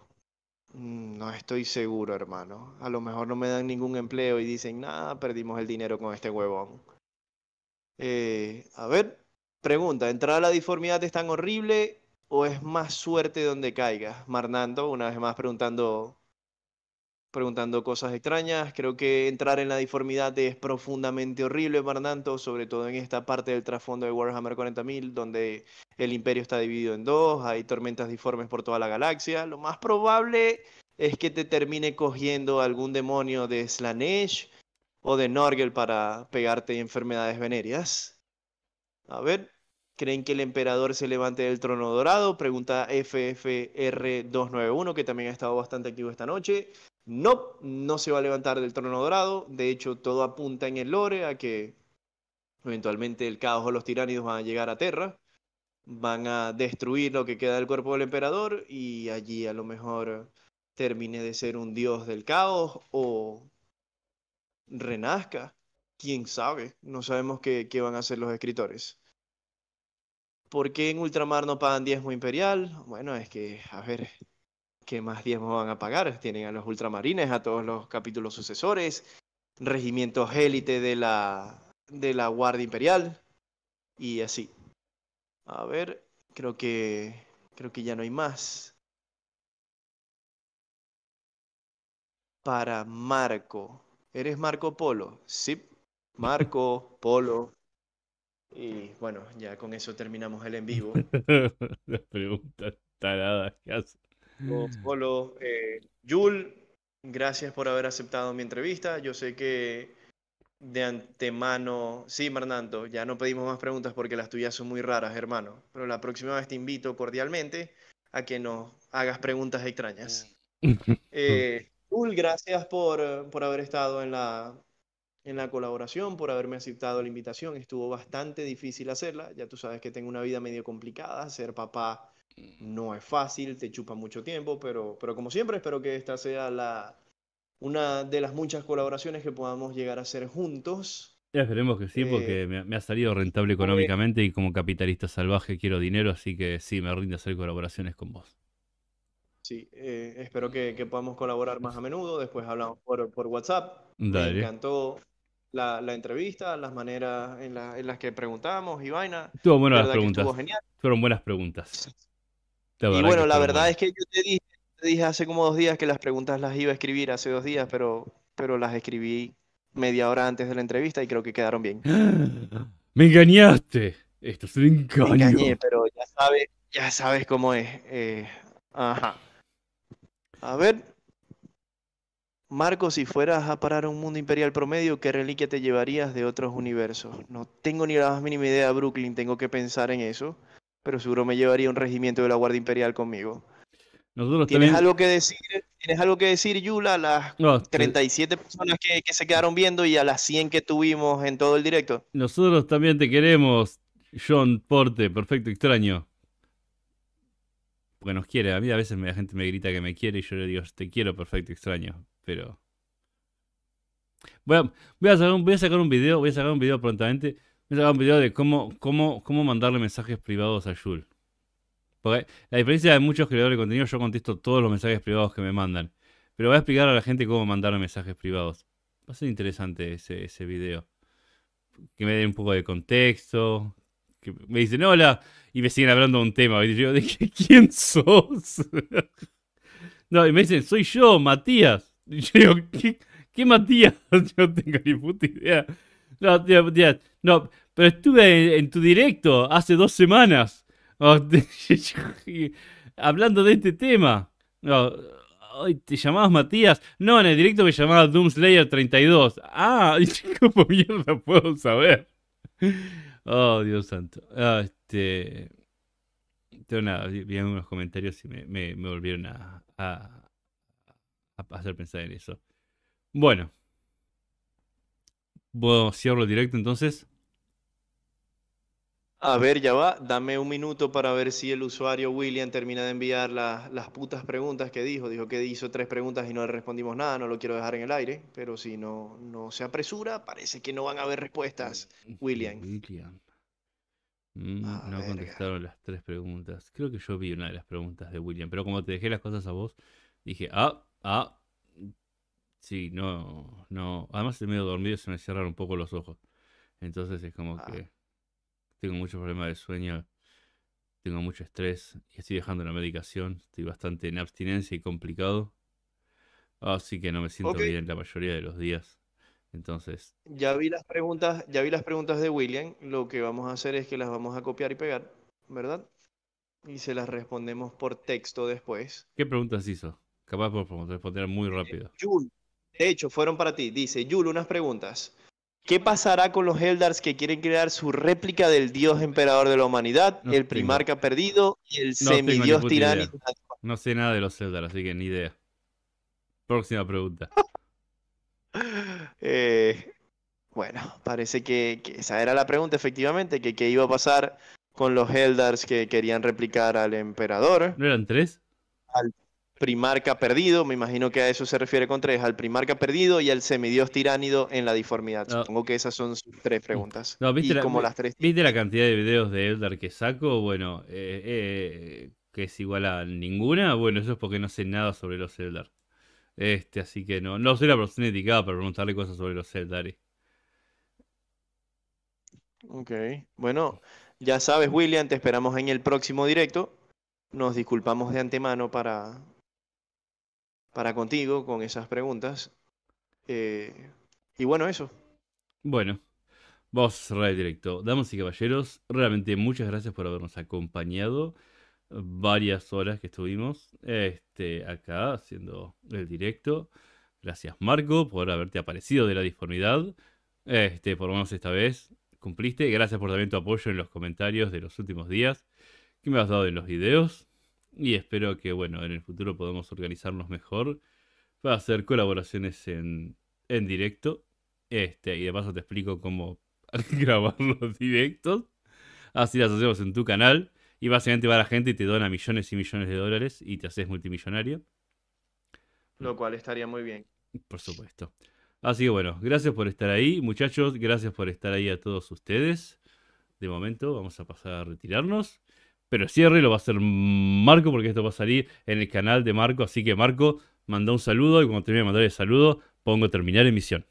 mm, no estoy seguro, hermano. A lo mejor no me dan ningún empleo y dicen, nada, perdimos el dinero con este huevón. Eh, a ver, pregunta, ¿entrar a la disformidad es tan horrible o es más suerte donde caiga? Marnando, una vez más preguntando preguntando cosas extrañas. Creo que entrar en la deformidad es profundamente horrible para sobre todo en esta parte del trasfondo de Warhammer 40.000, donde el imperio está dividido en dos, hay tormentas deformes por toda la galaxia. Lo más probable es que te termine cogiendo algún demonio de Slanesh o de Norgel para pegarte enfermedades venéreas. A ver, ¿creen que el emperador se levante del trono dorado? Pregunta FFR291, que también ha estado bastante activo esta noche no, no se va a levantar del trono dorado. De hecho, todo apunta en el lore a que eventualmente el caos o los tiránidos van a llegar a Terra, van a destruir lo que queda del cuerpo del emperador y allí a lo mejor termine de ser un dios del caos o renazca. Quién sabe, no sabemos qué, qué van a hacer los escritores. ¿Por qué en Ultramar no pagan diezmo imperial? Bueno, es que, a ver, ¿qué más diezmos van a pagar? Tienen a los ultramarines, a todos los capítulos sucesores, regimientos élite de la, de la Guardia Imperial y así. A ver, creo que, creo que ya no hay más. Para Marco. ¿Eres Marco Polo? Sí, Marco Polo. Y bueno, ya con eso terminamos el en vivo. Las <laughs> preguntas taradas que Hola mm. Jul, eh, gracias por haber aceptado mi entrevista. Yo sé que de antemano, sí, Fernando, ya no pedimos más preguntas porque las tuyas son muy raras, hermano. Pero la próxima vez te invito cordialmente a que nos hagas preguntas extrañas. Jul, <laughs> eh, gracias por, por haber estado en la, en la colaboración, por haberme aceptado la invitación. Estuvo bastante difícil hacerla. Ya tú sabes que tengo una vida medio complicada. Ser papá no es fácil, te chupa mucho tiempo, pero, pero como siempre espero que esta sea la, una de las muchas colaboraciones que podamos llegar a hacer juntos. Ya esperemos que sí, porque eh, me, ha salido rentable económicamente y como capitalista salvaje quiero dinero, así que sí, me rinde hacer colaboraciones con vos. Sí, eh, espero que, podamos colaborar más a menudo, después hablamos por, WhatsApp. Me encantó la, entrevista, las maneras en, las que preguntamos y vaina. Estuvo buenas las preguntas. Fueron buenas preguntas. <laughs> y bueno, la verdad es que yo te dije, hace como dos días que las preguntas las iba a escribir hace dos días, pero, pero las escribí media hora antes de la entrevista y creo que quedaron bien. <gasps> ¡Me engañaste! Esto es un engaño. Me engañé, pero ya sabes, cómo es. Eh, ajá. A ver. Marco, si fueras a parar un mundo imperial promedio, ¿qué reliquia te llevarías de otros universos? No tengo ni la más mínima idea, Brooklyn, tengo que pensar en eso pero seguro me llevaría un regimiento de la Guardia Imperial conmigo. ¿Tienes, algo que decir, ¿Tienes algo que decir, Yula, a las 37 personas que, se quedaron viendo y a las 100 que tuvimos en todo el directo? Nosotros también te queremos, John Porte, perfecto extraño. Porque nos quiere. A mí a veces la gente me grita que me quiere y yo le digo, te quiero, perfecto extraño. Pero... bueno, a, voy a sacar un video, voy a sacar un video prontamente me sacado un video de cómo, cómo, cómo mandarle mensajes privados a Yul Porque la diferencia de muchos creadores de contenido, yo contesto todos los mensajes privados que me mandan. Pero voy a explicar a la gente cómo mandar mensajes privados. Va a ser interesante ese, ese video. Que me den un poco de contexto. Que me dicen hola y me siguen hablando de un tema. Y yo, ¿de <laughs> quién sos? <laughs> no, y me dicen, soy yo, Matías. Y yo digo, qué Matías? <laughs> yo no tengo ni puta idea no, no, pero estuve en, tu directo hace dos semanas <laughs> oh, hablando de este tema. No, ¿Te llamabas Matías? No, en el directo me llamaba Doomslayer 32. Ah, <laughs> ¿cómo mierda puedo saber? Oh, Dios santo. Ah, este... nada, vi algunos comentarios y me, volvieron a hacer pensar en eso. Bueno. Bueno, cierro directo entonces. A ver, ya va, dame un minuto para ver si el usuario William termina de enviar las putas preguntas que dijo. Dijo que hizo tres preguntas y no le respondimos nada, no lo quiero dejar en el aire, pero si no, no se apresura, parece que no van a haber respuestas, William. William. Mm, no contestaron las tres preguntas. Creo que yo vi una de las preguntas de William, pero como te dejé las cosas a vos, dije, ah, ah, Sí, no, no. Además, medio dormido se me cerraron un poco los ojos. Entonces es como ah. que tengo muchos problemas de sueño, tengo mucho estrés y estoy dejando la medicación. Estoy bastante en abstinencia y complicado. Así que no me siento bien la mayoría de los días. Entonces. Ya vi las preguntas, ya vi las preguntas de William. Lo que vamos a hacer es que las vamos a copiar y pegar, ¿verdad? Y se las respondemos por texto después. ¿Qué preguntas hizo? Capaz por responder muy eh, rápido. De hecho fueron para ti. Dice, Yul, unas preguntas. ¿Qué pasará con los Eldars que quieren crear su réplica del dios emperador de la humanidad, el el que primarca perdido y el no semidios tiránico? No sé nada de los Eldars, así que ni idea. Próxima pregunta. <laughs> Eh, bueno, parece que, esa era la pregunta, efectivamente, que qué iba a pasar con los Eldars que querían replicar al emperador. ¿No eran tres? Al primarca perdido, me imagino que a eso se refiere con tres, al primarca perdido y al semidios tiránido en la deformidad. Supongo que esas son sus tres preguntas. No, ¿viste, la, como las tres... ¿viste la cantidad de videos de Eldar que saco? Bueno, eh, eh, que es igual a ninguna. Bueno, eso es porque no sé nada sobre los Eldar. Este, así que no, no soy la persona dedicada para preguntarle cosas sobre los Eldar. Eh. Ok, bueno, ya sabes, William, te esperamos en el próximo directo. Nos disculpamos de antemano para para contigo con esas preguntas. Eh, y bueno, eso. Bueno, vos, el Directo. Damas y caballeros, realmente muchas gracias por habernos acompañado. Varias horas que estuvimos este, acá haciendo el directo. Gracias, Marco, por haberte aparecido de la disformidad. Este, por lo menos esta vez cumpliste. Gracias por también tu apoyo en los comentarios de los últimos días que me has dado en los videos y espero que, bueno, en el futuro podamos organizarnos mejor para hacer colaboraciones en, en directo. Este, y de paso te explico cómo <laughs> grabar los directos. Así las hacemos en tu canal. Y básicamente va la gente y te dona millones y millones de dólares y te haces multimillonario. Lo cual estaría muy bien. Por supuesto. Así que bueno, gracias por estar ahí, muchachos. Gracias por estar ahí a todos ustedes. De momento vamos a pasar a retirarnos. Pero el cierre lo va a hacer Marco porque esto va a salir en el canal de Marco. Así que Marco, manda un saludo y cuando termine de mandar el saludo, pongo terminar emisión.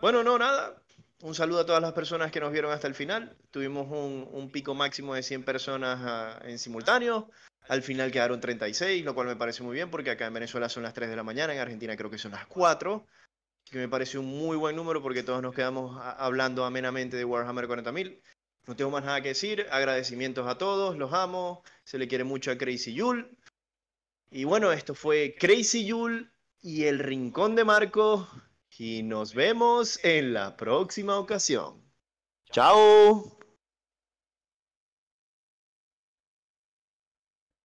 Bueno, no, nada. Un saludo a todas las personas que nos vieron hasta el final. Tuvimos un, pico máximo de 100 personas ah, en simultáneo. Al final quedaron 36, lo cual me parece muy bien porque acá en Venezuela son las 3 de la mañana, en Argentina creo que son las 4 que me parece un muy buen número porque todos nos quedamos ah, hablando amenamente de Warhammer 40.000. No tengo más nada que decir. Agradecimientos a todos, los amo. Se le quiere mucho a Crazy Yul. Y bueno, esto fue Crazy Yul y el Rincón de Marco. Y nos vemos en la próxima ocasión. Chao.